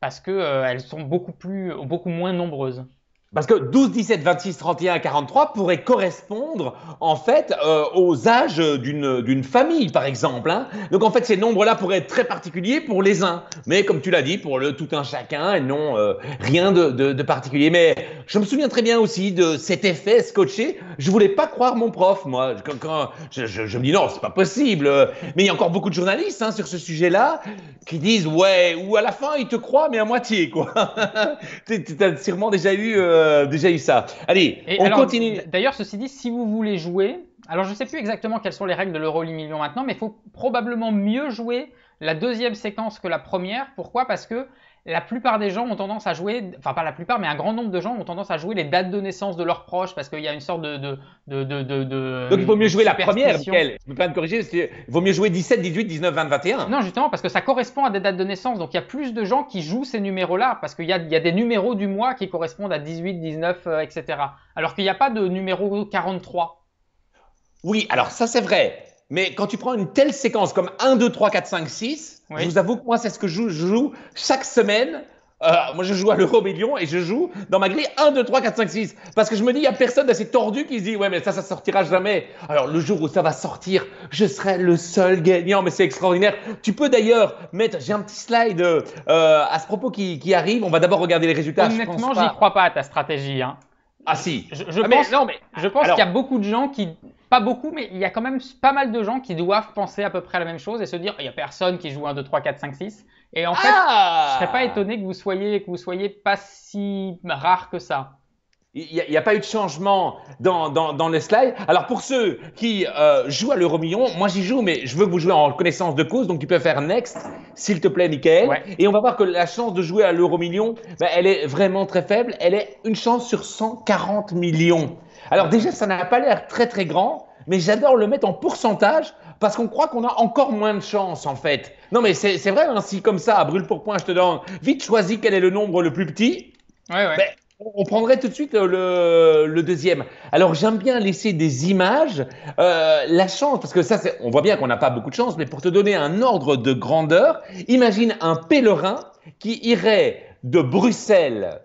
parce que elles sont beaucoup plus beaucoup moins nombreuses. Parce que 12, 17, 26, 31, 43 pourraient correspondre en fait euh, aux âges d'une famille, par exemple. Hein. Donc en fait, ces nombres-là pourraient être très particuliers pour les uns. Mais comme tu l'as dit, pour le tout un chacun, et non euh, rien de, de, particulier. Mais je me souviens très bien aussi de cet effet scotché. Je voulais pas croire mon prof, moi. je, me dis non, c'est pas possible. Mais il y a encore beaucoup de journalistes hein, sur ce sujet-là qui disent ouais, ou à la fin ils te croient, mais à moitié quoi. tu as sûrement déjà eu euh, euh, déjà eu ça. Allez, on continue. D'ailleurs, ceci dit, si vous voulez jouer, alors je ne sais plus exactement quelles sont les règles de l'euro million maintenant, mais il faut probablement mieux jouer la deuxième séquence que la première. Pourquoi Parce que la plupart des gens ont tendance à jouer, enfin pas la plupart, mais un grand nombre de gens ont tendance à jouer les dates de naissance de leurs proches parce qu'il y a une sorte de, Donc il vaut mieux jouer la première, Michael. Je peux pas corriger, il vaut mieux jouer 17, 18, 19, 20, 21. Non, justement, parce que ça correspond à des dates de naissance. Donc il y a plus de gens qui jouent ces numéros-là parce qu'il y a, des numéros du mois qui correspondent à 18, 19, etc. Alors qu'il n'y a pas de numéro 43. Oui, alors ça c'est vrai. Mais quand tu prends une telle séquence comme 1, 2, 3, 4, 5, 6, je vous avoue que moi, c'est ce que je joue. chaque semaine. Euh, moi, je joue à l'Euro et je joue dans ma grille 1, 2, 3, 4, 5, 6. Parce que je me dis, il n'y a personne d'assez tordu qui se dit, ouais, mais ça, ça sortira jamais. Alors, le jour où ça va sortir, je serai le seul gagnant. Mais c'est extraordinaire. Tu peux d'ailleurs mettre, j'ai un petit slide euh, à ce propos qui, arrive. On va d'abord regarder les résultats. Honnêtement, j'y crois pas à ta stratégie. Hein. Ah si. Je, ah, pense, non, mais, je pense qu'il y a beaucoup de gens qui pas beaucoup, mais il y a quand même pas mal de gens qui doivent penser à peu près à la même chose et se dire, il n'y a personne qui joue 1, 2, 3, 4, 5, 6. Et en fait, je ne serais pas ah étonné que vous soyez, soyez pas si rare que ça. Il n'y a, pas eu de changement dans, dans, les slides. Alors pour ceux qui euh, jouent à l'euro-million, moi j'y joue, mais je veux que vous jouiez en connaissance de cause, donc tu peux faire next, s'il te plaît, nickel. Et on va voir que la chance de jouer à l'euro-million, ben, elle est vraiment très faible. Elle est une chance sur 140 millions. Alors déjà, ça n'a pas l'air très très grand, mais j'adore le mettre en pourcentage parce qu'on croit qu'on a encore moins de chance en fait. Non mais c'est vrai, ainsi hein, si comme ça, à brûle pour point, je te donne, vite choisis quel est le nombre le plus petit. Ouais, ouais. Ben, on prendrait tout de suite le, deuxième. Alors j'aime bien laisser des images, euh, la chance, parce que ça, on voit bien qu'on n'a pas beaucoup de chance, mais pour te donner un ordre de grandeur, imagine un pèlerin qui irait de Bruxelles,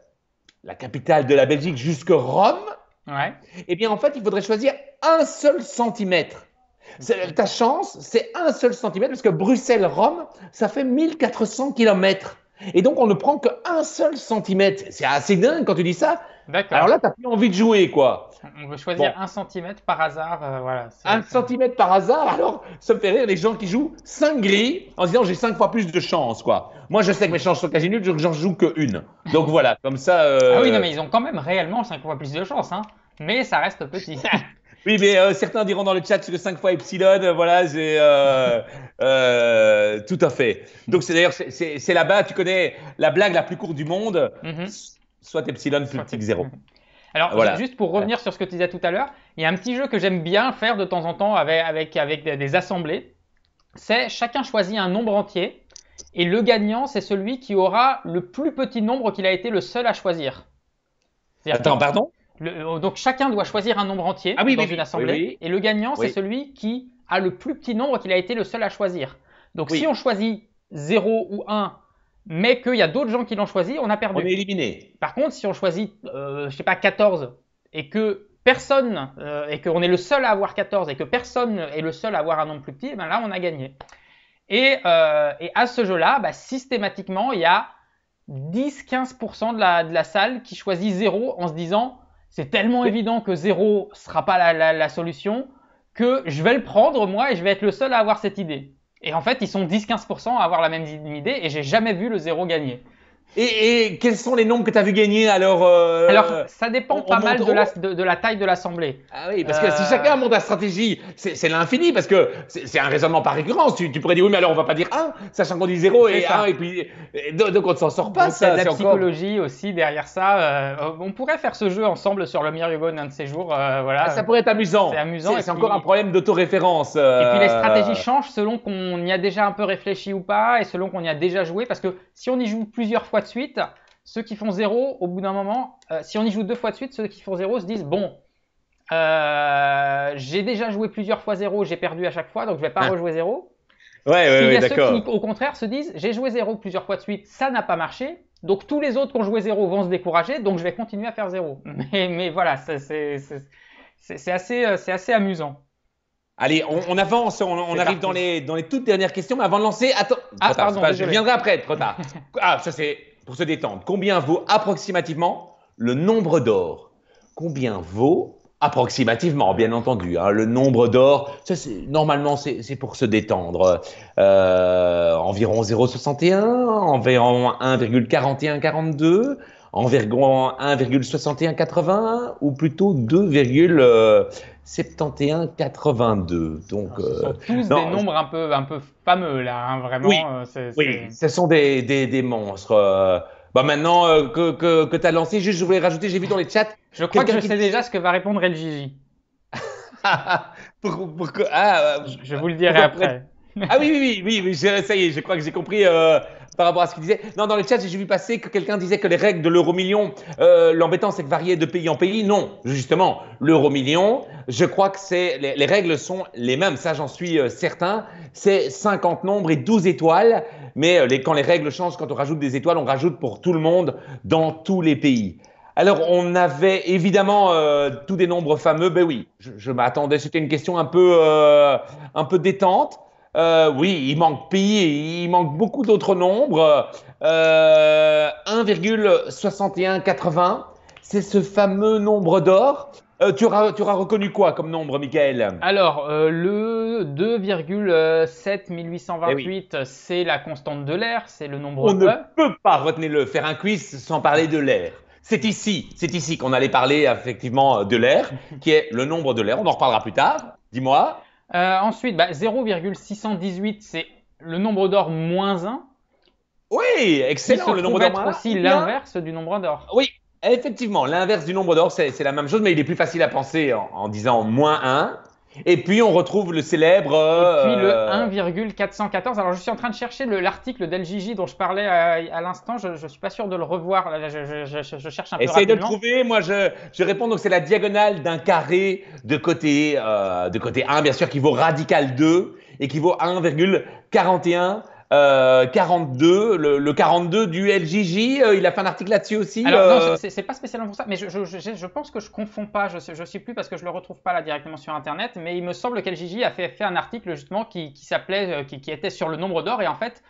la capitale de la Belgique, jusque Rome, et eh bien en fait, il faudrait choisir un seul centimètre. Ta chance, c'est un seul centimètre, parce que Bruxelles-Rome, ça fait 1400 kilomètres. Et donc, on ne prend qu'un seul centimètre. C'est assez dingue quand tu dis ça, alors là, tu plus envie de jouer, quoi. On veut choisir un centimètre par hasard. Euh, voilà, un centimètre par hasard. Alors, ça me fait rire les gens qui jouent 5 gris en se disant j'ai 5 fois plus de chance, quoi. Moi, je sais que mes chances sont quasi nulles, j'en joue que une. Donc voilà, comme ça. Euh, ah oui, mais ils ont quand même réellement 5 fois plus de chance, hein. Mais ça reste petit. Oui, mais euh, certains diront dans le chat que 5 fois epsilon, voilà, c'est… tout à fait. Donc, c'est d'ailleurs, c'est là-bas, tu connais la blague la plus courte du monde. Mm-hmm soit epsilon plus petit que 0. Alors, juste pour revenir sur ce que tu disais tout à l'heure, il y a un petit jeu que j'aime bien faire de temps en temps avec, avec, avec des assemblées. C'est chacun choisit un nombre entier et le gagnant, c'est celui qui aura le plus petit nombre qu'il a été le seul à choisir. Attends, pardon euh, Donc, chacun doit choisir un nombre entier ah dans une assemblée et le gagnant, c'est celui qui a le plus petit nombre qu'il a été le seul à choisir. Donc, si on choisit 0 ou 1 mais qu'il y a d'autres gens qui l'ont choisi, on a perdu. On est éliminé. Par contre, si on choisit, euh, je sais pas, 14 et que personne, euh, et qu'on est le seul à avoir 14 et que personne est le seul à avoir un nombre plus petit, eh ben là, on a gagné. Euh, et, à ce jeu-là, bah, systématiquement, il y a 10-15% de la, de la salle qui choisit 0 en se disant c'est tellement évident que 0 sera pas la solution que je vais le prendre moi et je vais être le seul à avoir cette idée. Et en fait, ils sont 10-15% à avoir la même idée et j'ai jamais vu le zéro gagner. Et, quels sont les nombres que tu as vu gagner alors euh, Alors, ça dépend pas mal de la, de, la, taille de l'Assemblée. Ah oui, parce que si euh, chacun montre la stratégie, c'est l'infini, parce que c'est un raisonnement par récurrence. Tu, pourrais dire, oui, mais alors on va pas dire 1, sachant qu'on dit 0 et 1, et puis donc on ne s'en sort pas. C'est la psychologie aussi derrière ça. Euh, on pourrait faire ce jeu ensemble sur le Mirugone un de ces jours. voilà. Ah, ça pourrait être amusant. C'est amusant. C'est encore un problème d'autoréférence. Et puis les stratégies changent selon qu'on y a déjà un peu réfléchi ou pas, et selon qu'on y a déjà joué, parce que si on y joue plusieurs fois de suite, ceux qui font zéro, au bout d'un moment, euh, si on y joue deux fois de suite, ceux qui font zéro se disent bon, euh, j'ai déjà joué plusieurs fois zéro, j'ai perdu à chaque fois, donc je vais pas ah. rejouer zéro. Ouais, ouais, Il y a ceux qui, au contraire, se disent j'ai joué zéro plusieurs fois de suite, ça n'a pas marché, donc tous les autres qui ont joué zéro vont se décourager, donc je vais continuer à faire zéro. Mais, mais voilà, c'est assez, euh, assez amusant. Allez, on, avance, on, arrive dans les, dans les toutes dernières questions, mais avant de lancer, attends, ah, pardon, je reviendrai après, trop tard. ah, ça c'est pour se détendre, combien vaut approximativement le nombre d'or Combien vaut approximativement, bien entendu, hein, le nombre d'or Normalement, c'est pour se détendre. Euh, environ 0,61, environ 1,4142 environ 1,6180 ou plutôt 2, 71-82. Donc, ah, ce sont euh, tous des nombres un peu, un peu fameux, là, hein, vraiment. Oui, euh, ce sont des, des, des monstres. Euh. Bah maintenant que, que, que tu as lancé, juste je voulais rajouter, j'ai vu dans les chats. Je crois que je sais déjà ce que va répondre El Gigi. Pourquoi ah, je, vous le dirai après. ah oui, oui, oui, oui, oui ça y est, je crois que j'ai compris par rapport à ce qu'il disait. Non, dans le chat, j'ai vu passer que quelqu'un disait que les règles de l'euro million, euh, l'embêtant, c'est que varier de pays en pays. Non, justement, l'euro million, je crois que c'est les, règles sont les mêmes, ça j'en suis euh, certain. C'est 50 nombres et 12 étoiles, mais euh, quand les règles changent, quand on rajoute des étoiles, on rajoute pour tout le monde dans tous les pays. Alors, on avait évidemment euh, tous des nombres fameux. Ben oui, je, je m'attendais. C'était une question un peu, euh, un peu détente. Euh, oui, il manque pays, il manque beaucoup d'autres nombres. 1,6180, euh, c'est ce fameux nombre d'or. Euh, tu, auras, reconnu quoi comme nombre, Michael Alors, le 2,7828, eh c'est la constante de l'air, c'est le nombre... On ne peut pas, retenez-le, faire un quiz sans parler de l'air. C'est ici, c'est ici qu'on allait parler effectivement de l'air, qui est le nombre de l'air. On en reparlera plus tard. Dis-moi. Euh, ensuite, 0,618, bah, c'est le nombre d'or moins 1. Oui, excellent, le nombre d'or moins aussi eh l'inverse du nombre d'or. Oui, effectivement, l'inverse du nombre d'or, c'est la même chose, mais il est plus facile à penser en, en disant moins 1. Et puis on retrouve le célèbre. Et puis le 1,414. Euh, Alors je suis en train de chercher l'article d'El dont je parlais euh, à, l'instant. Je ne suis pas sûr de le revoir. je, cherche un peu. Essaye de le trouver. Moi je, réponds. Donc c'est la diagonale d'un carré de côté, euh, de côté 1, bien sûr, qui vaut radical 2 et qui vaut 1,41. 42, euh, le, 42 du LGj euh, il a fait un article là-dessus aussi. Alors non, euh. c'est pas spécialement pour ça, mais je, pense que je confonds pas, je, ne sais plus parce que je le retrouve pas là directement sur Internet, mais il me semble que a fait, un article justement qui, s'appelait, qui, était sur le nombre d'or et en fait,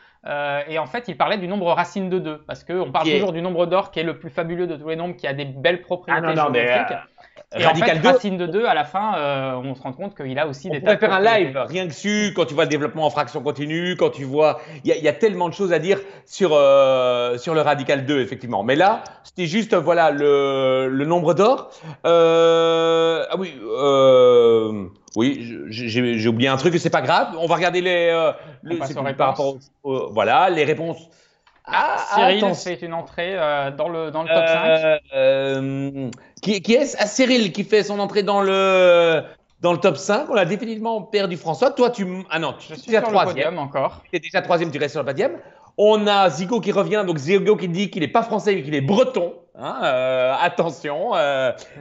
et en fait, il parlait du nombre racine de 2 parce qu'on parle toujours du nombre d'or qui est le plus fabuleux de tous les nombres, qui a des belles propriétés ah géométriques. Radical en fait, Racine de 2, à la fin, euh, on se rend compte qu'il a aussi des des. On faire un live, rien que dessus, quand tu vois le développement en fraction continue, quand tu vois. Il y, a tellement de choses à dire sur, euh, sur le Radical 2, effectivement. Mais là, c'était juste, voilà, le, le nombre d'or. Euh, ah oui, oui, j'ai oublié un truc, c'est pas grave. On va regarder les. Par rapport aux, voilà, les réponses ah, ah, ah, Cyril fait une entrée euh, dans, le, top 5. Euh, euh, qui, est-ce ah, Cyril qui fait son entrée dans le, dans le top 5. On a définitivement perdu François. Toi, tu. Ah non, es déjà troisième. encore. Tu es déjà troisième, tu restes sur le podium. On a Zigo qui revient, donc Zigo qui dit qu'il n'est pas français mais qu'il est breton. Hein, attention,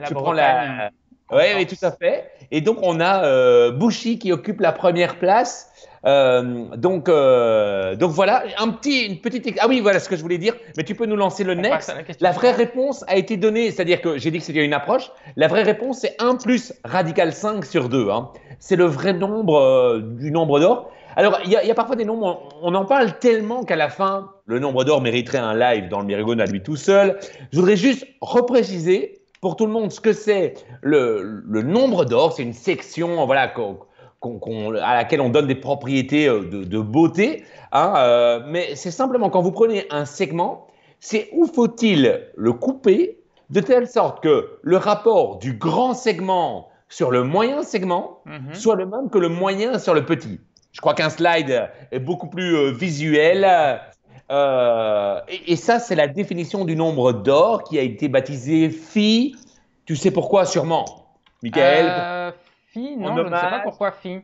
tu prends la. Oui, oui, tout à fait. Et donc, on a Bouchy qui occupe la première place. Euh, donc, euh, donc voilà, un petit, une petite. Ah oui, voilà ce que je voulais dire. Mais tu peux nous lancer le next. La, vraie réponse a été donnée, c'est-à-dire que j'ai dit que c'était une approche. La vraie réponse, c'est 1 plus radical 5 sur 2. Hein. C'est le vrai nombre euh, du nombre d'or. Alors, il y, a parfois des nombres, on, en parle tellement qu'à la fin, le nombre d'or mériterait un live dans le Miragone à lui tout seul. Je voudrais juste repréciser pour tout le monde ce que c'est le, le, nombre d'or. C'est une section voilà, qu'on à laquelle on donne des propriétés euh, de, beauté. Hein, euh, mais c'est simplement quand vous prenez un segment, c'est où faut-il le couper de telle sorte que le rapport du grand segment sur le moyen segment mhm. soit le même que le moyen sur le petit. Je crois qu'un slide est beaucoup plus euh, visuel. et, ça, c'est la définition du nombre d'or qui a été baptisé phi. Tu sais pourquoi sûrement, Michael pourquoi Phi.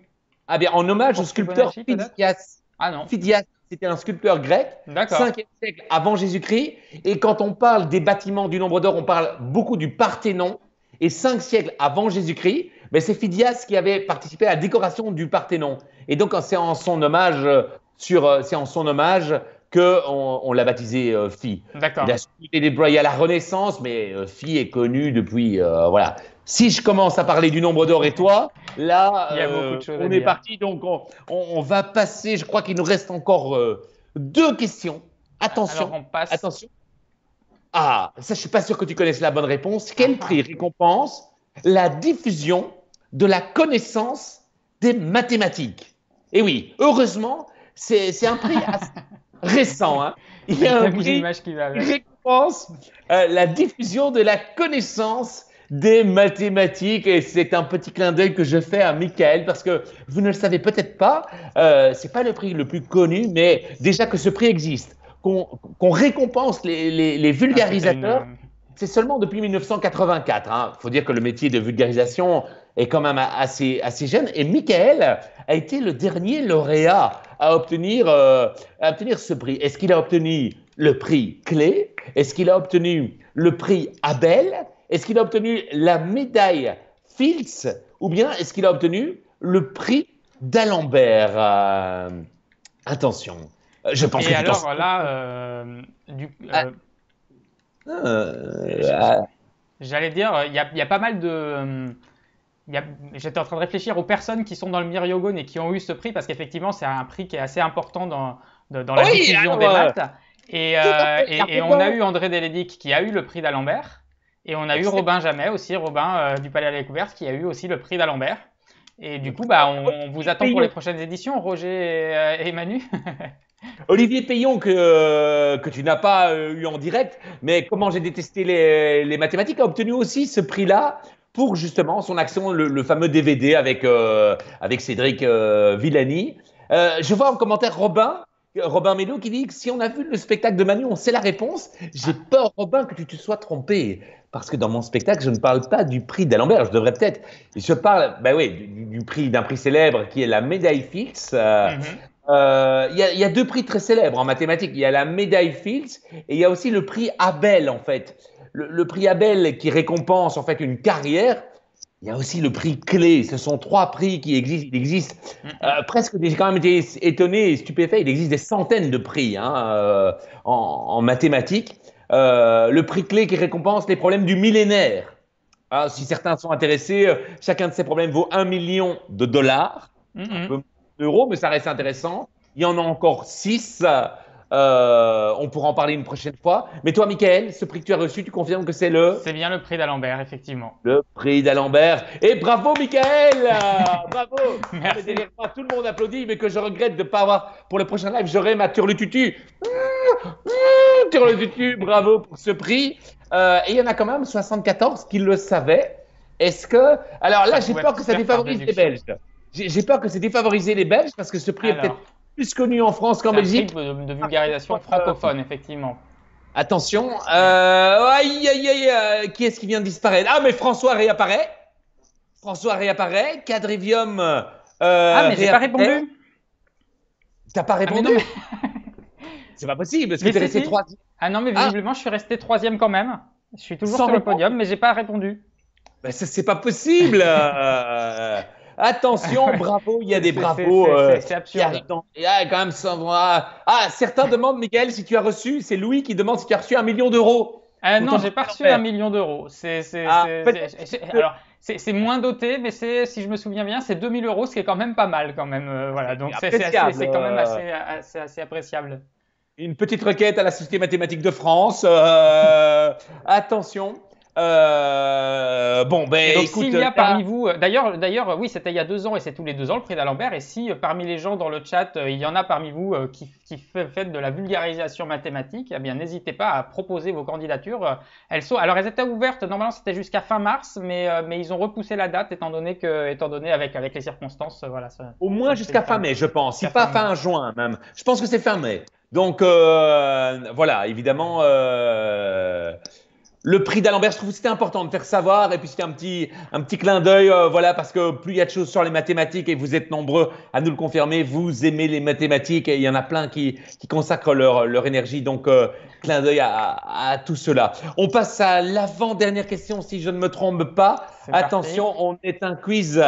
Ah bien, en hommage au sculpteur Phidias. Ah non. Phidias, c'était un sculpteur grec, 5e siècle avant Jésus-Christ. Et quand on parle des bâtiments du Nombre d'Or, on parle beaucoup du Parthénon. Et 5 siècles avant Jésus-Christ, mais ben, c'est Phidias qui avait participé à la décoration du Parthénon. Et donc, c'est en son hommage euh, sur, euh, hommage que on, l'a baptisé euh, Phi. D'accord. Il a à la Renaissance, mais Phi est connu depuis, voilà, si je commence à parler du nombre d'or et toi, là, euh, on est parti. Donc, on, va passer. Je crois qu'il nous reste encore euh, deux questions. Attention. Attention. Ah, ça, je suis pas sûr que tu connaisses la bonne réponse. Quel ah, ah. prix récompense la diffusion de la connaissance des mathématiques Eh oui, heureusement, c'est un prix récent. Hein. Il y a un prix qui récompense euh, la diffusion de la connaissance des mathématiques. Et c'est un petit clin d'œil que je fais à Michael parce que vous ne le savez peut-être pas, euh, ce n'est pas le prix le plus connu, mais déjà que ce prix existe, qu'on récompense les, vulgarisateurs. Ah, euh, c'est seulement depuis 1984. Il hein. faut dire que le métier de vulgarisation est quand même assez, assez jeune. Et Michael a été le dernier lauréat à obtenir, euh, à obtenir ce prix. Est-ce qu'il a obtenu le prix Clé Est-ce qu'il a obtenu le prix Abel est-ce qu'il a obtenu la médaille Fields ou bien est-ce qu'il a obtenu le prix d'Alembert euh, Attention. Euh, je pense Et que alors penses... là, euh, du, euh, ah. Ah. j'allais dire, il y, a pas mal de. J'étais en train de réfléchir aux personnes qui sont dans le Myriogone et qui ont eu ce prix, parce qu'effectivement, c'est un prix qui est assez important dans, dans, la oui, des maths. Et, et, on a eu André Deledic qui a eu le prix d'Alembert. Et on a eu Robin Jamais aussi, Robin euh, du Palais à la Découverte, qui a eu aussi le prix d'Alembert. Et du coup, bah, on, vous attend pour les prochaines éditions, Roger et, euh, Manu. Olivier Payon, que, euh, que tu n'as pas eu en direct, mais comment j'ai détesté les, mathématiques, a obtenu aussi ce prix-là pour justement son action, le, fameux DVD avec, avec Cédric Villani. je vois en commentaire Robin Robin Melo qui dit que si on a vu le spectacle de Manu, on sait la réponse. J'ai ah. peur, Robin, que tu te sois trompé. Parce que dans mon spectacle, je ne parle pas du prix d'Alembert, je devrais peut-être. Je parle bah oui, du, prix d'un prix célèbre qui est la médaille Fields. Euh, mhm. euh, il y, a deux prix très célèbres en mathématiques. Il y a la médaille Fields et il y a aussi le prix Abel, en fait. le, prix Abel qui récompense en fait une carrière il y a aussi le prix clé. Ce sont trois prix qui existent. Il existe mm. euh, presque, j'ai quand même été étonné et stupéfait, il existe des centaines de prix hein, euh, en, mathématiques. Euh, le prix clé qui récompense les problèmes du millénaire. Ah, si certains sont intéressés, chacun de ces problèmes vaut un million de dollars, mm -hmm. d'euros, mais ça reste intéressant. Il y en a encore six. Euh, on pourra en parler une prochaine fois. Mais toi, Michael, ce prix que tu as reçu, tu confirmes que c'est le C'est bien le prix d'Alembert, effectivement. Le prix d'Alembert. Et bravo, Michael Bravo Merci. Tout le monde applaudit, mais que je regrette de ne pas avoir, pour le prochain live, j'aurai ma turlututu. Mmh, mmh, turlututu, bravo pour ce prix. Euh, et il y en a quand même 74 qui le savaient. Est-ce que. Alors là, j'ai peur que ça défavorise les Belges. J'ai peur que ça défavorise les Belges parce que ce prix est peut-être plus connu en France qu'en Belgique. Un de, de vulgarisation ah, francophone, effectivement. Attention. Euh, aïe, aïe, aïe, euh, qui est-ce qui vient de disparaître Ah, mais François réapparaît. François réapparaît. Quadrivium. Euh, ah, mais j'ai pas répondu. T'as pas ah, répondu C'est pas possible, que Ah non, mais ah. visiblement, je suis resté troisième quand même. Je suis toujours sur le podium, mais j'ai pas répondu. Ben, c'est pas possible. Euh, Attention, bravo, il y a des bravos. C'est euh, absurde. y a ah, quand même, 100... ah, certains demandent, Miguel, si tu as reçu, c'est Louis qui demande si tu as reçu un million d'euros. Euh, non, j'ai pas reçu un million d'euros. C'est ah, moins doté, mais si je me souviens bien, c'est 2000 euros, ce qui est quand même pas mal quand même. Euh, voilà, donc c'est quand même euh. assez, appréciable une petite requête à la Société mathématique de France. attention. Euh, bon, ben S'il y a euh, parmi vous, euh, d'ailleurs, d'ailleurs, oui, c'était il y a deux ans et c'est tous les deux ans le prix d'Alembert. Et si euh, parmi les gens dans le chat, il y en a parmi vous qui, fait de la vulgarisation mathématique, eh bien, n'hésitez pas à proposer vos candidatures. Elles sont, alors, elles étaient ouvertes. Normalement, c'était jusqu'à fin mars, mais, ils ont repoussé la date étant donné que, étant donné avec, avec les circonstances, voilà. Au moins jusqu'à fin mai, je pense. Si pas fin, juin même. Je pense que c'est fin mai. Donc voilà, évidemment, le prix d'Alembert, je trouve que c'était important de faire savoir. Et puis c'était un petit, un petit clin d'œil, euh, voilà, parce que plus il y a de choses sur les mathématiques, et vous êtes nombreux à nous le confirmer, vous aimez les mathématiques, et il y en a plein qui, qui consacrent leur, leur énergie. Donc, euh, clin d'œil à, à, tout cela. On passe à l'avant-dernière question, si je ne me trompe pas. Attention, on est un quiz.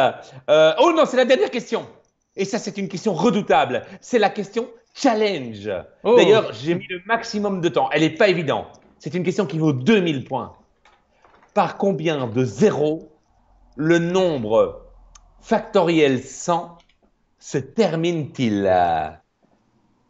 Euh, oh non, c'est la dernière question. Et ça, c'est une question redoutable. C'est la question challenge. Oh. D'ailleurs, j'ai mis le maximum de temps. Elle n'est pas évidente. C'est une question qui vaut 2000 points. Par combien de zéros le nombre factoriel 100 se termine-t-il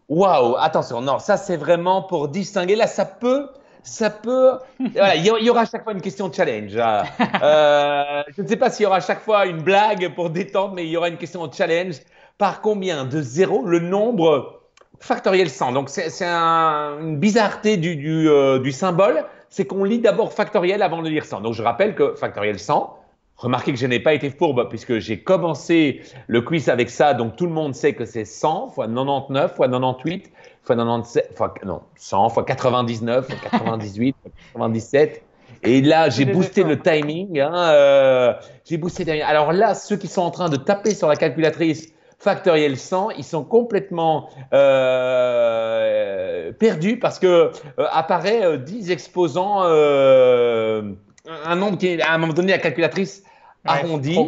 Waouh, attention, non, ça c'est vraiment pour distinguer. Là, ça peut, ça peut. il y aura à chaque fois une question challenge. Hein. Euh, je ne sais pas s'il y aura à chaque fois une blague pour détendre, mais il y aura une question challenge. Par combien de zéros le nombre Factoriel 100. Donc, c'est une bizarreté du, euh, du, symbole. C'est qu'on lit d'abord factoriel avant de lire 100. Donc, je rappelle que factoriel 100, remarquez que je n'ai pas été fourbe puisque j'ai commencé le quiz avec ça. Donc, tout le monde sait que c'est 100 fois 99 fois 98 fois 97 non, 100 fois 99 fois 98 fois 97. Et là, hein, euh, j'ai boosté le timing. j'ai boosté Alors là, ceux qui sont en train de taper sur la calculatrice Factoriel 100, ils sont complètement euh, perdus parce que euh, apparaît 10 euh, exposants, un nombre qui, est à un moment donné, la calculatrice arrondie. Ouais,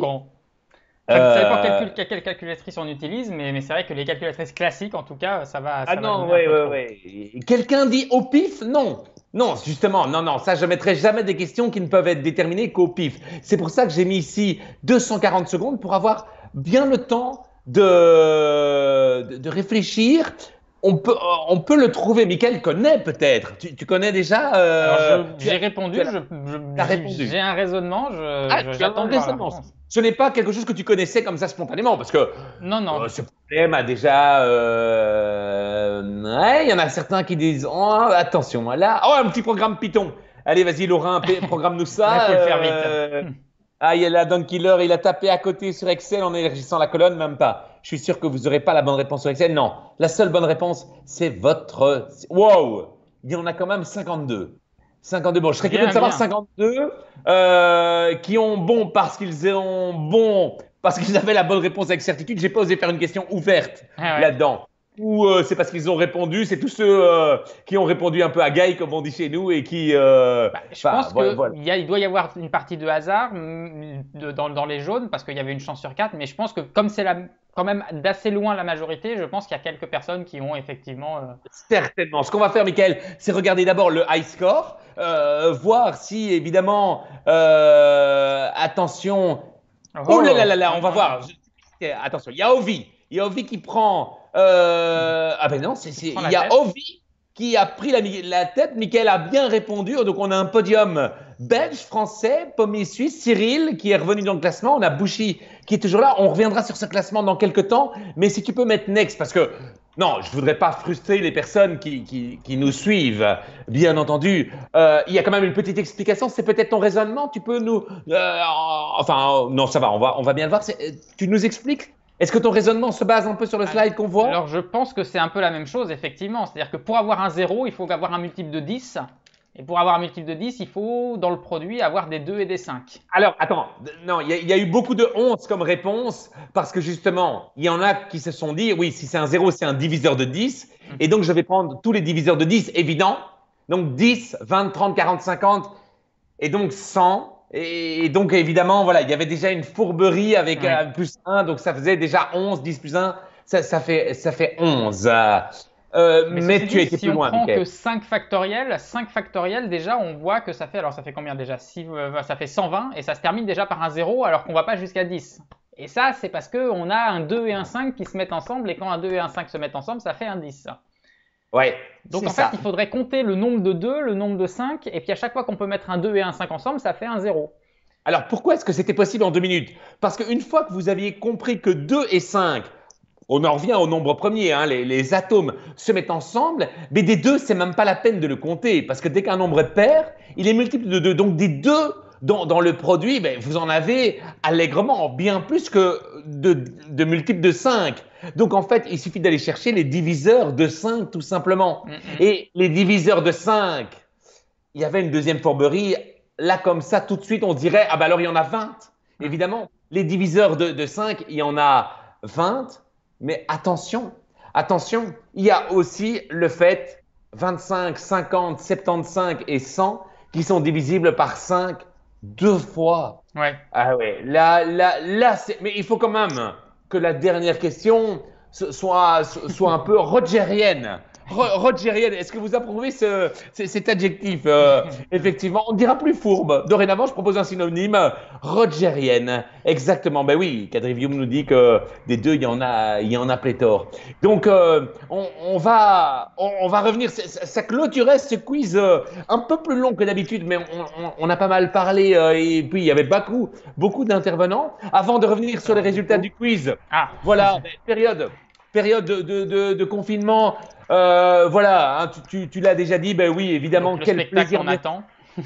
ne ça, pas quelle, calculatrice on utilise, mais, c'est vrai que les calculatrices classiques, en tout cas, ça va. ah non, oui, oui, oui. Quelqu'un dit au pif Non. Non, justement, non, non, ça, je ne mettrai jamais des questions qui ne peuvent être déterminées qu'au pif. C'est pour ça que j'ai mis ici 240 secondes pour avoir bien le temps de, de, réfléchir, on peut, euh, on peut le trouver. Michael connaît peut-être. Tu, connais déjà euh, J'ai répondu. J'ai un raisonnement. Je, ah, Ce n'est pas quelque chose que tu connaissais comme ça spontanément, parce que non, non. Euh, ce problème a déjà. il y en a certains qui disent oh, attention, là, oh un petit programme Python. Allez, vas-y, Laurent, programme nous ça. Ah, il y a la Killer, il a tapé à côté sur Excel en élargissant la colonne, même pas. Je suis sûr que vous n'aurez pas la bonne réponse sur Excel. Non, la seule bonne réponse, c'est votre. Wow Il y en a quand même 52. 52, bon, je serais de savoir 52 euh, qui ont bon parce qu'ils ont bon, parce qu'ils avaient la bonne réponse avec certitude. J'ai pas osé faire une question ouverte ah là-dedans ou euh, c'est parce qu'ils ont répondu, c'est tous ceux euh, qui ont répondu un peu à Gaï, comme on dit chez nous, et qui. Euh, bah, je pense voilà, qu'il doit y avoir une partie de hasard mm, de, dans, dans, les jaunes, parce qu'il y avait une chance sur quatre, mais je pense que comme c'est quand même d'assez loin la majorité, je pense qu'il y a quelques personnes qui ont effectivement. Certainement. Ce qu'on va faire, Michael, c'est regarder d'abord le high score, voir si évidemment. attention. Oh, oh là là là là, on va ah. voir. Attention, il y a Ovi. Il y a Ovi qui prend. Euh, ah ben non, il y a Ovi qui a pris la, la tête. Michael a bien répondu. Donc, on a un podium belge, français, pommier suisse, Cyril qui est revenu dans le classement. On a Bouchy qui est toujours là. On reviendra sur ce classement dans quelques temps. Mais si tu peux mettre next, parce que non, je voudrais pas frustrer les personnes qui, nous suivent, bien entendu. Euh, il y a quand même une petite explication. C'est peut-être ton raisonnement. Tu peux nous. Euh, enfin, non, ça On va, on va bien le voir. Tu nous expliques est-ce que ton raisonnement se base un peu sur le slide qu'on voit Alors je pense que c'est un peu la même chose, effectivement. C'est-à-dire que pour avoir un 0, il faut avoir un multiple de 10. Et pour avoir un multiple de 10, il faut, dans le produit, avoir des 2 et des 5. Alors, attends, non, il y, a eu beaucoup de 11 comme réponse, parce que justement, il y en a qui se sont dit, oui, si c'est un 0, c'est un diviseur de 10, mm. et donc je vais prendre tous les diviseurs de 10, évident. Donc 10, 20, 30, 40, 50, et donc 100. Et donc, évidemment, voilà, il y avait déjà une fourberie avec euh, plus 1, donc ça faisait déjà 11, 10 plus 1, ça, fait, ça fait 11. Euh, mais, tu dit, si on Prend que 5 factoriels, 5 factoriels, déjà, on voit que ça fait, alors ça fait combien déjà euh, Ça fait 120 et ça se termine déjà par un 0 alors qu'on ne va pas jusqu'à 10. Et ça, c'est parce qu'on a un 2 et un 5 qui se mettent ensemble et quand un 2 et un 5 se mettent ensemble, ça fait un 10. Ouais. Donc en fait, il faudrait compter le nombre de 2, le nombre de 5, et puis à chaque fois qu'on peut mettre un 2 et un 5 ensemble, ça fait un 0. Alors pourquoi est-ce que c'était possible en 2 minutes Parce qu'une fois que vous aviez compris que 2 et 5, on en revient au nombre premier, hein, les, les, atomes se mettent ensemble, mais des 2, c'est même pas la peine de le compter, parce que dès qu'un nombre est pair, il est multiple de 2. Donc des 2 dans, le produit, ben, vous en avez allègrement bien plus que de, multiples de 5. Donc en fait, il suffit d'aller chercher les diviseurs de 5 tout simplement. Mm, mm. Et les diviseurs de 5, il y avait une deuxième fourberie. Là, comme ça, tout de suite, on dirait, ah ben alors il y en a 20. Mm. Évidemment, les diviseurs de, de 5, il y en a 20. Mais attention, attention, il y a aussi le fait 25, 50, 75 et 100 qui sont divisibles par 5 deux fois. Ouais. Ah ouais. Là, là, là, mais il faut quand même que la dernière question soit, soit un peu rogerienne. Rogerienne, est-ce que vous approuvez ce, cet adjectif euh, Effectivement, on dira plus fourbe. Dorénavant, je propose un synonyme rogerienne. Exactement. Ben oui, Cadrivium nous dit que des deux, il y en a, il y en a pléthore. Donc, euh, on, va, on, va revenir. Ça, ça, ce quiz euh, un peu plus long que d'habitude, mais on, on, a pas mal parlé et puis il y avait beaucoup, beaucoup d'intervenants. Avant de revenir sur les résultats du quiz, ah. voilà, ben, période période de, de, confinement, euh, voilà, hein, tu, l'as déjà dit, ben oui, évidemment, quel plaisir. On attend.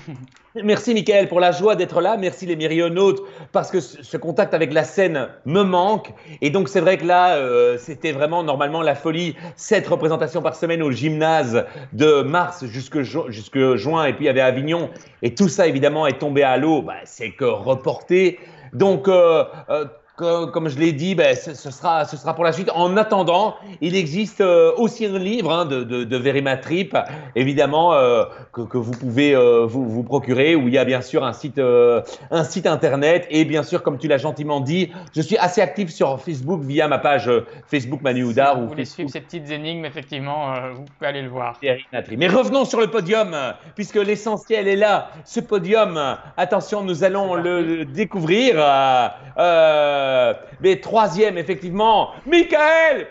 Merci Michael pour la joie d'être là. Merci les Myrionautes parce que ce contact avec la scène me manque. Et donc c'est vrai que là, euh, c'était vraiment normalement la folie. Sept représentations par semaine au gymnase de mars jusque, juin. Et puis il y avait Avignon. Et tout ça évidemment est tombé à l'eau. Bah, c'est que reporté. Donc euh, comme, je l'ai dit, ben, ce, sera, ce sera pour la suite. En attendant, il existe euh, aussi un livre hein, de, de, Verimatrip, évidemment, euh, que, vous pouvez euh, vous, procurer, où il y a bien sûr un site, un site internet. Et bien sûr, comme tu l'as gentiment dit, je suis assez actif sur Facebook via ma page Facebook Manu Houdard. Si vous voulez suivre ces petites énigmes, effectivement, vous pouvez aller le voir. Mais revenons sur le podium, puisque l'essentiel est là. Ce podium, attention, nous allons le, le découvrir. Euh, euh, mais troisième, effectivement, Michael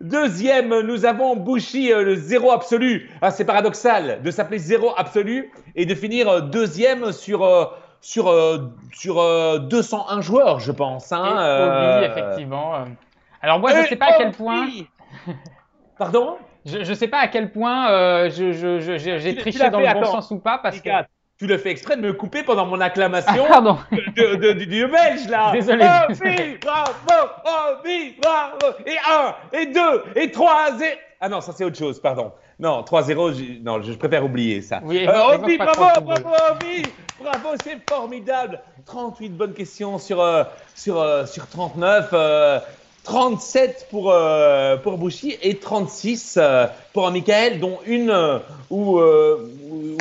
Deuxième, nous avons Bouchy, euh, le zéro absolu. Ah, c'est paradoxal de s'appeler zéro absolu et de finir euh, deuxième sur sur, sur 201 joueurs, je pense. Hein, effectivement. Alors moi, je ne sais pas à quel point... Pardon Je ne sais pas à quel point j'ai triché dans le bon sens ou pas, parce que tu le fais exprès de me couper pendant mon acclamation ah, du belge, là. Désolé. Oh, oui, bravo, oh, bravo. Et un, et deux, et trois, et... Ah non, ça c'est autre chose, pardon. Non, 3-0, non, je préfère oublier ça. Oui, euh, oh, bravo, bravo, Obi oh, Bravo, c'est formidable. 38 bonnes questions sur, euh, sur, euh, sur 39. 37 pour, euh, pour Bouchy et 36 euh, pour Michael, dont une euh, où,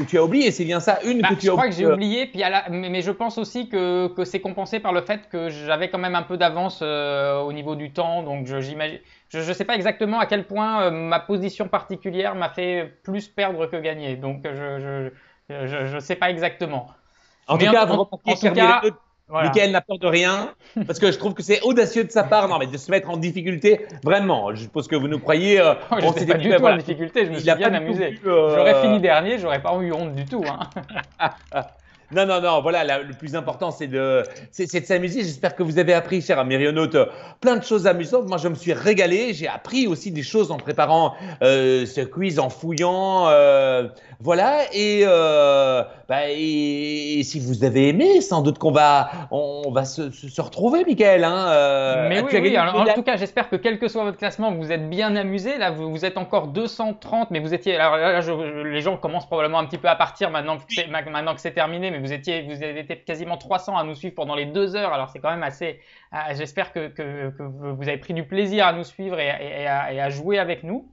tu as oublié, c'est bien ça, une bah, que tu as Je crois que j'ai oublié, puis mais, je pense aussi que, que c'est compensé par le fait que j'avais quand même un peu d'avance au niveau du temps, donc j'imagine. Je ne sais pas exactement à quel point ma position particulière m'a fait plus perdre que gagner, donc je ne je, je, sais pas exactement. En tout cas, en tout cas, Michel Michael n'a peur de rien, parce que je trouve que c'est audacieux de sa part, non, mais de se mettre en difficulté, vraiment. Je suppose que vous nous croyez. Euh, on pas du ben tout en difficulté, je me suis bien amusé. Euh, j'aurais fini dernier, j'aurais pas eu honte du tout. Hein. Non, non, non, voilà, le plus important, c'est de, c'est, de s'amuser. J'espère que vous avez appris, cher amis plein de choses amusantes. Moi, je me suis régalé. J'ai appris aussi des choses en préparant euh, ce quiz, en fouillant. Euh, voilà, euh, bah, et, si vous avez aimé, sans doute qu'on va, on, va se, retrouver, Michael. Hein, mais oui, en tout cas, j'espère que quel que soit votre classement, vous êtes bien amusé. Là, vous, êtes encore 230, mais vous étiez. Alors là, les gens commencent probablement un petit peu à partir maintenant que c'est, maintenant que c'est terminé vous étiez, vous avez été quasiment 300 à nous suivre pendant les deux heures. Alors c'est quand même assez. Euh, j'espère que, vous avez pris du plaisir à nous suivre et, à, jouer avec nous.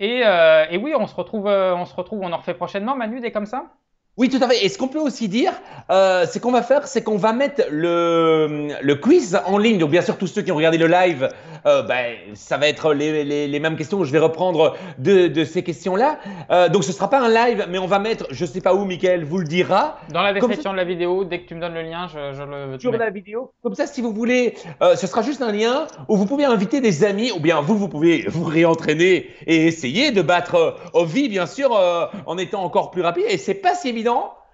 Euh, et, oui, on se retrouve, euh, on se retrouve, on en refait prochainement. Manu, des comme ça. Oui, tout à fait. Et ce qu'on peut aussi dire, euh, c'est qu'on va faire, c'est qu'on va mettre le, le, quiz en ligne. Donc, bien sûr, tous ceux qui ont regardé le live, euh, ben, ça va être les, les, les, mêmes questions. Je vais reprendre de, de ces questions-là. Euh, donc, ce ne sera pas un live, mais on va mettre, je ne sais pas où, Michael vous le dira. Dans la description de la vidéo, dès que tu me donnes le lien, je, je le. Sur la vidéo. Comme ça, si vous voulez, euh, ce sera juste un lien où vous pouvez inviter des amis, ou bien vous, vous pouvez vous réentraîner et essayer de battre Ovi, bien sûr, en étant encore plus rapide. Et c'est pas si évident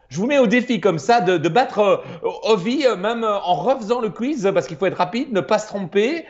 je vous mets au défi comme ça de, battre euh, Ovi, euh, même euh, en refaisant le quiz, parce qu'il faut être rapide, ne pas se tromper.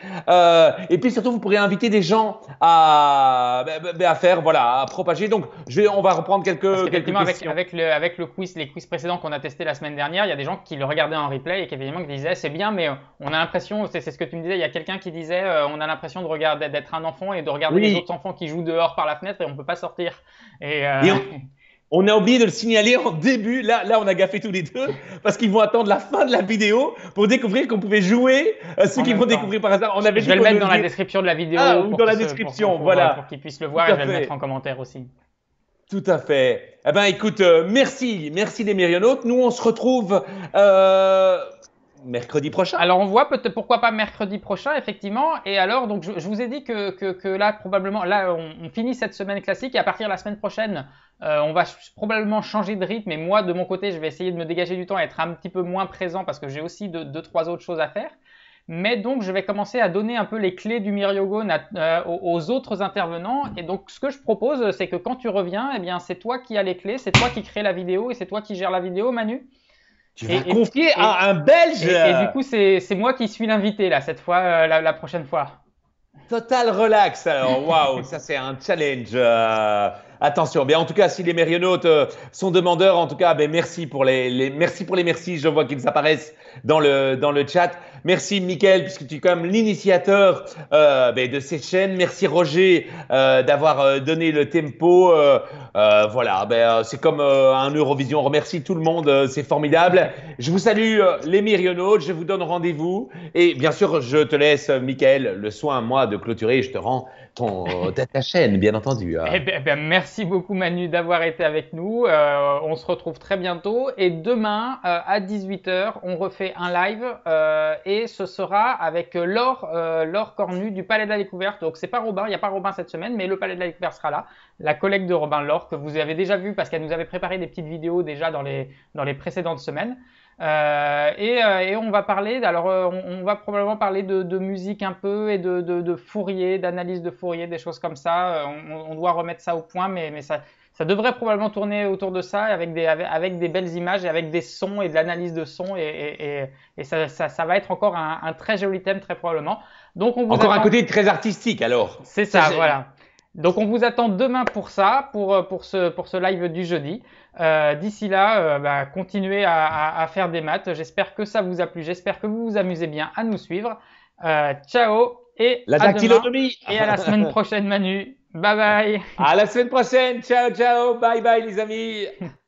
et puis surtout, vous pourrez inviter des gens à, bah, bah, bah, à faire, voilà, à propager. Donc, je on va reprendre quelques, questions. Avec, le, avec le quiz, les quiz précédents qu'on a testés la semaine dernière, il y a des gens qui le regardaient en replay et qui évidemment disaient c'est bien, mais on a l'impression, c'est ce que tu me disais, il y a quelqu'un qui disait on a l'impression de regarder d'être un enfant et de regarder les autres enfants qui jouent dehors par la fenêtre et on ne peut pas sortir. On a oublié de le signaler en début. Là, là on a gaffé tous les deux parce qu'ils vont attendre la fin de la vidéo pour découvrir qu'on pouvait jouer. ce euh, ceux qui vont découvrir par hasard, on avait. Je vais le mettre dans la description de la vidéo ah, dans la description, voilà, pour qu'ils puissent le voir. et je vais le mettre en commentaire aussi. Tout à fait. Eh ben, écoute, euh, merci, merci les Myrionautes. Nous, on se retrouve. Euh, mercredi prochain. Alors on voit peut-être pourquoi pas mercredi prochain effectivement. Et alors donc je, vous ai dit que, que, là probablement là on, finit cette semaine classique et à partir de la semaine prochaine euh, on va probablement changer de rythme. Et moi de mon côté je vais essayer de me dégager du temps et être un petit peu moins présent parce que j'ai aussi deux, trois autres choses à faire. Mais donc, je vais commencer à donner un peu les clés du Myriogone euh, aux autres intervenants. Et donc, ce que je propose, c'est que quand tu reviens, eh bien, c'est toi qui as les clés, c'est toi qui crée la vidéo et c'est toi qui gère la vidéo, Manu. Tu vas confier à un Belge Et, du coup, c'est moi qui suis l'invité, là, cette fois, euh, la, prochaine fois. Total relax, alors, waouh, ça c'est un challenge. Euh, attention. Mais en tout cas, si les mérionautes euh, sont demandeurs, en tout cas, ben merci pour les, les merci pour les merci. Je vois qu'ils apparaissent dans le chat. Merci Mickaël, puisque tu es quand même l'initiateur euh, ben, de cette chaîne. Merci Roger euh, d'avoir donné le tempo. voilà, ben, c'est comme un Eurovision. On remercie tout le monde, c'est formidable. Je vous salue les mérionautes, je vous donne rendez-vous. Et bien sûr, je te laisse, Mickaël, le soin, moi, de clôturer. Je te rends ton, euh, ta, chaîne, bien entendu. Hein. Eh ben, eh ben, merci beaucoup Manu d'avoir été avec nous. Euh, on se retrouve très bientôt et demain euh, à 18h, on refait un live et ce sera avec Laure, Laure Cornu du Palais de la Découverte. Donc c'est pas Robin, il n'y a pas Robin cette semaine, mais le Palais de la Découverte sera là. La collègue de Robin Laure que vous avez déjà vue parce qu'elle nous avait préparé des petites vidéos déjà dans les, dans les précédentes semaines. Euh, euh, et, on va parler, alors euh, on, va probablement parler de, musique un peu et de, de, Fourier, d'analyse de Fourier, des choses comme ça. On, doit remettre ça au point, mais, ça, devrait probablement tourner autour de ça avec des, avec, des, belles images et avec des sons et de l'analyse de sons. Et, ça, va être encore un, très joli thème, très probablement. Donc on encore un côté très artistique alors. C'est ça, voilà. Donc on vous attend demain pour ça, pour ce live du jeudi. Euh, D'ici là, euh, bah, continuez à, à, à, faire des maths. J'espère que ça vous a plu. J'espère que vous vous amusez bien à nous suivre. Euh, ciao et la à demain. Et à la semaine prochaine, Manu. Bye bye. À la semaine prochaine. Ciao, ciao. Bye bye, les amis.